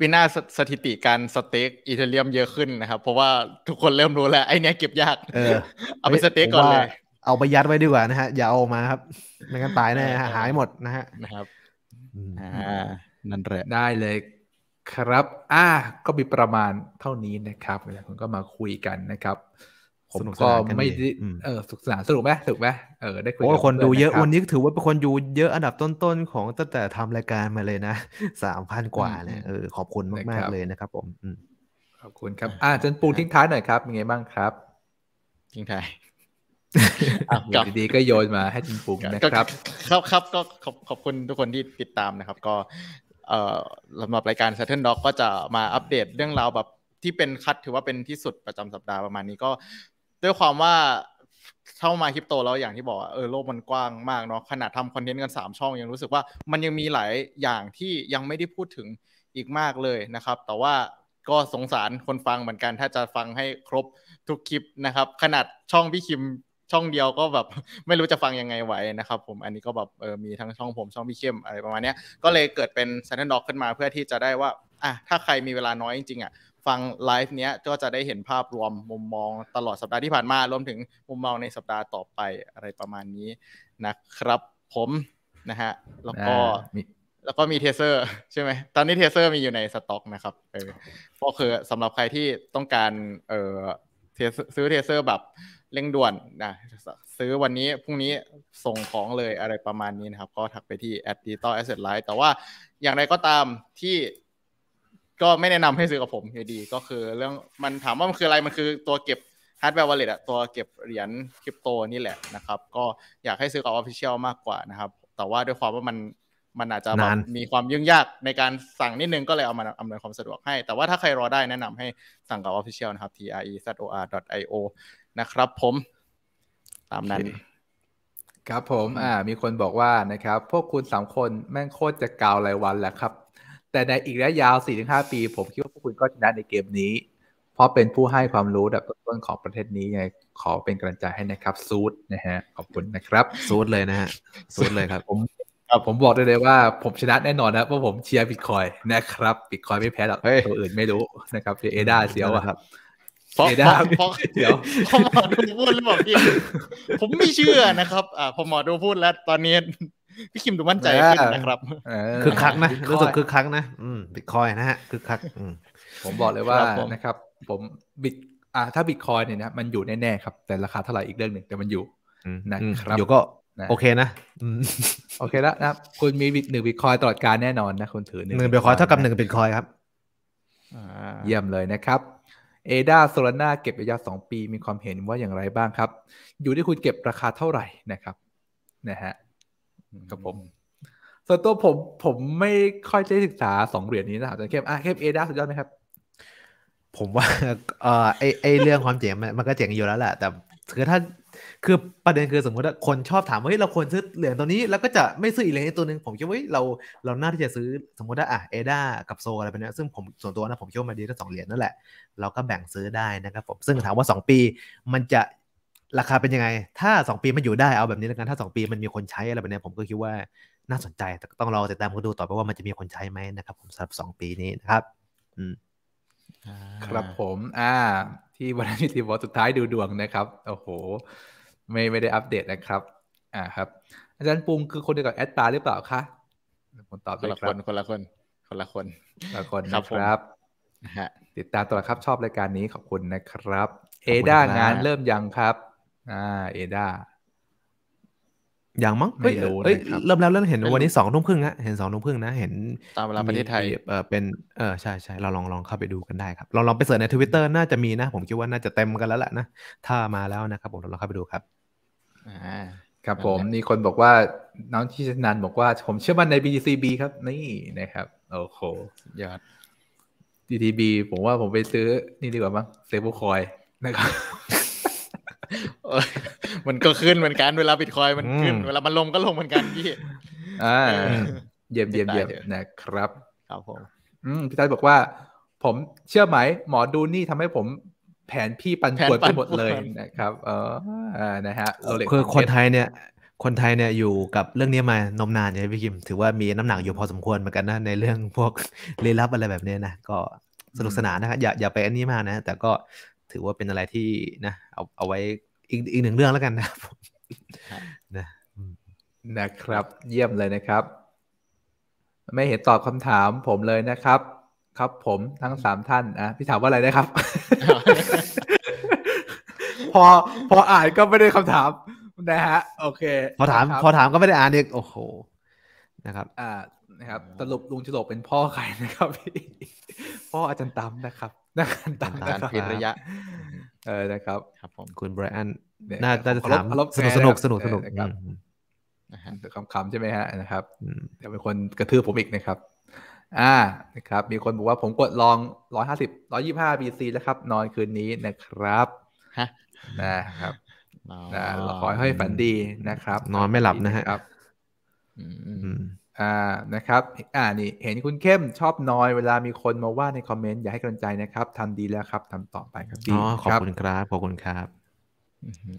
มีหน้าสถิติการสเต็กอิตาเลียมเยอะขึ้นนะครับ เพราะว่าทุกคนเริ่มรู้แล้ว ไอเนี้ยเก็บยาก เอออเาไปสเต็กก่อนเลย เอาไปยัดไว้ดีกว่านะฮะ อย่าเอามาครับไม่งั้นตายแน่หายหมดนะฮะนะครับอ่านั่นแหละได้เลยครับ อ่าก็มีประมาณเท่านี้นะครับแล้วคุณก็มาคุยกันนะครับผมก็ไม่เออสุขสนานสรุปไหมสรุปไหมเออได้คุยกับคนดูเยอะวันนี้ถือว่าเป็นคนดูเยอะอันดับต้นๆของตั้งแต่ทำรายการมาเลยนะสามพันกว่าเนี่ยเออ ขอบคุณมากมากเลยนะครับผมขอบคุณครับ อ่าจนปูทิ้งท้ายหน่อยครับเป็นไงบ้างครับ ทิ้งท้ายอยู่ดีๆก็โยนมาให้จินปุงนะครับ ครับครับก็ขอบขอบคุณทุกคนที่ติดตามนะครับ ก็ เออสำหรับรายการ Saturn Dog ก็จะมาอัปเดตเรื่องราวแบบที่เป็นคัดถือว่าเป็นที่สุดประจำสัปดาห์ประมาณนี้ก็ด้วยความว่าเข้ามาคริปโตแล้วอย่างที่บอกเออโลกมันกว้างมากเนาะขนาดทำคอนเทนต์กัน3 ช่องยังรู้สึกว่ามันยังมีหลายอย่างที่ยังไม่ได้พูดถึงอีกมากเลยนะครับแต่ว่าก็สงสารคนฟังเหมือนกันถ้าจะฟังให้ครบทุกคลิปนะครับขนาดช่องพี่คิมช่องเดียวก็แบบไม่รู้จะฟังยังไงไหวนะครับผมอันนี้ก็แบบเออมีทั้งช่องผมช่องพี่เข้มอะไรประมาณนี้ก็เลยเกิดเป็นซซน d ์ด็อกขึ้นมาเพื่อที่จะได้ว่าอ่ะถ้าใครมีเวลาน้อยจริงๆอ่ะฟังไลฟ์เนี้ยก็จะได้เห็นภาพรวมมุมมองตลอดสัปดาห์ที่ผ่านมารวมถึงมุมมองในสัปดาห์ต่อไปอะไรประมาณนี้นะครับผมนะฮะ แล้วก็แล้วก็มีเทเซอร์ใช่ไหมตอนนี้เทเซอร์มีอยู่ในสต็อกนะครับเออก็คือสำหรับใครที่ต้องการเออซื้อเทเซอร์แบบเร่งด่วนนะซื้อวันนี้พรุ่งนี้ส่งของเลยอะไรประมาณนี้นะครับ ก็ทักไปที่ a d d i t a l asset l i v e แต่ว่าอย่างไรก็ตามที่ก็ไม่แนะนำให้ซื้อกับผมอยู่ดี ก็คือเรื่องมันถามว่ามันคืออะไร มันคือตัวเก็บฮาร์ดแวร์วอลเล็ตอะตัวเก็บเหรียญคริปโตนี่แหละนะครับ ก็อยากให้ซื้อกับออฟฟิเชียลมากกว่านะครับ แต่ว่าด้วยความว่ามันมันอาจจะมีความยุ่งยากในการสั่งนิดนึงก็เลยเอามาอำนวยความสะดวกให้ แต่ว่าถ้าใครรอได้แนะนำให้สั่งกับออฟฟิเชียลนะครับ t r e z o r i o นะครับผม ตามนั้นครับผมอ่ามีคนบอกว่านะครับ พวกคุณสามคนแม่งโคตรจะกาวรายวันแหละครับแต่ในอีกระยะยาว4-5ปี ผมคิดว่าพวกคุณก็ชนะในเกมนี้ เพราะเป็นผู้ให้ความรู้แบบต้นของประเทศนี้ไง ขอเป็นกำลังใจให้นะครับซูดนะฮะขอบคุณนะครับซูดเลยนะฮะซูดเลยครับ ผมผมบอกได้เลยว่าผมชนะแน่นอนนะเพราะผมเชียร์บิตคอยนะครับบิตคอยไม่แพ้หรอกตัวอื่นไม่รู้นะครับเอด้าเสียวอะครับเพราะเพราะเดี๋ยวพอหมอดูพูดแล้วบอกพี่ผมไม่เชื่อนะครับอ่าพอหมอดูพูดแล้วตอนนี้พี่คิมดูมั่นใจขึ้นนะครับคือคักนะ รู้สึกคือคักนะ อืมบิตคอยนะฮะคือคักผมบอกเลยว่านะครับ ผมบิตอ่าถ้าบิตคอยเนี่ยนะมันอยู่แน่ๆ ครับแต่ราคาเท่าไหร่อีกเรื่องหนึ่งแต่มันอยู่นะครับอยู่ก็ โอเคนะโอเคแล้วนะคุณมีหนึ่งบิตคอยตลอดการแน่นอนนะคุณถือหนึ่งบิตคอยเท่ากับหนึ่งบิตคอยครับเยี่ยมเลยนะครับเอดาโซลนาเก็บระยะสองปีมีความเห็นว่าอย่างไรบ้างครับ อยู่ที่คุณเก็บราคาเท่าไหร่นะครับนะฮะกับผม ส่วนตัวผม ผมไม่ค่อยได้ศึกษาสองเหรียญนี้นะครับแต่เข้มอ่ะเข้มเอด้าสุดยอดไหมครับ ผมว่าเออไอไอเรื่องความเจ๋งมันก็เจ๋งอยู่แล้วแหละ แต่ คือถ้าคือประเด็นคือสมมติว่าคนชอบถามว่าเฮ้ยเราควรซื้อเหรียญตัวนี้ แล้วก็จะไม่ซื้ออีกเหรียญตัวหนึ่งผมคิดว่าเราเราน่าที่จะซื้อสมมติว่าอ่ะเอด้ากับโซ อะไรแบบนี้ซึ่งผมส่วนตัวนะ ผมคิดว่ามันดีทั้งสองเหรียญนั่นแหละเราก็แบ่งซื้อได้นะครับผมซึ่งถามว่า 2 ปีมันจะราคาเป็นยังไง ถ้า 2 ปีมันอยู่ได้เอาแบบนี้แล้วกัน ถ้า 2 ปีมันมีคนใช้อะไรแบบนี้ผมก็คิดว่าน่าสนใจแต่ต้องรอติดตามกันดูต่อไปว่ามันจะมีคนใช้ไหมนะครับผมสำหรับ 2 ปีนี้นะครับ อืครับผม อ่า ที่วันนี้ที่บอสุดท้ายดูดวงนะครับ โอ้โห ไม่ไม่ได้อัปเดตนะครับ อ่าครับอาจารย์ปุงคือคนเดียวกับแอดตาหรือเปล่าคะ ผมตอบคนละคน คนละคน คนละคนคนละคนนะครับ ติดตามตัวครับ ชอบรายการนี้ขอบคุณนะครับ เอด้างานเริ่มยังครับอ่า เอดาอย่างมั้งไม่รู้เอ้ยเริ่มแล้วเริ่มเห็นวันนี้สองทุ่มครึ่งนะเห็นสองทุ่มครึ่งนะเห็นตามเวลาประเทศไทยเออเป็นเออใช่ใช่เราลองลองเข้าไปดูกันได้ครับลองลองไปเสิร์ชในทวิตเตอร์น่าจะมีนะ ผมคิดว่าน่าจะเต็มกันแล้วแหละนะ ถ้ามาแล้วนะครับผมลองเข้าไปดูครับอ่าครับผมมีคนบอกว่าน้องที่ชนันบอกว่าผมเชื่อมั่นใน BTCB ครับนี่นะครับโอ้โหยอด BTB ผมว่าผมไปซื้อ นี่ดีกว่ามั้งเซฟบุคอยนะครับมันก็ขึ้นเหมือนกันเวลาบิตคอยมันขึ้น เวลามันลงก็ลงเหมือนกันพี่อ่าเยี่ยมเยี่ยมเยี่ยมนะครับ ครับผม อืมพี่ตายบอกว่า ผมเชื่อไหมหมอดูนี่ทำให้ผมแผนพี่ปันปวดไปหมดเลยนะครับเออนะฮะคือคนไทยเนี่ย คนไทยเนี่ยอยู่กับเรื่องนี้มานมนานใช่ไหมพี่กิม ถือว่ามีน้ำหนักอยู่พอสมควรเหมือนกันนะในเรื่องพวกลี้ลับอะไรแบบนี้นะก็สนุกสนานนะครับอย่าอย่าไปอันนี้มานะ แต่ก็ถือว่าเป็นอะไรที่นะเอาเอาไว้อีกอีกหนึ่งเรื่องแล้วกันนะครับนะนะครับ เยี่ยมเลยนะครับ ไม่เห็นตอบคำถาม ผมเลยนะครับ ครับ ผมทั้งสามท่านอ่ะพี่ถามว่าอะไรนะครับ พอพออ่านก็ไม่ได้คำถาม นะฮะโอเค พอถาม พอถามก็ไม่ได้อ่านเด็กโอ้โหนะครับ อ่านะครับสรุปลุงฉลกเป็นพ่อใครนะครับพี่พ่ออาจารย์ตั้มนะครับนักการตั้มนะครับเป็นระยะ เออนะครับ ครับผมคุณไบรอันน่าจะถามสนุกสนุกสนุก สนุกนะครับคำ ๆ ใช่ไหมฮะนะครับเดี๋ยวเป็นคนกระทืบผมอีกนะครับ อ่า นะครับ มีคนบอกว่าผมกดลองร้อยห้าสิบร้อยี่ห้าบีซีแล้วครับนอนคืนนี้นะครับฮะนะครับนะขอให้ฝันดีนะครับ นอนไม่หลับนะฮะครับ อืมอ่า นะครับ อ่า นี่เห็นคุณเข้ม ชอบน้อย เวลามีคนมาว่าในคอมเมนต์ อย่าให้กำลังใจนะครับ ทำดีแล้วครับทำต่อไปครับดีอ๋อ ขอบคุณครับ ขอบคุณครับ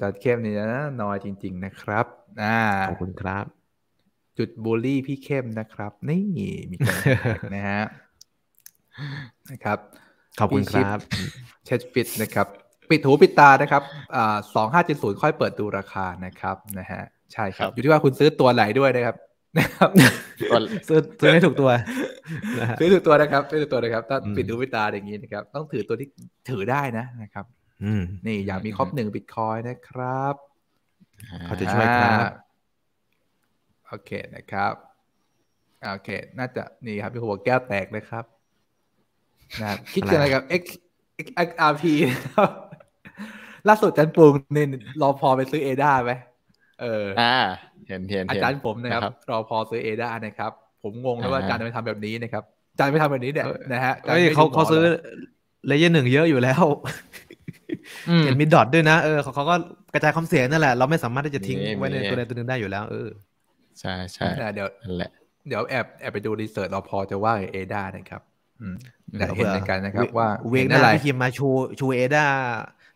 จัดเข้มนี่นะน้อยจริง ๆนะครับ อ่า ขอบคุณครับ จุดบูลลี่พี่เข้มนะครับ นี่มีคนนะฮะ นะครับ ขอบคุณครับเช็ดฟิตนะครับ ปิดหูปิดตานะครับ อ่าสองห้าเจ็ดศูนย์ค่อยเปิดดูราคานะครับ นะฮะ ใช่ครับ อยู่ที่ว่าคุณซื้อตัวไหนด้วยนะครับนะครับซื้อให้ถูกตัวซื้อถูกตัวนะครับซื้อถูกตัวนะครับ ถ้าปิดดูวิตาอย่างนี้นะครับ ต้องถือตัวที่ถือได้นะนะครับนี่ อยากมีครบหนึ่งบิตคอยนะครับเขาจะช่วยครับ โอเคนะครับโอเค น่าจะนี่ครับพี่หัวแก้วแตกนะครับนะคิดอะไรกับ X XRP ล่าสุดจันปูงเนี่ยรอพอไปซื้อเอด้าไหมเออ อ่า เห็นเห็นอาจารย์ผมนะครับรอพอซื้อเอด้านะครับ ผมงงแล้วว่าอาจารย์ไปทำแบบนี้นะครับ อาจารย์ไปทำแบบนี้เนี่ยนะฮะเขาเขาซื้อเลเยอร์หนึ่งเยอะอยู่แล้วเห็นมีดอทด้วยนะ เออเขาก็กระจายความเสี่ยงนั่นแหละ เราไม่สามารถที่จะทิ้ง ไว้ในตัวใดตัวหนึ่งได้อยู่แล้ว เออ ใช่ใช่เดี๋ยวแหละเดี๋ยวแอบแอบไปดูรีเสิร์ชรอพอจะว่าเอด้านะครับอืมเห็นกันนะครับ ว่าเวก่นละพี่คิมมาชูชูเอด้า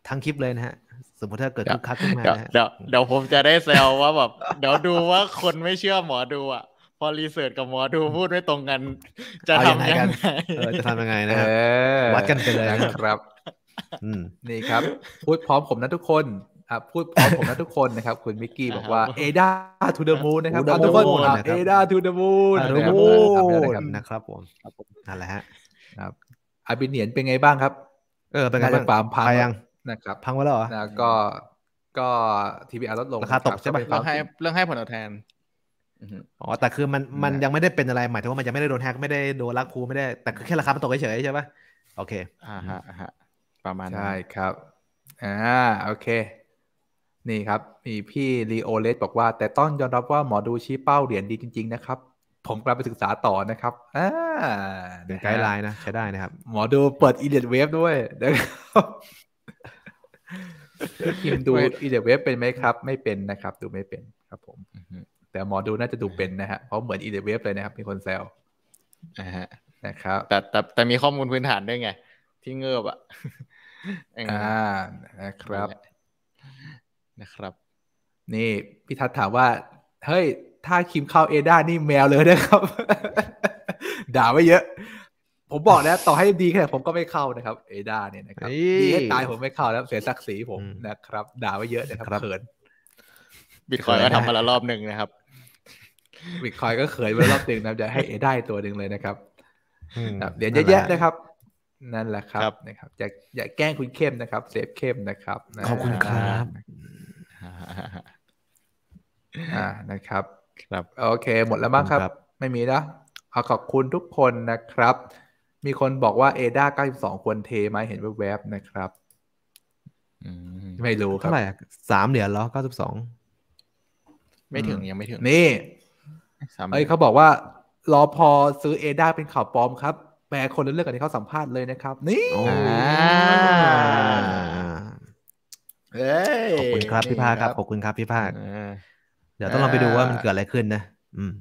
ทั้งคลิปเลยนะฮะมมติถ้าเกิดคึกคักขึ้นมาเดี๋ยวเดี๋ยวผมจะได้แซวว่าแบบเดี๋ยวดูว่าคนไม่เชื่อหมอดูอ่ะพอรีเสิร์ชกับหมอดู พูดไม่ตรงกัน จะทำยังไงจะทำยังไงนะครับวัดกันไปเลยครับนี่ครับ พูดพร้อมผมนะทุกคนพูดพร้อมผมนะทุกคนนะครับ คุณมิกกี้บอกว่า เอดาทูเดอะมูนนะครับทุกคนเอดาทูเดอะมูนนะครับนผมนั่นแหละฮะครับอาบินเนียนเป็นไงบ้างครับ เออเป็นไงบ้างปามพังยังนะครับพังไปแล้วเหรอแล้วก็ก็าร์ลดลง ราคาตกใช่ไหมเรื่องให้เรื่องให้ผลตอบแทนอ๋อแต่คือมันมันยังไม่ได้เป็นอะไรหมายถึงว่ามันยังไม่ได้โดนแฮกไม่ได้โดนลักคูไม่ได้แต่แค่ราคามันตกเฉยใช่ไหมโอเคอ่าฮะฮะประมาณใช่ครับ อ่า โอเค นี่ครับ มีพี่ลีโอเลสบอกว่า แต่ต้องยอมรับว่าหมอดูชี้เป้าเหรียญดีจริงๆนะครับ ผมกลับไปศึกษาต่อนะครับอ่าเป็นไกด์ไลน์นะใช้ได้นะครับหมอดูเปิดอีเลียตเวฟด้วยนะครับพิมดูอีเดเว็บเป็นไหมครับ ไม่เป็นนะครับ ดูไม่เป็นครับผมแต่หมอดูน่าจะดูเป็นนะฮะเพราะเหมือนอีเดเว็บเลยนะครับ มีคนแซวนะครับแต่แต่แต่มีข้อมูลพื้นฐานด้วยไง ที่เงือบอ่ะ อ่า นะครับนะครับ นี่พี่ทัศถามว่าเฮ้ย ถ้าคิมเข้าเอด้านี่แมวเลยนะครับ ด่าไว้เยอะผมบอกนะต่อให้ดีแค่ไหนผมก็ไม่เข้านะครับเอดาเนี่ยนะครับดีให้ตายผมไม่เข้าแล้ว เสียศักดิ์ศรีผมนะครับด่าไว้เยอะนะครับเขินบิตคอยก็ทำมาละรอบหนึ่งนะครับบิตคอยก็เขินาละรอบหนึ่งนะจะให้เอได้ตัวหนึ่งเลยนะครับเดี๋ยวแยะๆนะครับ นั่นแหละครับ นะครับอย่าอย่าแกล้งคุณเข้มนะครับเซฟเข้มนะครับ ขอบคุณครับอ่านะครับ ครับ โอเค หมดแล้วมั้งครับ ไม่มีแล้วขอขอบคุณทุกคนนะครับมีคนบอกว่าเอด้า92 ควรเทไหมเห็นแวบๆนะครับไม่รู้ครับเท่าไหร่สามเหรียญเหรอเก้าสิบสองไม่ถึงยังไม่ถึงนี่เอ้ยเขาบอกว่ารอพอซื้อเอด้าเป็นข่าวปลอมครับ แปลคนเรื่องกันที่เขาสัมภาษณ์เลยนะครับ นี่ขอบคุณครับพี่ภาคครับขอบคุณครับพี่ภาคเดี๋ยวต้องลองไปดูว่ามันเกิดอะไรขึ้นนะอืม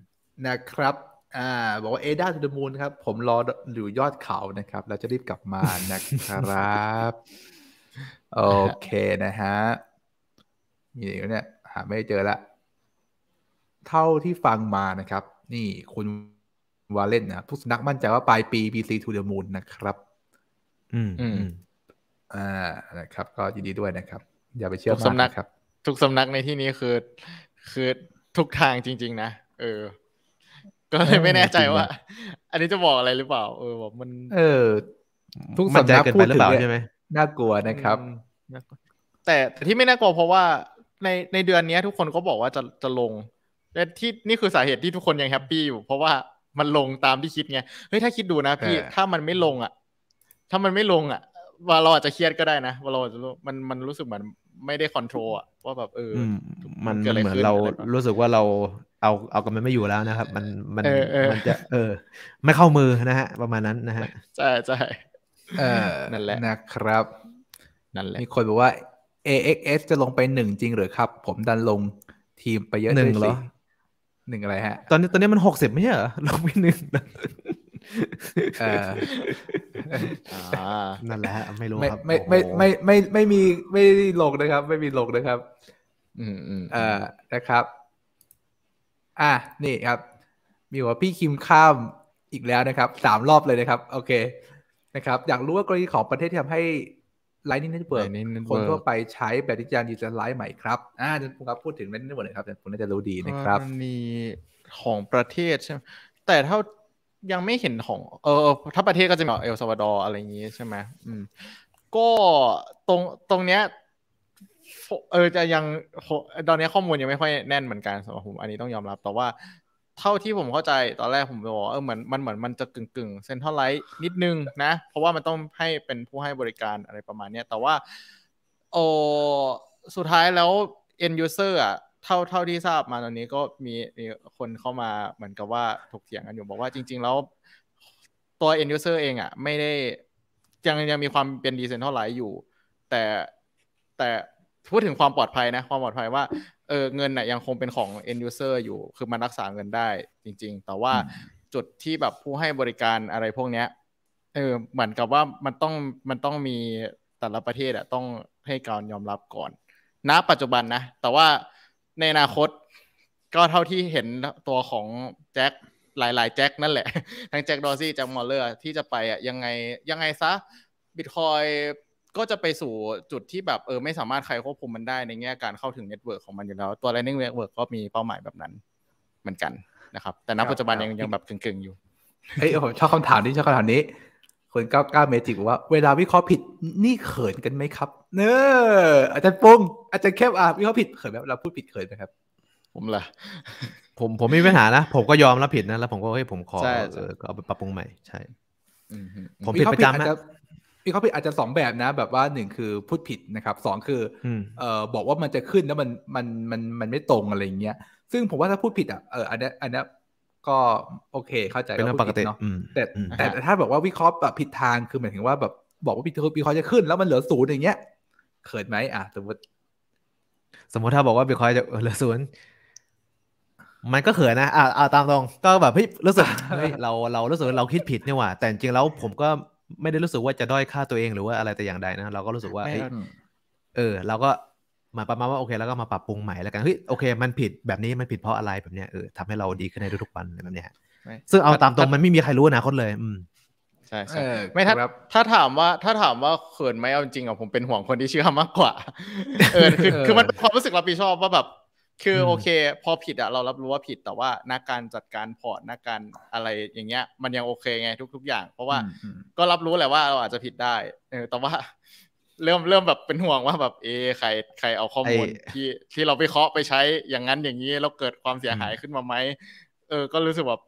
นะครับอ่าบอกว่าเอด้าทูดมูนครับ ผมรออยู่ยอดเขานะครับ แล้วจะรีบกลับมานะครับ โอเคนะฮะมีอะไรเนี่ยหาไม่เจอละเท่าที่ฟังมานะครับ นี่คุณวาเลนนะทุกสนักมั่นใจว่าปลายปี BC to the Moon นะครับอืมอืมอ่านะครับ ก็ยินดีด้วยนะครับ อย่าไปเชื่อมากนะครับ ทุกสำนักในที่นี้คือ คือทุกทางจริง ๆ นะเออก็เลยไม่แน่ใจว่า อันนี้จะบอกอะไรหรือเปล่าเออบอกมัน เออ ทุกสำนักพูดถึงใช่ไหมน่ากลัวนะครับแต่ที่ไม่น่ากลัวเพราะว่า ในในเดือนนี้ทุกคนก็บอกว่าจะจะลงแต่ที่นี่คือสาเหตุที่ทุกคน ยังแฮปปี้อยู่เพราะว่ามันลงตามที่คิดไง เฮ้ยถ้าคิดดูนะพี่ถ้ามันไม่ลงอ่ะถ้ามันไม่ลงอ่ะว่าเราอาจจะเครียดก็ได้นะว่าเราจะมันมันรู้สึกเหมือนไม่ได้คอนโทรลอ่ะว่าแบบเออมันเหมือนเรารู้สึกว่าเราเอาเอากันมันไม่อยู่แล้วนะครับมันมันมันจะ เออ ไม่เข้ามือนะฮะประมาณนั้นนะฮะใช่ใช่นั่นแหละนะครับนั่นแหละมีคนบอกว่า AXS จะลงไปหนึ่งจริงหรือครับ ผมดันลงทีมไปเยอะหนึ่งเหรอหนึ่งอะไรฮะตอนนี้ตอนนี้มันหกสิบไม่ใช่เหรอลงไปหนึ่งนั่นแหละไม่รู้ครับไม่ไม่ไม่ไม่ไม่มีไม่ลงนะครับ ไม่มีลงนะครับ อืมอ่านะครับอ่ะนี่ครับ มีว่าพี่คิมข้ามอีกแล้วนะครับสามรอบเลยนะครับโอเค นะครับ อยากรู้ว่ากรณีของประเทศที่ทำให้ไลน์นี่งเน็เปิดคนทั่วไปใช้แบบดิจิทัลดีจิทัลไลน์ใหม่ครับอ่าจารยครับพูดถึงไลน์นิ่งเปเลินะครับแต่ผมน่าจะรู้ดีนะครับมันมีของประเทศใช่ไหมแต่ถ้ายังไม่เห็นของ เออถ้าประเทศก็จะมีเอลซาวาดอร์อะไรอย่างงี้ใช่ไหมอืมก็ตรงตรงเนี้ยเออจะยังตอนนี้ข้อมูลยังไม่ค่อยแน่นเหมือนกันสำหรับผมอันนี้ต้องยอมรับ แต่ว่าเท่าที่ผมเข้าใจตอนแรกผมบอกเออเหมือนมันเหมือนมันจะกึ่งกึ่งเซ็นทรัลไลท์นิดนึงนะเพราะว่ามันต้องให้เป็นผู้ให้บริการอะไรประมาณนี้แต่ว่าโอสุดท้ายแล้ว end user อ่ะเท่าเท่าที่ทราบมาตอนนี้ก็มีมีคนเข้ามาเหมือนกับว่าถกเถียงกันอยู่บอกว่าจริง ๆ แล้วตัว end user เองอ่ะไม่ได้ยังยังมีความเป็น d e c e n t r a l i z e ์อยู่ แต่แต่พูดถึงความปลอดภัยนะความปลอดภัยว่าเออเงินน่ยยังคงเป็นของ end user อยู่คือมันรักษาเงินได้จริง ๆ แต่ว่าจุดที่แบบผู้ให้บริการอะไรพวกเนี้ยเออเหมือนกับว่ามันต้องมันต้องมีแต่ละประเทศอะต้องให้การยอมรับก่อน ณปัจจุบันนะแต่ว่าในอนาคต ก็เท่าที่เห็นตัวของแจ็คหลาย ๆแจ็คนั่นแหละทั้งแจ็คดอซี่แจ็คมอลเลอร์ที่จะไปอะยังไงยังไงซะบิตคอยก็จะไปสู่จุดที่แบบเออ ไม่สามารถใครควบคุมมันได้ในแง่การเข้าถึงเน็ตเวิร์กของมันอยู่แล้ว ตัว Lightning Network ก็มีเป้าหมายแบบนั้น เหมือนกันนะครับ แต่ณปัจจุบันยังยังแบบกึ่งๆ อยู่ เฮ้ยผมชอบคำถามนี้ชอบคำถามนี้คนก้าวก้าเมจิกว่า เวลาวิเคราะห์ผิดนี่เขินกันไหมครับ เนออาจารย์ปงอาจารย์แคบอ่ะวิเคราะห์ผิดเขินไหมเราพูดผิดเขินไหมครับ ผมล่ะผมผมมีปัญหานะผมก็ยอมรับผิดนะแล้ว ผมก็เฮ้ยผมขอเอาไปปรับปรุงใหม่ใช่ผมผิดประจำนะพี่เขาผิดอาจจะสองแบบนะ แบบว่าหนึ่งคือพูดผิดนะครับสองคือเอ่อบอกว่ามันจะขึ้นแล้วมันมันมันมันไม่ตรงอะไรอย่างเงี้ยซึ่งผมว่าถ้าพูดผิดอ่ะเอออันนี้อันนี้ก็ โอเคเข้าใจเป็นปกติเนาะแต่แต่ถ้าบอกว่าวิเคราะห์แบบผิดทางคือหมายถึงว่าแบบ บอกว่าผิดวิเคราะห์จะขึ้น แล้วมันเหลือศูนย์อย่างเงี้ยเขินไหมอ่ะสมมติสมมติถ้าบอกว่าวิตคอยจะเหลือศูนย์มันก็เขินนะ อ่าตามตรง ก็แบบพี่รู้สึกเเราเรารู้สึกเราคิดผิดนี่หว่า แต่จริงแล้วผมก็ไม่ได้รู้สึกว่าจะด้อยค่าตัวเองหรือว่าอะไรแต่อย่างใดนะเราก็รู้สึกว่าเออเราก็มาประมาณว่าโอเคแล้วก็มาปรับปรุงใหม่แล้วกันเฮ้ยโอเคมันผิดแบบนี้มันผิดเพราะอะไรแบบเนี้ยเออทำให้เราดีขึ้นในทุกๆวันแบบเนี้ยซึ่งเอาตามตรงมันไม่มีใครรู้อนาคตเลย อืมใช่ใช่ไม่ถ้าถ้าถามว่าถ้าถามว่าเขินไหมเอาจริงอ่ะผมเป็นห่วงคนที่เชื่อมากกว่า เออคือคือมันเป็นความรู้สึกรับผิดชอบว่าแบบคือโอเค พอผิดอะเรารับรู้ว่าผิดแต่ว่านักการจัดการพอร์ตนักการอะไรอย่างเงี้ย มันยังโอเค ไงทุก ๆอย่างเพราะว่าก็รับรู้แหละว่าเราอาจจะผิดได้เออแต่ว่า เริ่มเริ่มแบบเป็นห่วงว่าแบบ เอ ใครใครเอาข้อมูล ที่ที่เราไปเคาะไปใช้อย่างนั้นอย่างนี้แล้วเกิดความเสียหายขึ้นมาไหมเออก็รู้สึกแบบ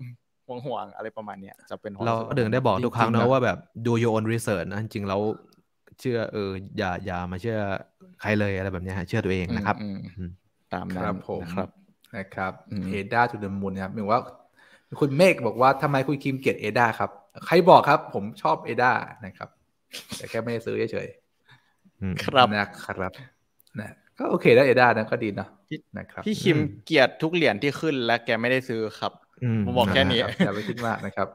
ห่วงห่วงอะไรประมาณเนี้ยจะเป็นเราเดิงได้บอกทุกครั้งนะว่าแบบดู your own research นะจริงแล้วเชื่อเอออย่าอย่ามาเชื่อใครเลยอะไรแบบนี้เชื่อตัวเองนะครับามนั้นนะครับนะครับ เอด้าทูเดมูนนะครับหมายว่า คุณเมฆบอกว่าทำไมคุณคิมเกลียดเอด้าครับ ใครบอกครับผมชอบเอด้านะครับ แต่แค่ไม่ได้ซื้อเฉยๆครับนะ ครับนะก็โอเคแล้เอด้านะก็ดีนะนะครับพี่คิมเกลียดทุกเหรียญที่ขึ้นและแกไม่ได้ซื้อครับผมบอกแค่นี้อย่าไปคิดมากนะครับ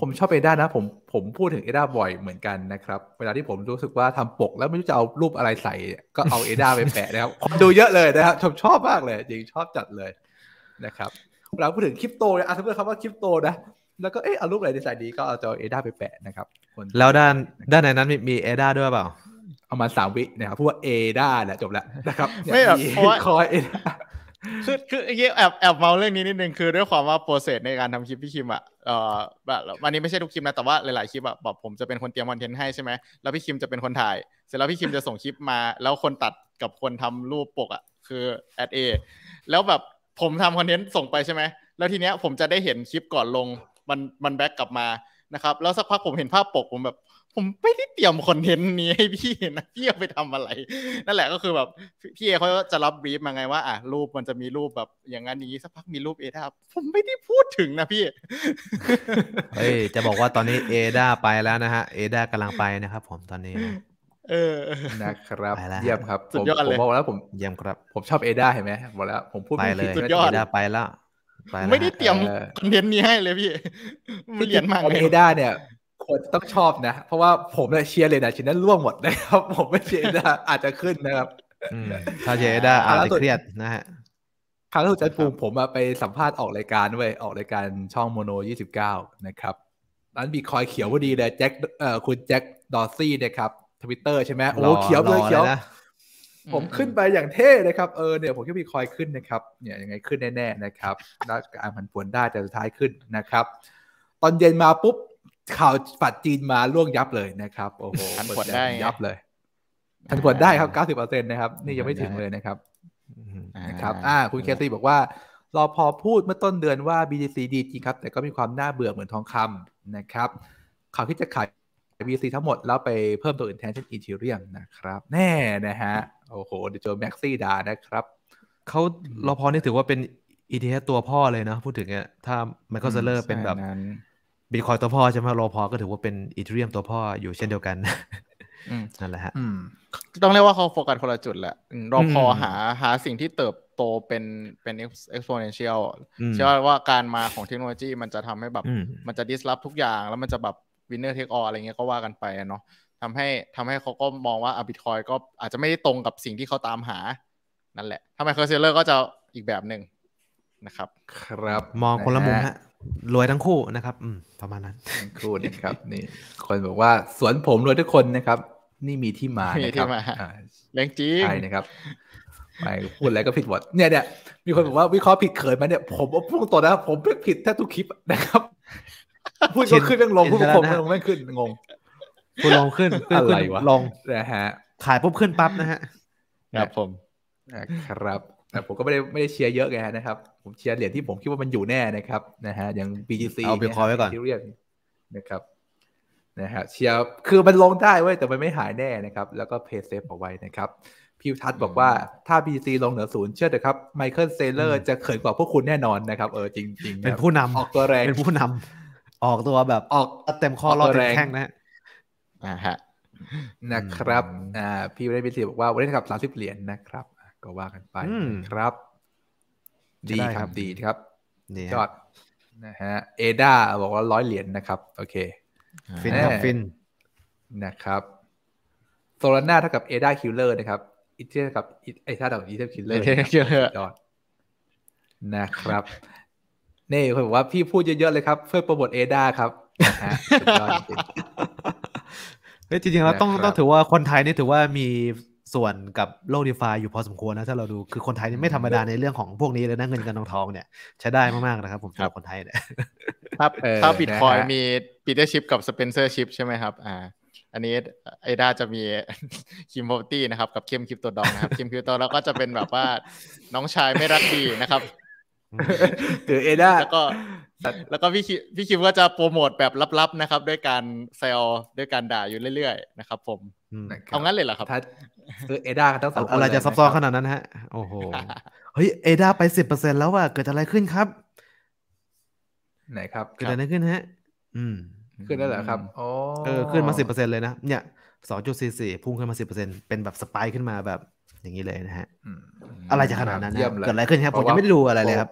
ผมชอบเอด้านะผมผมพูดถึงเอด้าบ่อยเหมือนกันนะครับ เวลาที่ผมรู้สึกว่าทำปกแล้วไม่รู้จะเอารูปอะไรใส่ก็เอาเอด้าไปแปะนะครับดูเยอะเลยนะครับชอบชอบมากเลยจริงชอบจัดเลยนะครับเวลาพูดถึงคริปโตเนี่ยสมมติคำว่าคริปโตนะ แล้วก็เออเอารูปอะไรใส่ดีก็เอาจอเอด้าไปแปะนะครับ แล้วด้านด้านไหนนั้นมีเอด้าด้วยเปล่า เอามาสามวินะครับพูดว่าเอด้าแหละจบแล้วนะครับไม่แเราคอยเอด้าคือคือเยแอบแอบเมาเรื่องนี้นิดนึงคือด้วยความว่าโปรเซสในการทำคลิปพี่คิมอ่ะเอ่อแบบวันนี้ไม่ใช่ทุกคลิปนะ แต่ว่าหลายๆคลิปอ่ะบผมจะเป็นคนเตรียมคอนเทนต์ให้ใช่ไหมแล้วพี่คิมจะเป็นคนถ่าย เสร็จแล้วพี่คิมจะส่งคลิปมาแล้วคนตัดกับคนทำรูปปกอ่ะคือแอดเอแล้วแบบผมทำคอนเทนต์ส่งไปใช่ไหมแล้วทีเนี้ยผมจะได้เห็นคลิปก่อนลงมันมันแบ็กกลับมานะครับแล้วสักพักผมเห็นภาพปกผมแบบผมไม่ได้เตรียมคอนเทนต์นี้ให้พี่นะพี่เอาไปทำอะไร นั่นแหละก็คือแบบ พี่เอเขาจะรับบรีฟมาไงว่าอ่ะรูปมันจะมีรูปแบบอย่างนั้นอย่างนี้สักพักมีรูปเอดาผมไม่ได้พูดถึงนะพี่เฮ้ยจะบอกว่าตอนนี้เอดาไปแล้วนะฮะเอดากำลังไปนะครับผมตอนนี้ เออนะครับเยี่ยมครับผมผมบอกแล้ว ผมเยี่ยมครับ ผมชอบเอดาเห็นไหมบอกแล้วผมพูดไปเลยเอดาไปแล้วไม่ได้เตรียมคอนเทนต์นี้ให้เลยพี่มัเรียนมาเอดาเนี่ยคนต้องชอบนะ เพราะว่าผมเนี่ยเชียร์เลยนะชินนั้นร่วงหมดนะครับ ผมไม่เชียร์นะอาจจะขึ้นนะครับถ้าเชียร์ได้อาจจะเครียดนะฮะครั้งล่าสุดจะนปูผมไปสัมภาษณ์ออกรายการด้วยออกรายการช่องโมโนยี่สิบเก้านะครับ นั้นบีคอยเขียวพอดีเลยแจ็คเอ่อคุณแจ็คดอซี่นะครับทวิตเตอร์ใช่ไหมโอ้เขียวเลยเขียว ผมขึ้นไปอย่างเท่เลยครับ เออเนี่ยผมคิดว่าคอยขึ้นนะครับเนี่ยยังไงขึ้นแน่ๆนะครับน่าจะา่ผันผวนได้แต่สุดท้ายขึ้นนะครับ ตอนเย็นมาปุ๊บข่าวฝัดจีนมาล่วงยับเลยนะครับโอ้โหทันขวดได้ยับเลยทันขวดได้ครับเก้าสิบเปอร์เซ็นต์นะครับนี่ยังไม่ถึงเลยนะครับนะครับ อ่า คุณเคซี่บอกว่า เราพอพูดเมื่อต้นเดือนว่า BTC ดีจริงครับ แต่ก็มีความน่าเบื่อเหมือนทองคำนะครับข่าวที่จะขาย BTC ทั้งหมดแล้วไปเพิ่มตัวอื่นแทนเช่นอีเทเรียมนะครับ แน่นะฮะ โอ้โหเดี๋ยวเจอแม็กซี่ดานะครับเขาเราพอนี่ถือว่าเป็น ETH ตัวพ่อเลยนะ พูดถึงเนี่ยถ้าไมเคิลเซเลอร์เป็นแบบบิตคอยตัวพ่อ ใช่ไหมโลพอก็ถือว่าเป็นอีเทเรียมตัวพ่อ อยู่เช่นเดียวกันนั่นแหละฮะต้องเรียกว่าเขาโฟกัสคนละจุดแหละรอพอหาหาสิ่งที่เติบโตเป็นเป็นเอ็กซ์โพเนนเชียลเชื่อว่าการมาของเทคโนโลยีมันจะทำให้แบบมันจะดิสลอฟทุกอย่างแล้วมันจะแบบวินเนอร์เทคอออะไรเงี้ยก็ว่ากันไปเนาะทำให้ทำให้เขาก็มองว่าอบิตคอยก็อาจจะไม่ได้ตรงกับสิ่งที่เขาตามหา นั่นแหละทำไมเคอร์เซเลอร์ก็จะอีกแบบหนึ่งนะครับครับมองคนละมุมฮะรวยทั้งคู่นะครับ อืมประมาณนั้นทั้งคู่นะครับนี่คนบอกว่าสวนผมรวยทุกคนนะครับ นี่มีที่มานะครับแรงจริงใช่นะครับไปพูดอะไรก็ผิดหมดเนี่ยเนี่ยมีคนบอกว่าวิเคราะห์ผิดเขินมาเนี่ย ผมพูดตัวนะผมเพิ่งผิดแทบทุกคลิปนะครับพูดก็ขึ้นเร่งลงพูดผมลงไม่ขึ้นงงคุณลองขึ้นอะไรวะลงนะฮะขายปุ๊บขึ้นปั๊บนะฮะครับผมนะครับแต่ผมก็ไม่ได้ไม่ได้เชียร์เยอะไงนะครับ ผมเชียร์เหรียญที่ผมคิดว่ามันอยู่แน่นะครับ นะฮะอย่าง BGC เอาไปคอไว้ก่อนเรียนนะครับนะฮะเชียร์คือมันลงได้เว้ยแต่มันไม่หายแน่นะครับ แล้วก็เพย์เซฟเอาไว้นะครับพี่ทัศน์บอกว่า ถ้า BGC ลงเหนือศูนย์เชื่อเถอะครับไมเคิลเซเลอร์จะเขินกว่าพวกคุณแน่นอนนะครับ เออจริงๆเป็นผู้นำออกตัวแรงเป็นผู้นำ ออกตัวแบบออกเต็มคอรอเต็มแข้งนะฮะนะครับอ่าพี่ได้ไปเสียบอกว่าวันนี้กับสามสิบเหรียญนะครับก็ว่ากันไปครับดีครับดีครับยอดนะฮะเอดาบอกว่าร้อยเหรียญนะครับ โอเคฟินครับฟินนะครับโซลาร่าเท่ากับเอดาคิลเลอร์นะครับอิเทียกับไอท่าดับอิเทียคิลเลอร์ยอดนะครับนี่คขบอกว่าพี่พูดเยอะๆเลยครับเพื่อโปรโมทเอดาครับเฮ้ยจริงๆแล้วต้องต้องถือว่าคนไทยนี่ถือว่ามีส่วนกับโลกดีฟาอยู่พอสมควรนะ ถ้าเราดู คือคนไทยนี่ไม่ธรรมดาในเรื่องของพวกนี้เลยนะเงินกันทองทอง เนี่ยใช้ได้มาก ๆ นะครับ ผมชาวรับคนไทยเนี่ยถ้าถ้าบิตคอยมีปีเตอร์ชิพกับสเปนเซอร์ชิพใช่ไหมครับอ่าอันนี้ไอด้าจะมีคิมโบตี้นะครับกับเข้มคริปตัวดองนะครับ เข้มคริปตัวแล้วก็จะเป็นแบบว่าน้องชายไม่รักดีนะครับคือเอด้าแล้วก็แล้วก็พี่พี่คิมก็จะโปรโมทแบบลับ ๆ นะครับ ด้วยการเซลด้วยการด่าอยู่เรื่อยๆนะครับ ผมเอางั้นเลยเหรอครับ คือเอดาทั้งสองอะไรจะซับซ้อนขนาดนั้นฮะ โอ้โหเฮ้ยเอดาไปสิบเปอร์เซ็นแล้วอ่ะเกิดอะไรขึ้นครับไหนครับเกิดอะไรขึ้นฮะอืมขึ้นแล้วเหรอครับโอ้เออขึ้นมาสิบเปอร์เซ็นเลยนะเนี่ยสองจุดสี่สี่พุ่งขึ้นมาสิบเปอร์เซ็นเป็นแบบสปายขึ้นมาแบบอย่างนี้เลยนะฮะอะไรจะขนาดนั้นเกิดอะไรขึ้นครับผมยังไม่ได้ดูอะไรเลยครับ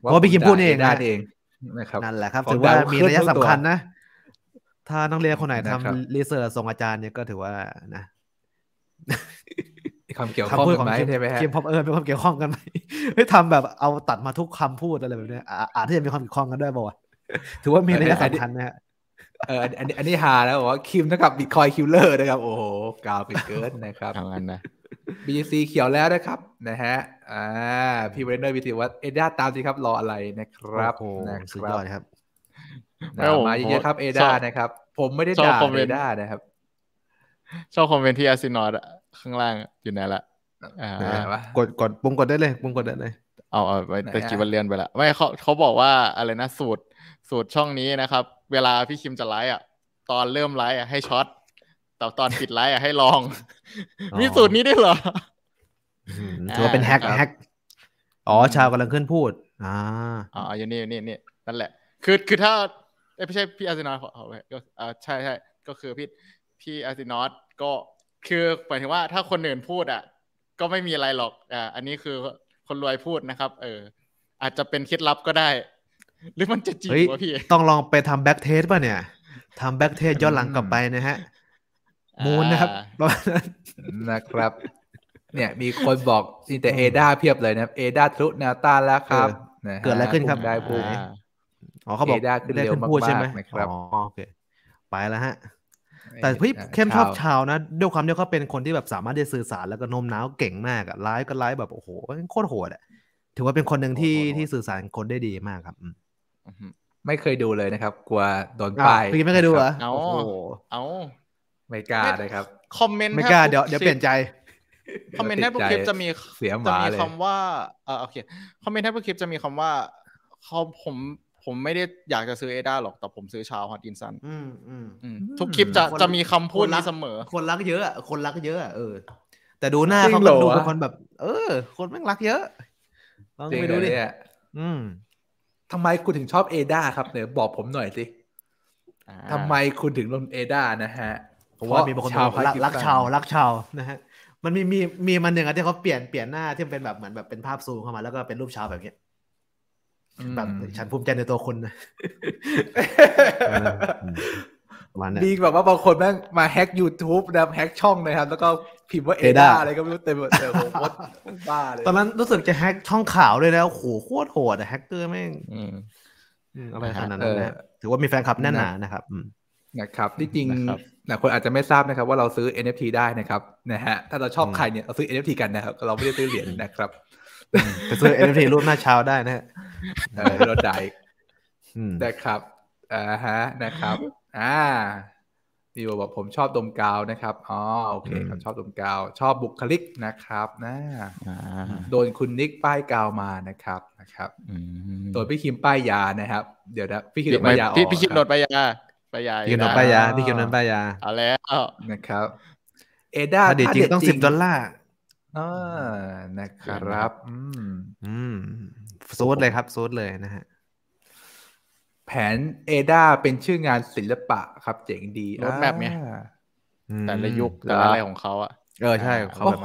เพราะพี่กิมพูดเองนะเองนันั่นแหละครับถือว่ามีระยะสำคัญนะถ้านักเรียนคนไหนทำรีเสิร์ชส่งอาจารย์เนี่ยก็ถือว่านะความเกี่ยวข้องกันไหมใช่ไหมเกมพอเออเป็นความเกี่ยวข้องกันไหมไม่ทำแบบเอาตัดมาทุกคำพูดอะไรแบบนี้อาจที่จะมีความเกี่ยวข้องกันด้วยบอกว่าถือว่ามีในสำคัญนะฮะเอออันนี้อันนี้ฮาแล้วบอกว่าคิมเท่ากับบิตคอยคิลเลอร์นะครับ โอ้โหกาวไปเกินนะครับทำงานนะบีซีเขียวแล้วนะครับนะฮะอ่าพี่เรนเดอร์วิทยวัตเอเดาตามสิครับรออะไรนะครับโอ้โหสุดยอดครับมาเยอะครับ เอดา นะครับ ผมไม่ได้ด่าเอดา นะครับชอบคอมเมนต์ที่อาซินอดข้างล่างอยู่ไหนละกดกดปุ่มกดได้เลย ปุ่มกดได้เลย เอาเอาไปแต่กี่วันเรียนไปละ ไม่เขาเขาบอกว่าอะไรนะ สูตร สูตรช่องนี้นะครับ เวลาพี่คิมจะไลฟ์อ่ะ ตอนเริ่มไลฟ์อ่ะให้ช็อตแต่ตอนปิดไลฟ์อ่ะ ให้ลอง มีสูตรนี้ด้วยเหรอถือว่าเป็นแฮกแฮกอ๋อชาวกำลังขึ้นพูด อ่าอ๋ออยู่นีอย่นี่นี่นั่นแหละ คือคือถ้าเอ้ยไม่ใช่พี่อาร์ซินอตขอขอไปก็อ่าใช่ใช่ก็คือพี่พี่อาร์ซินอตก็คือหมายถึงว่า ถ้าคนอื่นพูดอ่ะ ก็ไม่มีอะไรหรอกอ่าอันนี้คือคนรวยพูดนะครับ เออ อาจจะเป็นเคล็ดลับก็ได้ หรือมันจะจริงวะพี่ต้องลองไปทำแบ็กเทสป่ะเนี่ยทำแบ็กเทสย้อนหลังกลับไปนะฮะมูนนะครับประมาณนั้นนะครับ เนี่ย มีคนบอกสิแต่เอด้าเพียบเลยนะเอด้าทรุนาตาแล้วครับเกิดอะไรขึ้นครับได้พูดอ๋อเขาบอกได้ขึ้นเร็วมากใช่ไหมครับอ๋อโอเคไปแล้วฮะ แต่พี่เข้มชอบชาวนะด้วยความที่เขาเป็นคนที่แบบสามารถได้สื่อสารแล้วก็นมน้าวเก่งมากอะไลฟ์ก็ไลฟ์แบบโอ้โหโคตรโหดอะถือว่าเป็นคนหนึ่งที่ที่สื่อสารคนได้ดีมากครับไม่เคยดูเลยนะครับกลัวโดนป้ายพี่ไม่เคยดูเหรอเอาเอาไม่กล้าเลยครับคอมเมนต์ไม่กล้าเดี๋ยวเดี๋ยวเปลี่ยนใจคอมเมนต์แทบทุกคลิปจะมีจะมีคำว่า เออโอเคคอมเมนต์แทบทุกคลิปจะมีคำว่าเขาผมผมไม่ได้อยากจะซื้อเอดาหรอกแต่ผมซื้อชาวฮอตอินซันทุกคลิปจะจะมีคำพูดนี้เสมอ คนรักเยอะ คนรักเยอะเออ แต่ดูหน้าเขาดูเป็นคนแบบ เออคนแม่งรักเยอะลองไปดูดิอืมทำไมคุณถึงชอบเอดาครับเนี่ย บอกผมหน่อยสิทำไมคุณถึงลงเอดานะฮะ เพราะว่ามีบางคนรักชาวรักชาวนะฮะมันมีมีมีมันหนึ่งอะที่เขาเปลี่ยนเปลี่ยนหน้าที่เป็นแบบเหมือนแบบเป็นภาพซูมเข้ามาแล้วก็เป็นรูปชาวแบบเนี้ยแบบฉันภูมิใจในตัวคุณมนีมีแบบว่า บางคนแม่งมาแฮก YouTube นะแฮกช่องนะครับแล้วก็ พิมพ์ว่า เอดาอะไรก็ไม่รู้เต็มหมดเต็โคตรบ้าเลยตอนนั้นรู้สึกจะแฮกช่องข่าวเลยนะโหโคตรโหดอะแฮกเกอร์แม่งอะไรขนาดนั้นนะถือว่ามีแฟนคลับแน่นหนานะครับนะครับ ที่จริง หลายคนอาจจะไม่ทราบนะครับ ว่าเราซื้อ NFT ได้นะครับนะฮะถ้าเราชอบใครเนี่ยเราซื้อ NFT กันนะครับเราไม่ได้ซื้อเหรียญนะครับไปซื้อ NFT รูปหน้าชาวได้นะฮะรถไดน่ะครับอ่าฮะนะครับ อ่าดีบอกผมชอบดมกาวนะครับอ๋อโอเคครับชอบดมกาว ชอบบุคลิกนะครับนะโดนคุณนิกป้ายกาวมานะครับนะครับโดนพี่คิมป้ายยานะครับ เดี๋ยวนะพี่คิมป้ายยาพี่คิมโดนป้ายยาป้ายยาพี่คิมโดนป้ายยาพี่คิมโดนป้ายยาเอาแล้วนะครับ เอด้าเด็ดจริงต้องสิบดอลลาร์อนะครับ อืม อืมซูดเลยครับซูดเลยนะฮะ แผนเอดาเป็นชื่องานศิลปะครับ เจ๋งดีรถแบบเนี้ยแต่ละยุคแต่ละอะไรของเขาอะเออ ใช่เขาแบบ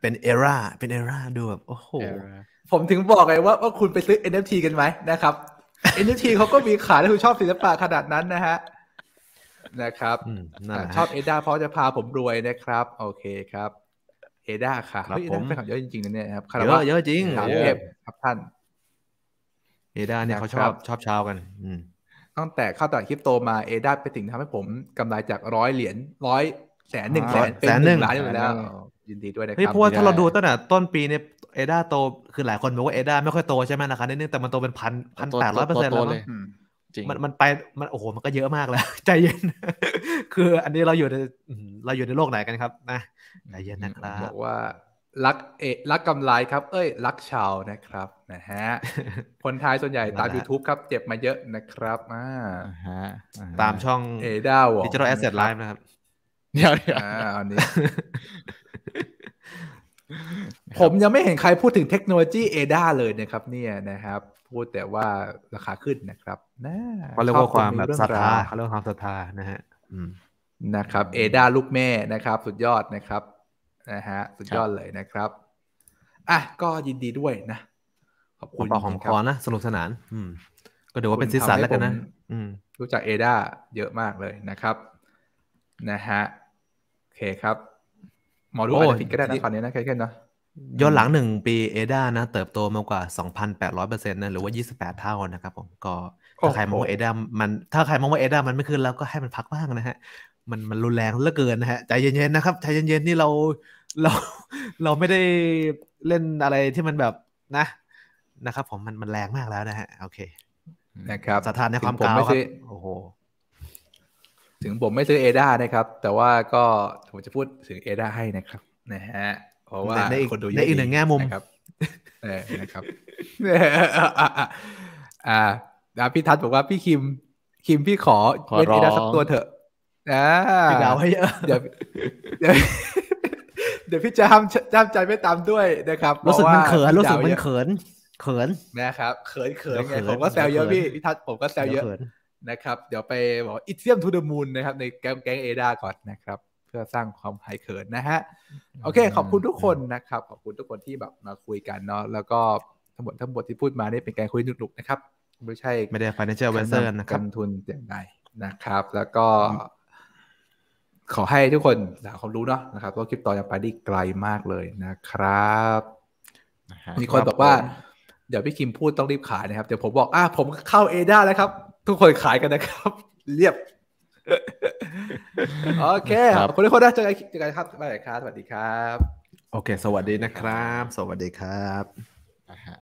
เป็นเอร่าเป็นเอร่าดูแบบโอ้โห ผมถึงบอกไงว่าว่าคุณไปซื้อ NFT กันไหมนะครับ NFT เขาก็มีขายถ้าคุณชอบศิลปะขนาดนั้นนะฮะ นะครับชอบเอดาเพราะจะพาผมรวยนะครับ โอเคครับเอดาค่ะเฮ้ยเอดาเป็นข่าวเยอะจริง ๆนะเนี่ยครับเยอะเยอะจริงครับท่านเอดาเนี่ยเขาชอบชอบเช้ากัน อืตั้งแต่เข้าตลาดคริปโตมาเอดาไปถึงทำให้ผมกำไรจากร้อยเหรียญร้อยแสนหนึ่งแสนเป็นหนึ่งล้านอยู่แล้ว ยินดีด้วยนะครับเพราะว่าถ้าเราดูตั้งแต่ต้นปีเนี่ยเอดาโต คือหลายคนบอกว่าเอดาไม่ค่อยโตใช่ไหมนะคบนิดนึงแต่มันโตเป็นพันพันแปดร้อยเปอร์เซ็นต์แล้วมันมันไปมันโอ้โห มันก็เยอะมากแล้ว ใจเย็น คืออันนี้เราอยู่ในเราอยู่ในโลกไหนกันครับ นะใจเย็นนะครับบอกว่ารักเอรักกำไรครับ เอ้ยรักชาวนะครับนะฮะคนไทยส่วนใหญ่ตาม YouTube ครับ เจ็บมาเยอะนะครับอ่าฮะตามช่องเอด้าวดิจิทัลแอสเซทไลฟ์นะครับเดี๋ยวอ่าอันนี้ผมยังไม่เห็นใครพูดถึงเทคโนโลยีเอด้าเลยนะครับเนี่ยนะครับ พูดแต่ว่าราคาขึ้นนะครับนะเขาเรียกว่าความแบบศรัทธาเขาเรียกว่าความศรัทธานะฮะนะครับเอด้าลูกแม่นะครับ สุดยอดนะครับนะฮะสุดยอดเลยนะครับ อ่ะ ก็ยินดีด้วยนะ ขอบคุณปอหอมคอนะสนุกสนาน อืม ก็เดี๋ยวว่าเป็นสีสันแล้วกันนะ อืมรู้จักเอด้าเยอะมากเลยนะครับ นะฮะโอเคครับหมอดูอะไระผิดก็ได้นะตอนนี้นะแค่แค่นะย้อนหลังหนึ่งปีเอด้านะ เติบโตมากกว่า 2,800%นะหรือว่า 28 เท่านะครับผมก็ ถ้าใครมองว่าเอด้ามันถ้าใครมองว่าเอด้ามันไม่ขึ้นแล้วก็ให้มันพักบ้างนะฮะมัน มันรุนแรงเหลือเกินนะฮะใจเย็นๆนะครับใจเย็นๆนี่เราเราเราไม่ได้เล่นอะไรที่มันแบบนะ นะครับ ผมมันมันแรงมากแล้วนะฮะโอเค นะครับ สถานในความกาวครับโอ้โหถึงผมไม่ซื้อเอด้านะครับ แต่ว่าก็ผมจะพูดถึงเอด้าให้นะครับนะฮะ เพราะว่าคนดูในอีกหนึ่งแง่มุมนะครับเนะครับอ่าพี่ทัศน์บอกว่าพี่คิมคิมพี่ขอเล่นเอด้าสักตัวเถอะอ่าเดาให้เยอะเดี๋ยว เดี๋ยวพี่จะห้ามห้ามใจไม่ตามด้วยนะครับ รู้สึกมันเขินรู้สึกมันเขิน เขินนะครับ เขินเขินไงผมก็แซวเยอะพี่พี่ทัศผมก็แซวเยอะนะครับ เดี๋ยวไปบอกอิตเซียมทูเดอมูนนะครับ ในแก๊งเอดาก่อนนะครับ เพื่อสร้างความไฮเขินนะฮะ โอเค ขอบคุณทุกคนนะครับ ขอบคุณทุกคนที่แบบมาคุยกันเนาะแล้วก็ทั้งหมดทั้งหมดที่พูดมานี่เป็นการคุยหนุกๆนะครับ ไม่ใช่ไม่ได้ financial advisor นะครับกาทุนอย่างไรนะครับ แล้วก็ขอให้ทุกคนหาความรู้เนาะนะครับว่าคริปตอยังไปได้ไกลมากเลยนะครับมีคนบอกว่าเดี๋ยวพี่คิมพูดต้องรีบขายนะครับเดี๋ยวผมบอกอ่ะผมเข้าเอด้าแล้วครับ ทุกคนขายกันนะครับ เรียบโอเคขอบคุณทุกคนนะเจอกันเจอกันครับบ๊ายบายครับ สวัสดีครับ โอเค สวัสดีนะครับ สวัสดีครับ